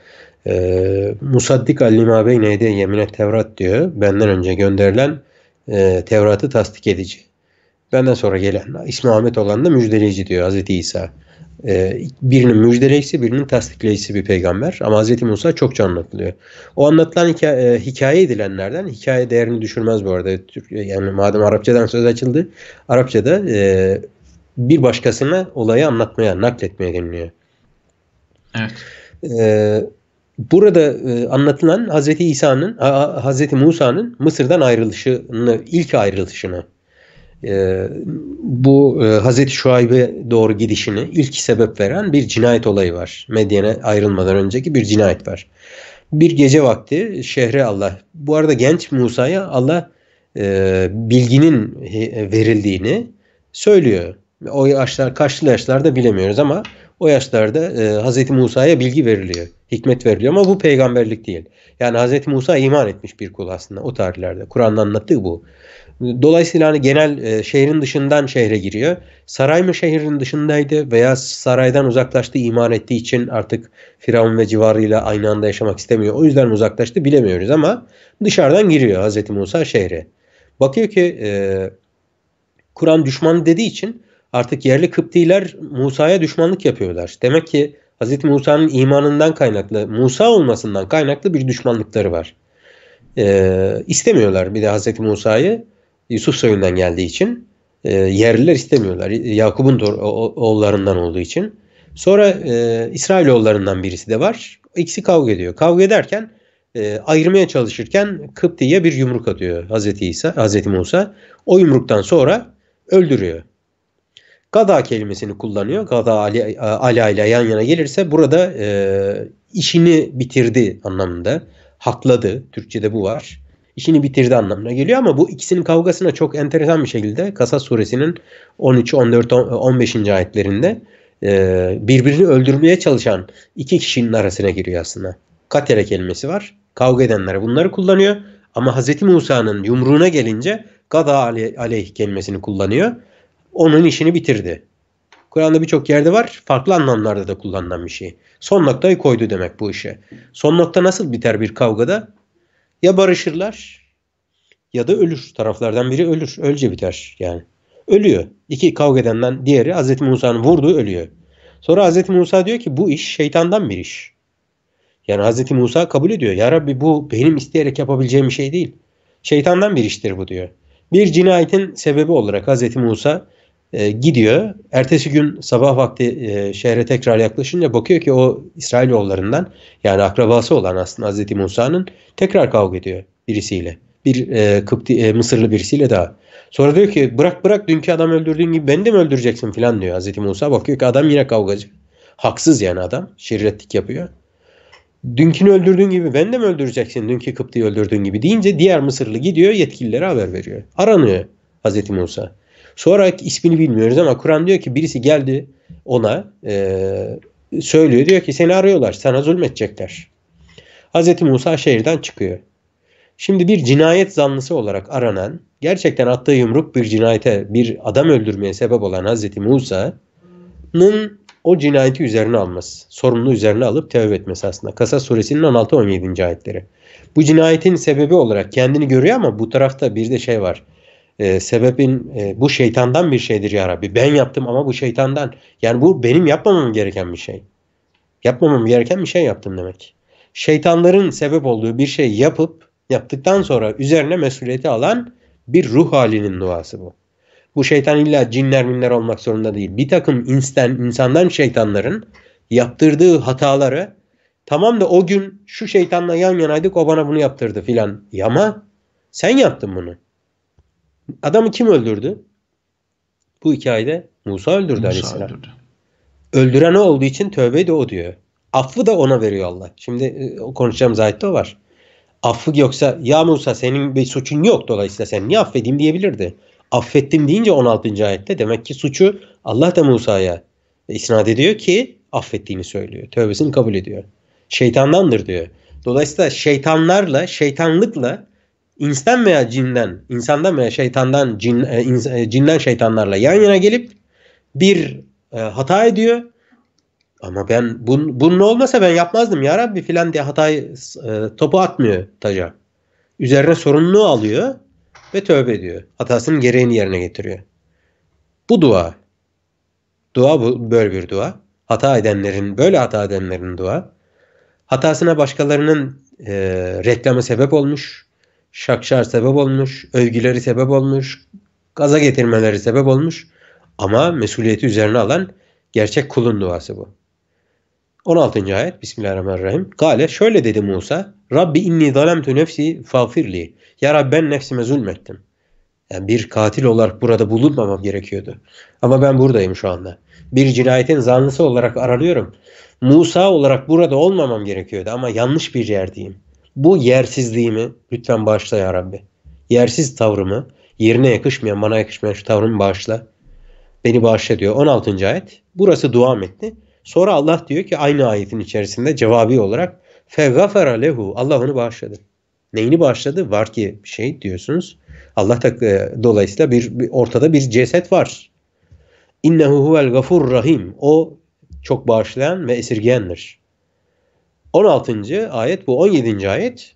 E, Musaddik allima neydi yemine Tevrat diyor. Benden önce gönderilen e, Tevrat'ı tasdik edici benden sonra gelen ismi Ahmet olan da müjdeleyici diyor Hazreti İsa. Ee, birinin müjdeleyicisi birinin tasdikleyicisi bir peygamber ama Hazreti Musa çokça anlatılıyor. O anlatılan hikaye, hikaye edilenlerden hikaye değerini düşürmez bu arada. E, yani madem Arapçadan söz açıldı Arapçada e, bir başkasına olayı anlatmaya, nakletmeye deniliyor. Evet. Ee, burada e, anlatılan Hazreti İsa'nın, Hazreti Musa'nın Mısır'dan ayrılışını, ilk ayrılışını e, bu e, Hazreti Şuayb'e doğru gidişini ilk sebep veren bir cinayet olayı var. Medyen'e ayrılmadan önceki bir cinayet var. Bir gece vakti şehre Allah, bu arada genç Musa'ya Allah e, bilginin verildiğini söylüyor. O yaşlar, kaçlı yaşlarda bilemiyoruz ama o yaşlarda e, Hazreti Musa'ya bilgi veriliyor, hikmet veriliyor ama bu peygamberlik değil. Yani Hazreti Musa iman etmiş bir kul aslında o tarihlerde. Kur'an'ın anlattığı bu. Dolayısıyla hani genel e, şehrin dışından şehre giriyor. Saray mı şehrin dışındaydı veya saraydan uzaklaştı, iman ettiği için artık Firavun ve civarıyla aynı anda yaşamak istemiyor. O yüzden uzaklaştı bilemiyoruz ama dışarıdan giriyor Hazreti Musa şehre. Bakıyor ki e, Kur'an düşmanı dediği için artık yerli Kıptiler Musa'ya düşmanlık yapıyorlar. Demek ki Hazreti Musa'nın imanından kaynaklı, Musa olmasından kaynaklı bir düşmanlıkları var. E, istemiyorlar bir de Hazreti Musa'yı. Yusuf soyundan geldiği için e, yerliler istemiyorlar. Yakup'un oğullarından olduğu için. Sonra e, İsrail oğullarından birisi de var. İkisi kavga ediyor. Kavga ederken e, ayırmaya çalışırken Kıpti'ye bir yumruk atıyor Hazreti İsa, Hazreti Musa. O yumruktan sonra öldürüyor. Gada kelimesini kullanıyor. Gada Ali, Ala ile yan yana gelirse burada e, işini bitirdi anlamında. Hakladı. Türkçe'de bu var işini bitirdi anlamına geliyor ama bu ikisinin kavgasına çok enteresan bir şekilde Kasas suresinin 13, 14, 15. ayetlerinde e, birbirini öldürmeye çalışan iki kişinin arasına giriyor aslında. Katere kelimesi var. Kavga edenlere bunları kullanıyor. Ama Hz. Musa'nın yumruğuna gelince gada aleyh kelimesini kullanıyor. Onun işini bitirdi. Kur'an'da birçok yerde var. Farklı anlamlarda da kullanılan bir şey. Son noktayı koydu demek bu işe. Son nokta nasıl biter bir kavgada? Ya barışırlar ya da ölür. Taraflardan biri ölür. Ölce biter yani. Ölüyor. İki kavga edenden diğeri Hz. Musa'nın vurduğu ölüyor. Sonra Hz. Musa diyor ki bu iş şeytandan bir iş. Yani Hz. Musa kabul ediyor. Ya Rabbi bu benim isteyerek yapabileceğim bir şey değil. Şeytandan bir iştir bu diyor. Bir cinayetin sebebi olarak Hz. Musa e, gidiyor. Ertesi gün sabah vakti e, şehre tekrar yaklaşınca bakıyor ki o İsrailoğullarından yani akrabası olan aslında Hazreti Musa'nın tekrar kavga ediyor birisiyle. Bir e, Kıpti, e, Mısırlı birisiyle daha. Sonra diyor ki bırak bırak dünkü adam öldürdüğün gibi beni de mi öldüreceksin filan diyor Hazreti Musa. Bakıyor ki adam yine kavgacı. Haksız yani adam. Şirretlik yapıyor. Dünkünü öldürdüğün gibi ben de mi öldüreceksin dünkü Kıpti'yi öldürdüğün gibi deyince diğer Mısırlı gidiyor yetkililere haber veriyor. Aranıyor Hazreti Musa. Sonra ismini bilmiyoruz ama Kur'an diyor ki birisi geldi ona e, söylüyor. Diyor ki seni arıyorlar. Sana zulmetecekler. Hz. Musa şehirden çıkıyor. Şimdi bir cinayet zanlısı olarak aranan, gerçekten attığı yumruk bir cinayete, bir adam öldürmeye sebep olan Hz. Musa'nın o cinayeti üzerine alması, sorumlu üzerine alıp tevbe etmesi aslında. Kasas suresinin 16-17. ayetleri. Bu cinayetin sebebi olarak kendini görüyor ama bu tarafta bir de şey var e, sebebin e, bu şeytandan bir şeydir ya Rabbi. Ben yaptım ama bu şeytandan. Yani bu benim yapmamam gereken bir şey. Yapmamam gereken bir şey yaptım demek. Şeytanların sebep olduğu bir şey yapıp yaptıktan sonra üzerine mesuliyeti alan bir ruh halinin duası bu. Bu şeytan illa cinler minler olmak zorunda değil. Bir takım insan, insandan şeytanların yaptırdığı hataları tamam da o gün şu şeytanla yan yanaydık o bana bunu yaptırdı filan. Yama sen yaptın bunu. Adamı kim öldürdü? Bu hikayede Musa öldürdü Musa aleyhisselam. Öldürdü. Öldüren o olduğu için tövbe de o diyor. Affı da ona veriyor Allah. Şimdi e, konuşacağımız ayette o var. Affı yoksa ya Musa senin bir suçun yok dolayısıyla sen niye affedeyim diyebilirdi. Affettim deyince 16. ayette demek ki suçu Allah da Musa'ya isnat ediyor ki affettiğini söylüyor. Tövbesini kabul ediyor. Şeytandandır diyor. Dolayısıyla şeytanlarla, şeytanlıkla insten veya cinden, insandan veya şeytandan, cin, e, in, e, cinden şeytanlarla yan yana gelip bir e, hata ediyor. Ama ben bun, bunun olmasa ben yapmazdım ya Rabbi filan diye hatayı e, topu atmıyor taca. Üzerine sorumluluğu alıyor ve tövbe ediyor. Hatasının gereğini yerine getiriyor. Bu dua. Dua bu, böyle bir dua. Hata edenlerin, böyle hata edenlerin dua. Hatasına başkalarının e, reklama sebep olmuş Şakşar sebep olmuş, övgüleri sebep olmuş, gaza getirmeleri sebep olmuş ama mesuliyeti üzerine alan gerçek kulun duası bu. 16. ayet Bismillahirrahmanirrahim. Kale şöyle dedi Musa. Rabbi inni zalemtu nefsi fafirli. Ya Rabbi ben nefsime zulmettim. Yani bir katil olarak burada bulunmamam gerekiyordu. Ama ben buradayım şu anda. Bir cinayetin zanlısı olarak aralıyorum. Musa olarak burada olmamam gerekiyordu ama yanlış bir yerdeyim. Bu yersizliğimi lütfen bağışla ya Rabbi. Yersiz tavrımı, yerine yakışmayan, bana yakışmayan şu tavrımı bağışla. Beni bağışla diyor. 16. ayet. Burası dua metni. Sonra Allah diyor ki aynı ayetin içerisinde cevabi olarak fegafera lehu. Allah onu bağışladı. Neyini bağışladı? Var ki şey diyorsunuz. Allah tak e, dolayısıyla bir, bir ortada bir ceset var. İnnehu huvel gafur rahim. O çok bağışlayan ve esirgeyendir. 16. ayet bu 17. ayet.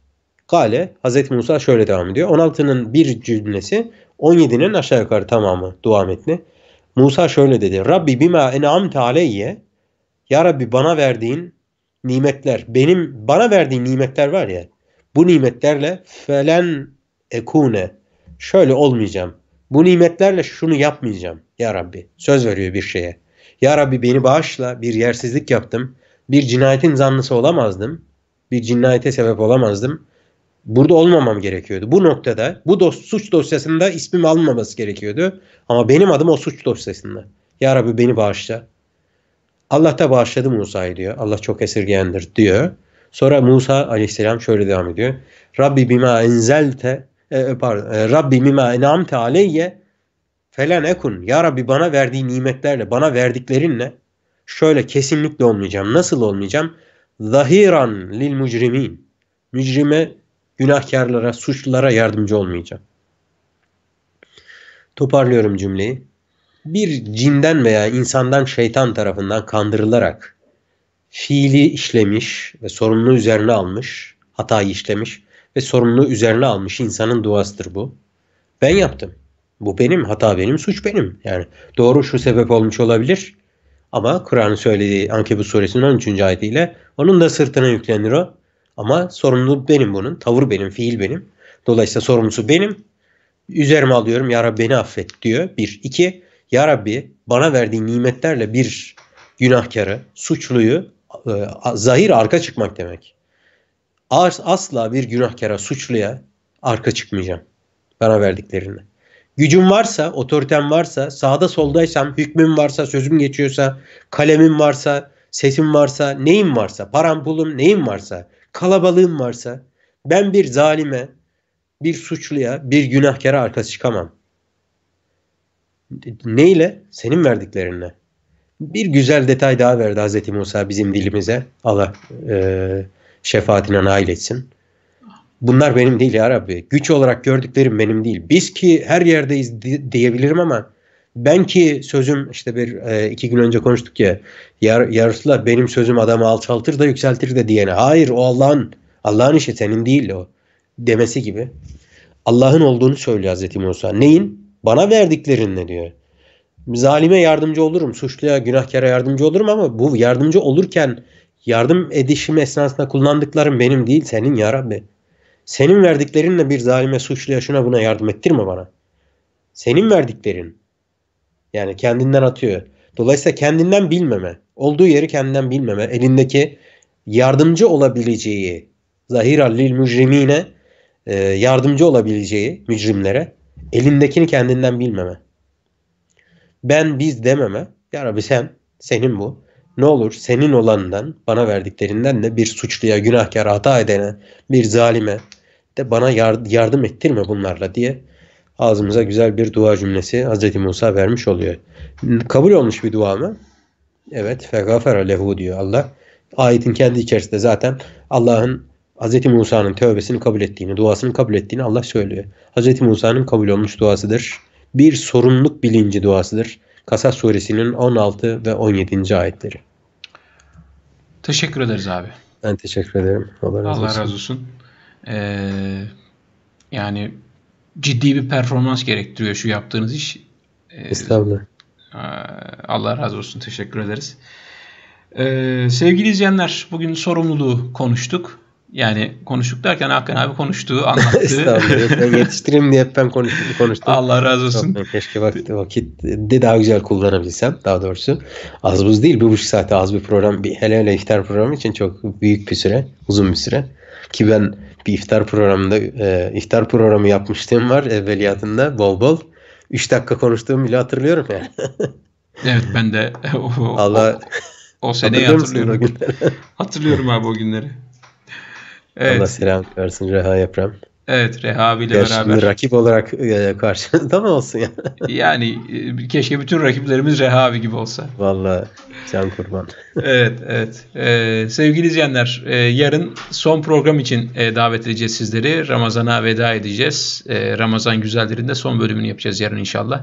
Kale Hz. Musa şöyle devam ediyor. 16'nın bir cümlesi 17'nin aşağı yukarı tamamı dua metni. Musa şöyle dedi. Rabbi bima en'amte aleyye. Ya Rabbi bana verdiğin nimetler, benim bana verdiğin nimetler var ya. Bu nimetlerle felen ekune. Şöyle olmayacağım. Bu nimetlerle şunu yapmayacağım ya Rabbi. Söz veriyor bir şeye. Ya Rabbi beni bağışla bir yersizlik yaptım bir cinayetin zanlısı olamazdım. Bir cinayete sebep olamazdım. Burada olmamam gerekiyordu. Bu noktada bu dos suç dosyasında ismim alınmaması gerekiyordu. Ama benim adım o suç dosyasında. Ya Rabbi beni bağışla. Allah da bağışladı Musa'yı diyor. Allah çok esirgeyendir diyor. Sonra Musa aleyhisselam şöyle devam ediyor. Rabbi bima enzelte e, e pardon, e, Rabbi bima enamte aleyye felen ekun. Ya Rabbi bana verdiği nimetlerle, bana verdiklerinle şöyle kesinlikle olmayacağım. Nasıl olmayacağım? Zahiran lil mücrimin. Mücrime, günahkarlara, suçlulara yardımcı olmayacağım. Toparlıyorum cümleyi. Bir cinden veya insandan şeytan tarafından kandırılarak fiili işlemiş ve sorumluluğu üzerine almış, hatayı işlemiş ve sorumluluğu üzerine almış insanın duasıdır bu. Ben yaptım. Bu benim, hata benim, suç benim. Yani doğru şu sebep olmuş olabilir. Ama Kur'an'ın söylediği Ankebut suresinin 13. ayetiyle onun da sırtına yüklenir o. Ama sorumluluk benim bunun. Tavır benim, fiil benim. Dolayısıyla sorumlusu benim. Üzerime alıyorum. Ya Rabbi beni affet diyor. Bir. iki. Ya Rabbi bana verdiği nimetlerle bir günahkarı, suçluyu e, zahir arka çıkmak demek. Asla bir günahkara, suçluya arka çıkmayacağım. Bana verdiklerine gücüm varsa, otoritem varsa, sağda soldaysam, hükmüm varsa, sözüm geçiyorsa, kalemim varsa, sesim varsa, neyim varsa, param pulum neyim varsa, kalabalığım varsa ben bir zalime, bir suçluya, bir günahkara arkası çıkamam. Neyle? Senin verdiklerinle. Bir güzel detay daha verdi Hazreti Musa bizim dilimize. Allah e, şefaatine nail etsin bunlar benim değil ya Rabbi. Güç olarak gördüklerim benim değil. Biz ki her yerdeyiz diyebilirim ama ben ki sözüm işte bir e, iki gün önce konuştuk ya yar, yarısla benim sözüm adamı alçaltır da yükseltir de diyene. Hayır o Allah'ın Allah'ın işi senin değil o demesi gibi. Allah'ın olduğunu söylüyor Hazreti Musa. Neyin? Bana verdiklerin ne diyor. Zalime yardımcı olurum, suçluya, günahkara yardımcı olurum ama bu yardımcı olurken yardım edişim esnasında kullandıklarım benim değil, senin ya Rabbi. Senin verdiklerinle bir zalime suçluya şuna buna yardım ettirme bana. Senin verdiklerin. Yani kendinden atıyor. Dolayısıyla kendinden bilmeme, olduğu yeri kendinden bilmeme, elindeki yardımcı olabileceği zahir lil mücrimine e, yardımcı olabileceği mücrimlere elindekini kendinden bilmeme. Ben biz dememe. Ya Rabbi sen, senin bu. Ne olur senin olanından bana verdiklerinden de bir suçluya, günahkara, hata edene, bir zalime, de bana yardım ettirme bunlarla diye ağzımıza güzel bir dua cümlesi Hz. Musa vermiş oluyor. Kabul olmuş bir dua mı? Evet. Fegafera lehu diyor Allah. Ayetin kendi içerisinde zaten Allah'ın Hz. Musa'nın tövbesini kabul ettiğini, duasını kabul ettiğini Allah söylüyor. Hz. Musa'nın kabul olmuş duasıdır. Bir sorumluluk bilinci duasıdır. Kasas suresinin 16 ve 17. ayetleri. Teşekkür ederiz abi. Ben teşekkür ederim. Allah razı olsun. Allah razı olsun. Ee, yani ciddi bir performans gerektiriyor şu yaptığınız iş. Ee, Estağfurullah. Ee, Allah razı olsun. Teşekkür ederiz. Ee, sevgili izleyenler bugün sorumluluğu konuştuk. Yani konuştuk derken Hakan abi konuştuğu anlattı. Estağfurullah. Yetiştireyim diye hep ben konuştum. konuştum. Allah razı olsun. Çok, keşke vakit, vakit de daha güzel kullanabilsem. Daha doğrusu az buz değil. Bir buçuk saate az bir program. Bir, hele hele iftar programı için çok büyük bir süre. Uzun bir süre. Ki ben bir iftar programında e, iftar programı yapmıştım var evveliyatında bol bol. 3 dakika konuştuğumu bile hatırlıyorum yani. evet ben de o, Allah o, o seneyi hatırlıyorum. O hatırlıyorum abi o günleri. Evet. Allah selam versin Reha Yeprem. Evet Reha abiyle Gerçi beraber. rakip olarak e, karşında mı olsun ya? yani e, keşke bütün rakiplerimiz Reha abi gibi olsa. Valla can kurban. evet evet. Ee, sevgili izleyenler e, yarın son program için e, davet edeceğiz sizleri. Ramazan'a veda edeceğiz. Ramazan güzellerinde son bölümünü yapacağız yarın inşallah.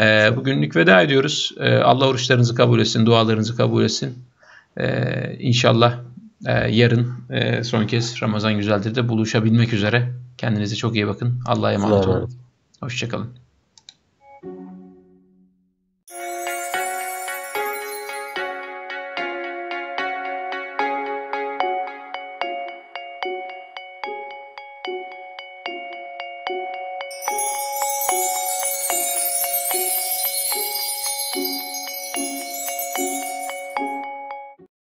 E, bugünlük veda ediyoruz. Allah oruçlarınızı kabul etsin, dualarınızı kabul etsin. E, inşallah yarın son kez Ramazan güzeldir de buluşabilmek üzere. Kendinize çok iyi bakın. Allah'a emanet olun. Hoşçakalın.